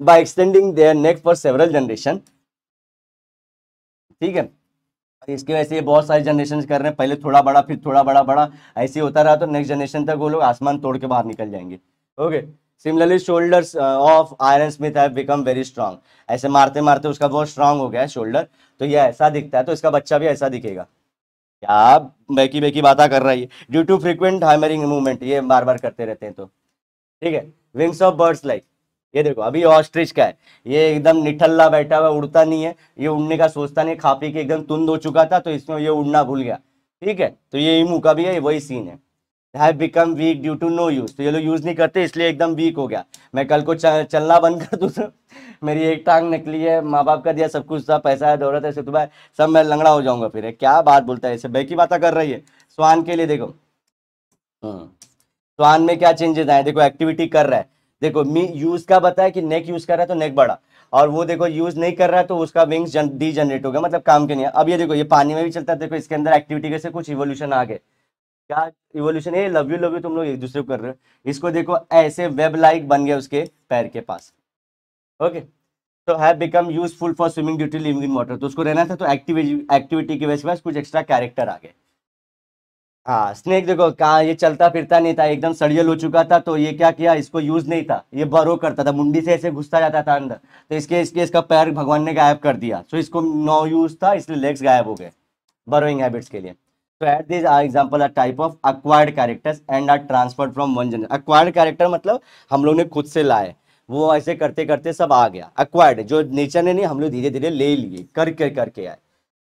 [SPEAKER 1] by extending their neck for several generation ठीक है इसके वैसे ये बहुत सारे जनरेशन कर रहे हैं पहले थोड़ा बड़ा फिर थोड़ा बड़ा बड़ा ऐसे होता रहा तो नेक्स्ट जनरेशन तक वो लोग आसमान तोड़ के बाहर निकल जाएंगे okay similarly shoulders of iron smith have become very strong ऐसे मारते मारते उसका बहुत स्ट्रांग हो गया है शोल्डर तो ये ऐसा दिखता है तो इसका बच्चा भी ऐसा दिखेगा क्या बैकी बैकी बात कर रही है due to frequent hammering movement ये बार बार करते रहते हैं तो ठीक है विंग्स ऑफ बर्ड्स लाइक ये देखो अभी ऑस्ट्रिच का है ये एकदम निठल्ला बैठा हुआ उड़ता नहीं है ये उड़ने का सोचता नहीं खा पी के एकदम तुंद हो चुका था तो इसमें ये उड़ना भूल गया ठीक है तो ये इमू का भी है वही सीन है have become weak due to no use तो ये लोग यूज़ नहीं करते इसलिए एकदम वीक हो गया मैं कल को चलना बंद कर दूँ तो मेरी एक टांग निकली है माँ बाप का दिया सब कुछ था पैसा है दौलत है सुबह सब मैं लंगड़ा हो जाऊंगा फिर क्या बात बोलता है ऐसे बैकी बातें कर रही है स्वान के लिए देखो हम्म, स्वान में क्या चेंजेस आए देखो एक्टिविटी कर रहा है देखो मी यूज का बताया कि नेक यूज कर रहा है तो नेक बड़ा और वो देखो यूज नहीं कर रहा है तो उसका विंग्स डी जनरेट हो गया मतलब काम के नहीं अब ये देखो ये पानी में भी चलता है देखो इसके अंदर एक्टिविटी कैसे कुछ इवोल्यूशन आ गए क्या इवोल्यूशन ये लव यू लव यू तुम लोग एक दूसरे को कर रहे हो इसको देखो ऐसे वेब लाइक बन गया उसके पैर के पास ओके तो have become useful for swimming due to living in water तो उसको रहना था तो एक्टिविटी एक्टिविटी की वजह से कुछ एक्स्ट्रा कैरेक्टर आ गए हाँ स्नेक देखो कहा ये चलता फिरता नहीं था एकदम सड़ियल हो चुका था तो ये क्या किया इसको यूज नहीं था ये बरो करता था मुंडी से ऐसे घुसता जाता था अंदर तो इसके इसके इसका पैर भगवान ने गायब कर दिया सो तो इसको नो यूज था इसलिए लेग्स गायब हो गए बरोइंग हैबिट्स के लिए तो at this are example are type acquired acquired characters and are transferred from one generation. Acquired मतलब हम लोग ने खुद से लाए वो ऐसे करते करते सब आ गया अक्वायर्ड जो नेचर ने नहीं हम लोग धीरे धीरे ले लिए कर कर करके आए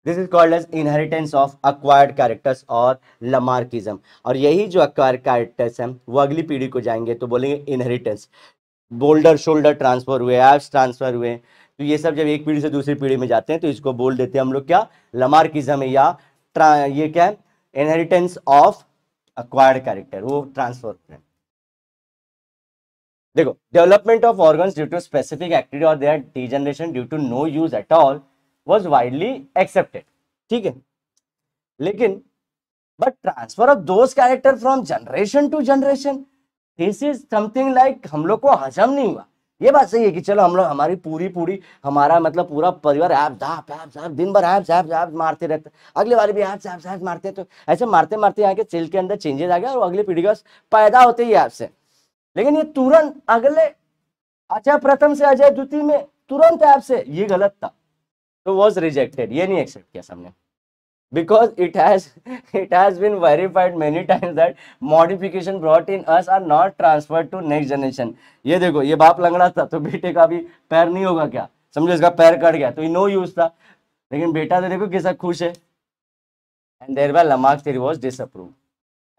[SPEAKER 1] this is called as inheritance of acquired characters और लमार्किज्म और यही जो अक्वायर्ड कैरेक्टर्स हैं वो अगली पीढ़ी को जाएंगे तो बोलेंगे इनहेरिटेंस बोल्डर शोल्डर ट्रांसफर हुए एप्स ट्रांसफर हुए तो ये सब जब एक पीढ़ी से दूसरी पीढ़ी में जाते हैं तो इसको बोल देते हैं हम लोग क्या लमार्किज्म या ये क्या है इनहेरिटेंस ऑफ अक्वायर्ड कैरेक्टर वो ट्रांसफर हुए देखो development of organs due to specific activity और their degeneration due to no use at all was widely accepted ठीक है लेकिन but transfer of those character from generation to generation this is something like हम लोग को हजम नहीं हुआ ये बात सही है कि चलो हम लोग हमारी पूरी पूरी हमारा मतलब पूरा परिवार ऐप जाप ऐप जाप दिन भर ऐप मारते रहते अगले वाले भी ऐप जाप जाप मारते तो ऐसे मारते मारते यहाँ के सेल के अंदर चेंजेस आ गया और अगले पीढ़ी का पैदा होते ही ऐप से लेकिन ये तुरंत अगले अजय अच्छा प्रथम से अजय द्वितीय में तुरंत ऐप से ये गलत था तो वॉज रिजेक्टेड ये नहीं एक्सेप्ट किया सबने because it has it has been verified many times that modification brought in us are not transfer to next generation ये देखो ये बाप लंगड़ा था तो बेटे का भी पैर नहीं होगा क्या समझो इसका पैर कट गया तो नो यूज था लेकिन बेटा तो देखो कैसा खुश है and thereby Lamarck theory was disapprove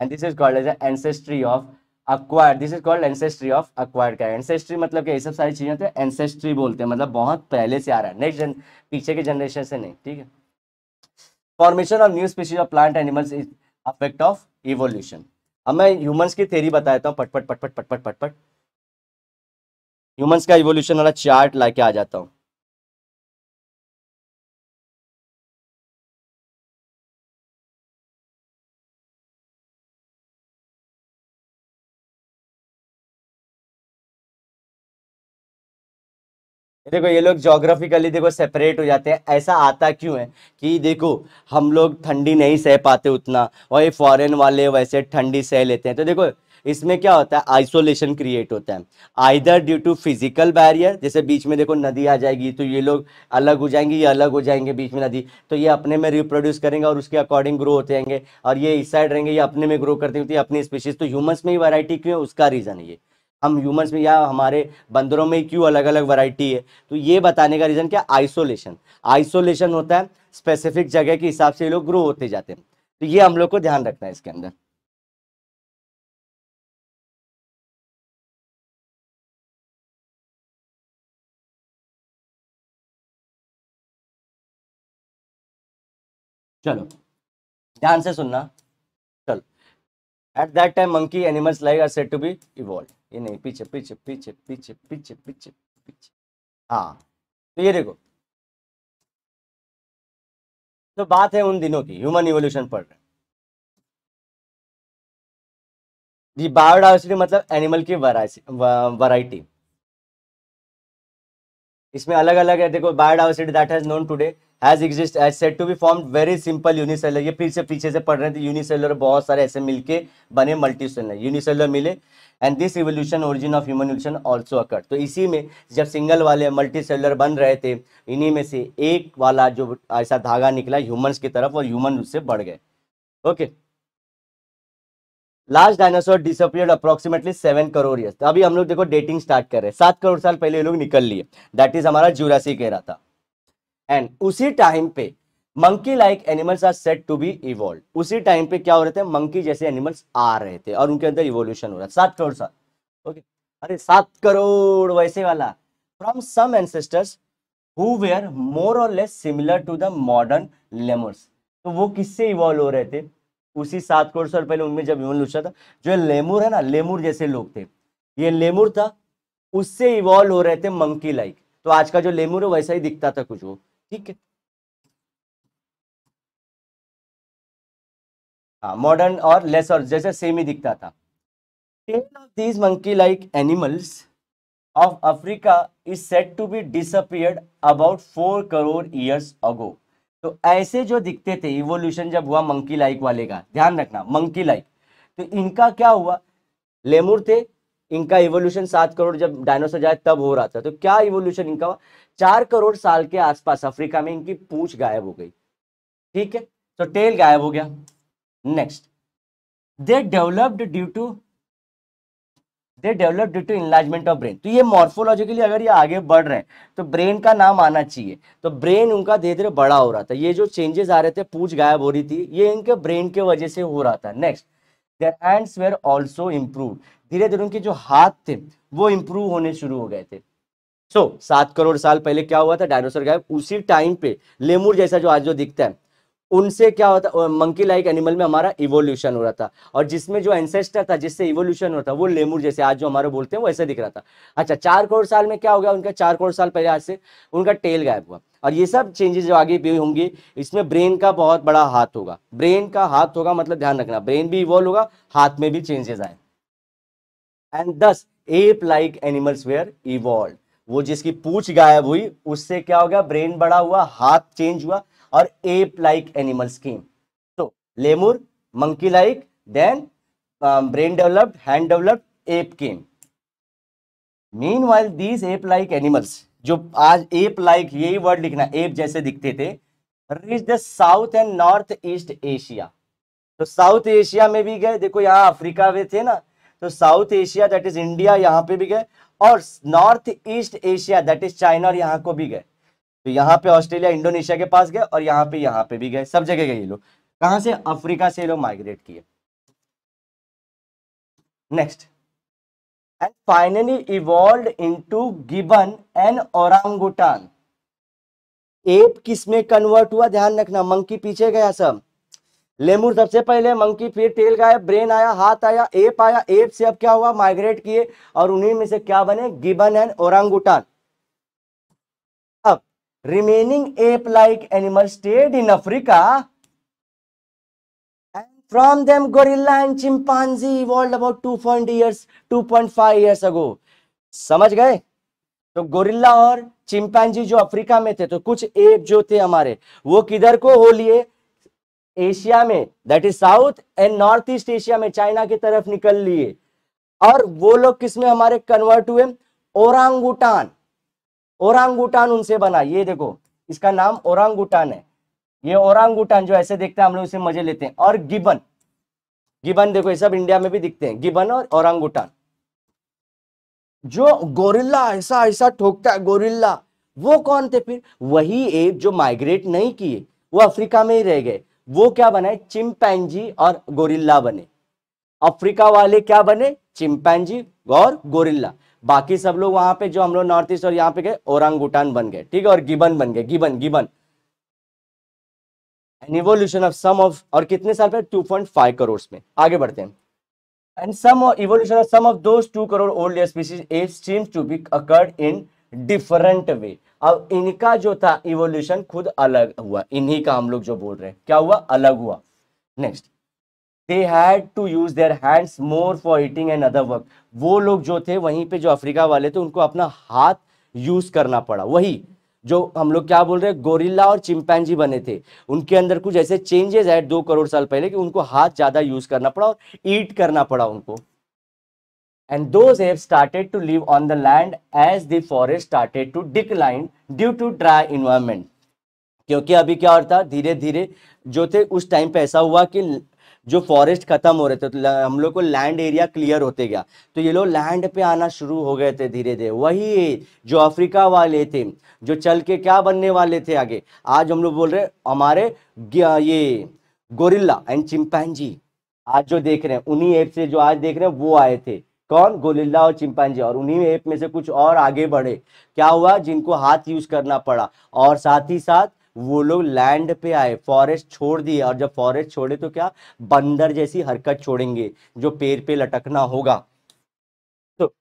[SPEAKER 1] and this is called as ancestry of acquire this is called ancestry of acquire क्या एंसेस्ट्री मतलब क्या ये सब सारी चीज़ें होती है एंसेस्ट्री बोलते हैं मतलब बहुत पहले से आ रहा है नेक्स्ट जन पीछे के जनरेशन से नहीं ठीक है formation of new species of plant animals is affect of evolution अब मैं ह्यूमंस की थेरी बता देता हूँ पटपट पटपट पटपट पटपट ह्यूमंस का इवोल्यूशन वाला
[SPEAKER 2] चार्ट लाके आ जाता हूँ
[SPEAKER 1] देखो ये लोग जोग्राफिकली देखो सेपरेट हो जाते हैं ऐसा आता क्यों है कि देखो हम लोग ठंडी नहीं सह पाते उतना और ये फॉरेन वाले वैसे ठंडी सह लेते हैं तो देखो इसमें क्या होता है आइसोलेशन क्रिएट होता है either due to physical barrier जैसे बीच में देखो नदी आ जाएगी तो ये लोग अलग हो जाएंगे ये अलग हो जाएंगे बीच में नदी तो ये अपने में रिप्रोड्यूस करेंगे और उसके अकॉर्डिंग ग्रो होते रहेंगे और ये इस साइड रहेंगे ये अपने में ग्रो करते हैं तो अपनी स्पीशीज तो ह्यूमस में ही वैरायटी क्यों है उसका रीज़न ये हम ह्यूमंस में या हमारे बंदरों में क्यों अलग अलग वैरायटी है तो ये बताने का रीज़न क्या आइसोलेशन आइसोलेशन होता है स्पेसिफिक जगह के हिसाब से ये लोग ग्रो होते जाते हैं तो ये हम लोग को ध्यान रखना है इसके अंदर चलो ध्यान से सुनना चलो at that time monkey animals like are set to be evolve ये नहीं पीछे पीछे पीछे पीछे पीछे पीछे पीछे
[SPEAKER 2] हाँ तो ये देखो तो बात है उन दिनों की ह्यूमन इवोल्यूशन पढ़ रहे
[SPEAKER 1] जी बायोडाइवर्सिटी मतलब एनिमल की वैरायटी इसमें अलग अलग है देखो biodiversity that has known today has exist as set to be form very simple unicellular ये फिर से पीछे से पढ़ रहे थे यूनिसेलर तो बहुत सारे ऐसे मिलके बने मल्टी सेलर यूनिसेलर मिले and this revolution origin of human revolution also occurred तो इसी में जब सिंगल वाले मल्टी सेलर बन रहे थे इन्हीं में से एक वाला जो ऐसा धागा निकला ह्यूमन की तरफ और ह्यूमन उससे बढ़ गए okay last dinosaur disappeared approximately seven crore years अभी हम लोग देखो डेटिंग स्टार्ट कर रहे हैं सात करोड़ साल पहले ये लोग निकल लिए दैट इज हमारा कह रहा था एंड उसी टाइम पे monkey like animals are set to be evolve उसी टाइम पे क्या हो रहे थे मंकी जैसे एनिमल्स आ रहे थे और उनके अंदर इवोल्यूशन हो रहा था सात करोड़ साल ओके अरे सात करोड़ वैसे वाला from some ancestors who were more or less similar to the modern lemurs तो वो किससे इवॉल्व हो रहे थे उसी सात करोड़ साल पहले उनमें जब इवोल्यूशन था जो लेमूर है ना लेमूर जैसे लोग थे ये लेमूर था उससे इवॉल्व हो रहे थे मंकी लाइक तो आज का जो लेमूर है वैसा ही दिखता था कुछ वो ठीक है हाँ मॉडर्न और लेस और जैसे सेम ही दिखता था ten of these monkey like animals of Africa is set to be disappeared about four crore years ago तो ऐसे जो दिखते थे इवोल्यूशन जब हुआ मंकी लाइक वाले का ध्यान रखना मंकी लाइक तो इनका क्या हुआ लेमुर थे इनका इवोल्यूशन सात करोड़ जब डायनासोर जाए तब हो रहा था तो क्या इवोल्यूशन इनका चार करोड़ साल के आसपास अफ्रीका में इनकी पूछ गायब हो गई ठीक है तो टेल गायब हो गया next they developed due to they develop due to enlargement of brain तो ये मॉर्फोलॉजिकली अगर ये आगे बढ़ रहे हैं तो ब्रेन का नाम आना चाहिए तो ब्रेन उनका धीरे धीरे बड़ा हो रहा था ये जो चेंजेस आ रहे थे पूछ गायब हो रही थी ये इनके ब्रेन के वजह से हो रहा था next their hands were also improve धीरे धीरे उनके जो हाथ थे वो इम्प्रूव होने शुरू हो गए थे सो so, सात करोड़ साल पहले क्या हुआ था डायनोसर गायब उसी टाइम पे लेमूर जैसा जो आज जो दिखता है उनसे क्या होता मंकी लाइक एनिमल में हमारा इवोल्यूशन हो रहा था और जिसमें जो एंसेस्टर था जिससे इवोल्यूशन होता वो लेमूर जैसे आज जो हमारे बोलते हैं वो ऐसे दिख रहा था अच्छा चार करोड़ साल में क्या हो गया उनका चार करोड़ साल पहले आज से उनका टेल गायब हुआ और ये सब चेंजेस जो आगे भी होंगे इसमें ब्रेन का बहुत बड़ा हाथ होगा ब्रेन का हाथ होगा मतलब ध्यान रखना ब्रेन भी इवॉल्व होगा हाथ में भी चेंजेस आए and thus ape like animals were evolve वो जिसकी पूछ गायब हुई उससे क्या हो गया ब्रेन बड़ा हुआ हाथ चेंज हुआ और एप लाइक एनिमल्स केम तो lemur monkey like then brain developed hand developed ape came meanwhile these ape like animals जो आज एप लाइक यही वर्ड लिखना एप जैसे दिखते थे reach the South and North East Asia तो South Asia में भी गए देखो यहाँ अफ्रीका में थे ना तो South Asia that is India यहाँ पे भी गए और North East Asia that is China और यहाँ को भी गए तो यहाँ पे ऑस्ट्रेलिया इंडोनेशिया के पास गए और यहाँ पे यहाँ पे भी गए सब जगह गए ये लोग कहाँ से अफ्रीका से ये लोग माइग्रेट किए next and finally evolve to gibbon and और एप किस में कन्वर्ट हुआ ध्यान रखना मंकी पीछे गया सब लेमूर सबसे पहले मंकी फिर टेल का आया ब्रेन आया हाथ आया एप आया एप से अब क्या हुआ माइग्रेट किए और उन्हीं में से क्या बने गिबन एंड ओरंगुटान अब remaining ape like animal stayed in Africa and from them gorilla and chimpanzee evolved about two point years two point five years ago समझ गए तो गोरिल्ला और चिंपांजी जो अफ्रीका में थे तो कुछ एप जो थे हमारे वो किधर को हो लिए एशिया में that is South and North East Asia में चाइना की तरफ निकल लिए और वो लोग किसमें हमारे कन्वर्ट हुए ओरांगुटान ओरांगुटान उनसे बना ये देखो इसका नाम ओरांगुटान है ये ओरांगुटान जो ऐसे देखते हैं हम लोग उसे मजे लेते हैं और गिबन गिबन देखो ये सब इंडिया में भी दिखते हैं गिबन और ओरांगुटान जो गोरिल्ला ऐसा ऐसा ठोकता है गोरिल्ला वो कौन थे फिर वही एप जो माइग्रेट नहीं किए वो अफ्रीका में ही रह गए वो क्या बनाए चिंपैंजी और गोरिल्ला बने अफ्रीका वाले क्या बने चिंपैंजी और गोरिल्ला बाकी सब लोग वहां पे जो हम लोग नॉर्थ ईस्ट और यहाँ पे गए ओरंगुटान बन गए ठीक है और गिबन बन गए gibbon gibbon an evolution of some of और कितने साल पे 2.5 करोड़ में आगे बढ़ते हैं and some evolution of some of दो 2 crore old year species apes seems to be occurred in अब इनका जो था इवोल्यूशन खुद अलग हुआ इन्हीं का हम लोग जो बोल रहे हैं क्या हुआ अलग हुआ next they had to use their hands more for eating and other work वो लोग जो थे वहीं पे जो अफ्रीका वाले थे उनको अपना हाथ यूज करना पड़ा वही जो हम लोग क्या बोल रहे हैं गोरिल्ला और चिंपैनजी बने थे उनके अंदर कुछ ऐसे चेंजेस है दो करोड़ साल पहले कि उनको हाथ ज़्यादा यूज करना पड़ा और ईट करना पड़ा उनको and those apes started to live on the land as the forest started to decline due to dry environment क्योंकि अभी क्या हो रहा था धीरे धीरे जो थे उस टाइम पे ऐसा हुआ कि जो फॉरेस्ट खत्म हो रहे थे तो हम लोग को लैंड एरिया क्लियर होते गया तो ये लोग लैंड पे आना शुरू हो गए थे धीरे धीरे वही जो अफ्रीका वाले थे जो चल के क्या बनने वाले थे आगे आज हम लोग बोल रहे हमारे ये गोरिल्ला एंड चिंपैनजी आज जो देख रहे हैं उन्हीं ऐप से जो आज देख रहे हैं वो आए थे कौन गोलिल्ला और चिंपांजी और उन्हीं एप में से कुछ और आगे बढ़े क्या हुआ जिनको हाथ यूज करना पड़ा और साथ ही साथ वो लोग लैंड पे आए फॉरेस्ट छोड़ दिए और जब फॉरेस्ट छोड़े तो क्या बंदर जैसी हरकत छोड़ेंगे जो पेड़ पे लटकना होगा तो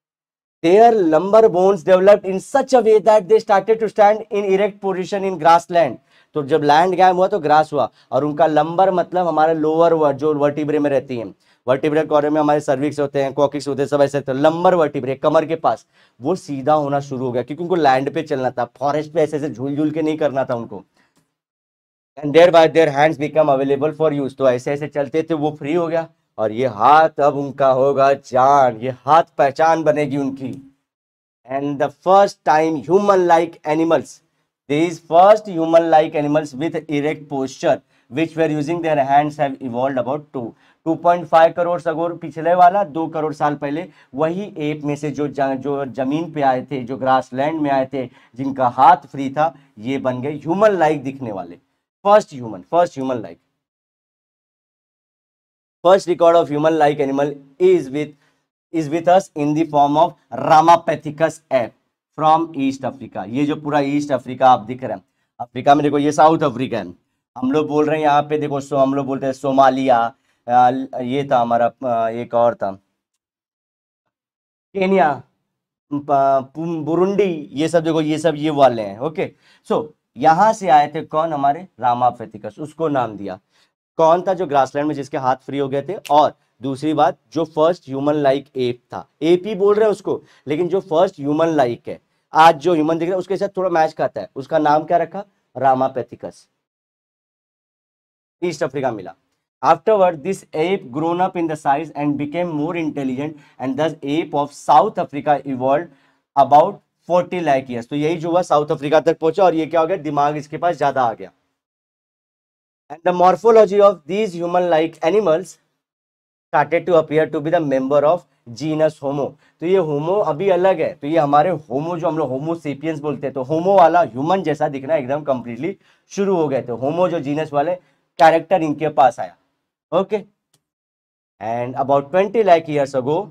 [SPEAKER 1] their lumbar bones developed in such a way that they started to in in erect position in grassland तो जब लैंड गायब हुआ तो ग्रास हुआ और उनका लंबर मतलब हमारे लोअर हुआ जो वर्टिब्रे में रहती है वर्टिब्रल कॉर्नर में हमारे सर्विक्स होते हैं कॉकिक्स होते हैं सब ऐसे लंबर वर्टिब्रे कमर के पास वो सीधा होना शुरू हो गया क्योंकि उनको लैंड पे चलना था फॉरेस्ट पे ऐसे ऐसे झूल झूल के नहीं करना था उनको and thereby their hands become available for use तो ऐसे ऐसे चलते थे वो फ्री हो गया और ये हाथ अब उनका होगा जान ये हाथ पहचान बनेगी उनकी and the first time human like animals this first human like animals with erect posture which were using their hands have evolved about two 2.5 crore सगोर पिछले वाला दो करोड़ साल पहले वही एप में से जो जो जमीन पे आए थे जो ग्रास लैंड में आए थे जिनका हाथ फ्री था ये बन गए ह्यूमन लाइक दिखने वाले first human first human like first record of human like animal is with is with us in the form of Ramapithecus ape from East Africa ये जो पूरा ईस्ट अफ्रीका आप दिख रहे हैं अफ्रीका में देखो ये साउथ अफ्रीका है हम लोग बोल रहे हैं यहाँ पे देखो सो हम लोग बोलते हैं सोमालिया ये था हमारा एक और था केनिया बुरुंडी ये सब देखो ये सब ये वाले हैं ओके सो so, से आए थे कौन हमारे रामा फेथिकस उसको नाम दिया कौन था जो ग्रासलैंड में जिसके हाथ फ्री हो गए थे और दूसरी बात जो फर्स्ट ह्यूमन लाइक एप था एप ही बोल रहे हैं उसको लेकिन जो फर्स्ट ह्यूमन लाइक है आज जो ह्यूमन दिख रहा है उसके साथ थोड़ा मैच खाता है उसका नाम क्या रखा रामापैथिकस ईस्ट अफ्रीका मिला afterward this ape grown up in the size and became more intelligent and thus ape of South Africa evolved about 40 lakh years तो यही जो हुआ साउथ अफ्रीका तक पहुंचा और ये क्या हो गया दिमाग इसके पास ज़्यादा आ गया and the morphology of these human like animals started to appear to be the member of genus Homo तो ये होमो अभी अलग है तो ये हमारे होमो जो हम लोग होमोसेपियंस बोलते हैं तो होमो वाला ह्यूमन जैसा दिखना एकदम कंप्लीटली शुरू हो गए थे होमो जो जीनस वाले कैरेक्टर इनके पास आया Okay. And about 20 lakh years ago,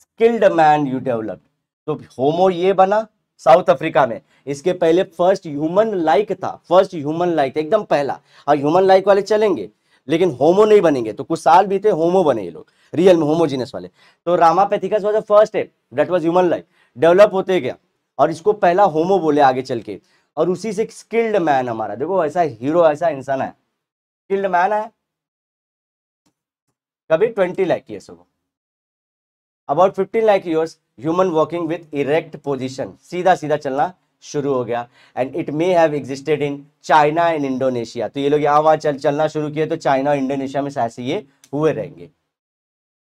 [SPEAKER 1] skilled man you develop तो होमो ये बना साउथ अफ्रीका में इसके पहले फर्स्ट ह्यूमन लाइक था फर्स्ट ह्यूमन लाइक एकदम पहला और ह्यूमन लाइक वाले चलेंगे लेकिन होमो नहीं बनेंगे तो कुछ साल भी थे होमो बने ये लोग रियल में होमोजीनस वाले तो Ramapithecus was the first step that was human like develop होते गया और इसको पहला होमो बोले आगे चल के और उसी से स्किल्ड मैन हमारा देखो ऐसा हीरो ऐसा इंसान है फील्ड मैन है कभी ट्वेंटी लैक ईयर्स होगा about fifteen lakh years human walking with erect position सीधा सीधा चलना शुरू हो गया and it may have existed in China and Indonesia तो ये लोग यहाँ वहाँ चल चलना शुरू किए तो चाइना और इंडोनेशिया में ऐसे ये हुए रहेंगे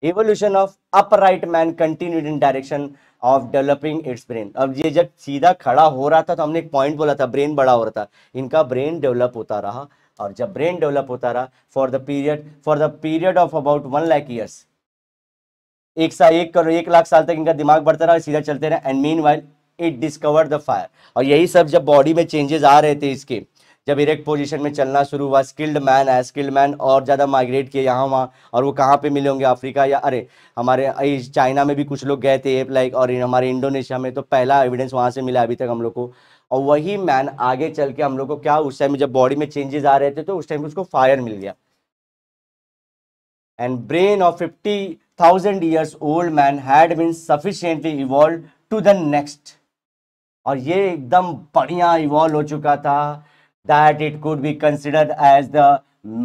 [SPEAKER 1] evolution of upright man continued in direction of developing its brain अब ये जब सीधा खड़ा हो रहा था तो हमने एक पॉइंट बोला था ब्रेन बड़ा हो रहा था इनका ब्रेन डेवलप होता रहा और जब ब्रेन डेवलप होता रहा for the period for the period of about one lakh years एक सा एक करोड़ एक लाख साल तक इनका दिमाग बढ़ता रहा सीधा चलते रहे and meanwhile it discover the fire और यही सब जब बॉडी में चेंजेस आ रहे थे इसके जब इरेक्ट पोजीशन में चलना शुरू हुआ स्किल्ड मैन है स्किल्ड मैन और ज़्यादा माइग्रेट किए यहाँ वहाँ और वो कहाँ पे मिले होंगे अफ्रीका या अरे हमारे चाइना में भी कुछ लोग गए थे एप लाइक और हमारे इंडोनेशिया में तो पहला एविडेंस वहाँ से मिला अभी तक हम लोग को और वही मैन आगे चल के हम लोग को क्या उस टाइम जब बॉडी में चेंजेस आ रहे थे तो उस टाइम उसको फायर मिल गया and brain of fifty thousand years old man had been sufficiently evolve to the next और ये एकदम बढ़िया इवॉल्व हो चुका था that it could be considered as the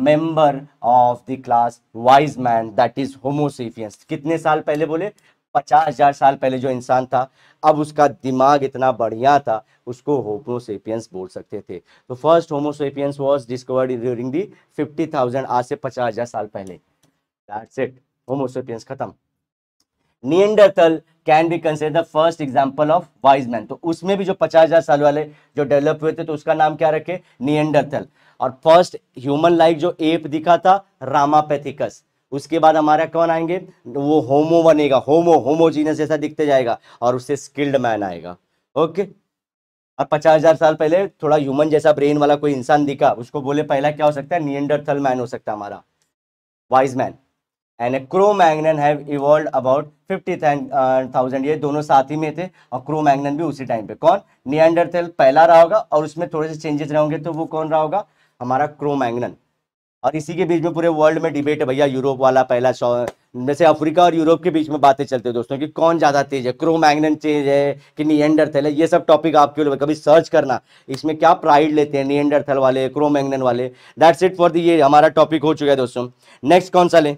[SPEAKER 1] member of the class wise man that is homo sapiens कितने साल पहले बोले पचास हजार साल पहले जो इंसान था अब उसका दिमाग इतना बढ़िया था उसको होमोसेपियंस बोल सकते थे तो first homo sapiens was discovered during the fifty thousand आज से पचास हजार साल पहले इट होमोसेपियंस खत्म Neanderthal can be consider the first example of wise man तो उसमें भी जो पचास हजार साल वाले जो डेवलप हुए थे तो उसका नाम क्या रखे नियंडरथल और फर्स्ट ह्यूमन लाइक जो एप दिखा था रामापैथिकस उसके बाद हमारा कौन आएंगे वो होमो बनेगा होमो होमोजीनस जैसा दिखते जाएगा और उससे स्किल्ड मैन आएगा ओके अब पचास हजार साल पहले थोड़ा ह्यूमन जैसा ब्रेन वाला कोई इंसान दिखा उसको बोले पहला क्या हो सकता है नियंडरथल मैन हो सकता है हमारा wise man and Cro Magnon have evolve about fifty thousand ये दोनों साथ ही में थे और क्रो मैगनन भी उसी टाइम पे कौन नियंडरथल पहला रहा होगा और उसमें थोड़े से चेंजेस रहोगे तो वो कौन रहा होगा हमारा क्रो मैगनन और इसी के बीच में पूरे वर्ल्ड में डिबेट है भैया यूरोप वाला पहला जैसे अफ्रीका और यूरोप के बीच में बातें चलती है दोस्तों कि कौन ज़्यादा तेज है क्रो मैग्नन तेज है कि नियंडर थल है ये सब टॉपिक आपके लिए कभी सर्च करना इसमें क्या प्राइड लेते हैं नियंडर वाले क्रो वाले दैट्स इट फॉर दी ये हमारा टॉपिक हो चुका है दोस्तों नेक्स्ट कौन सा लें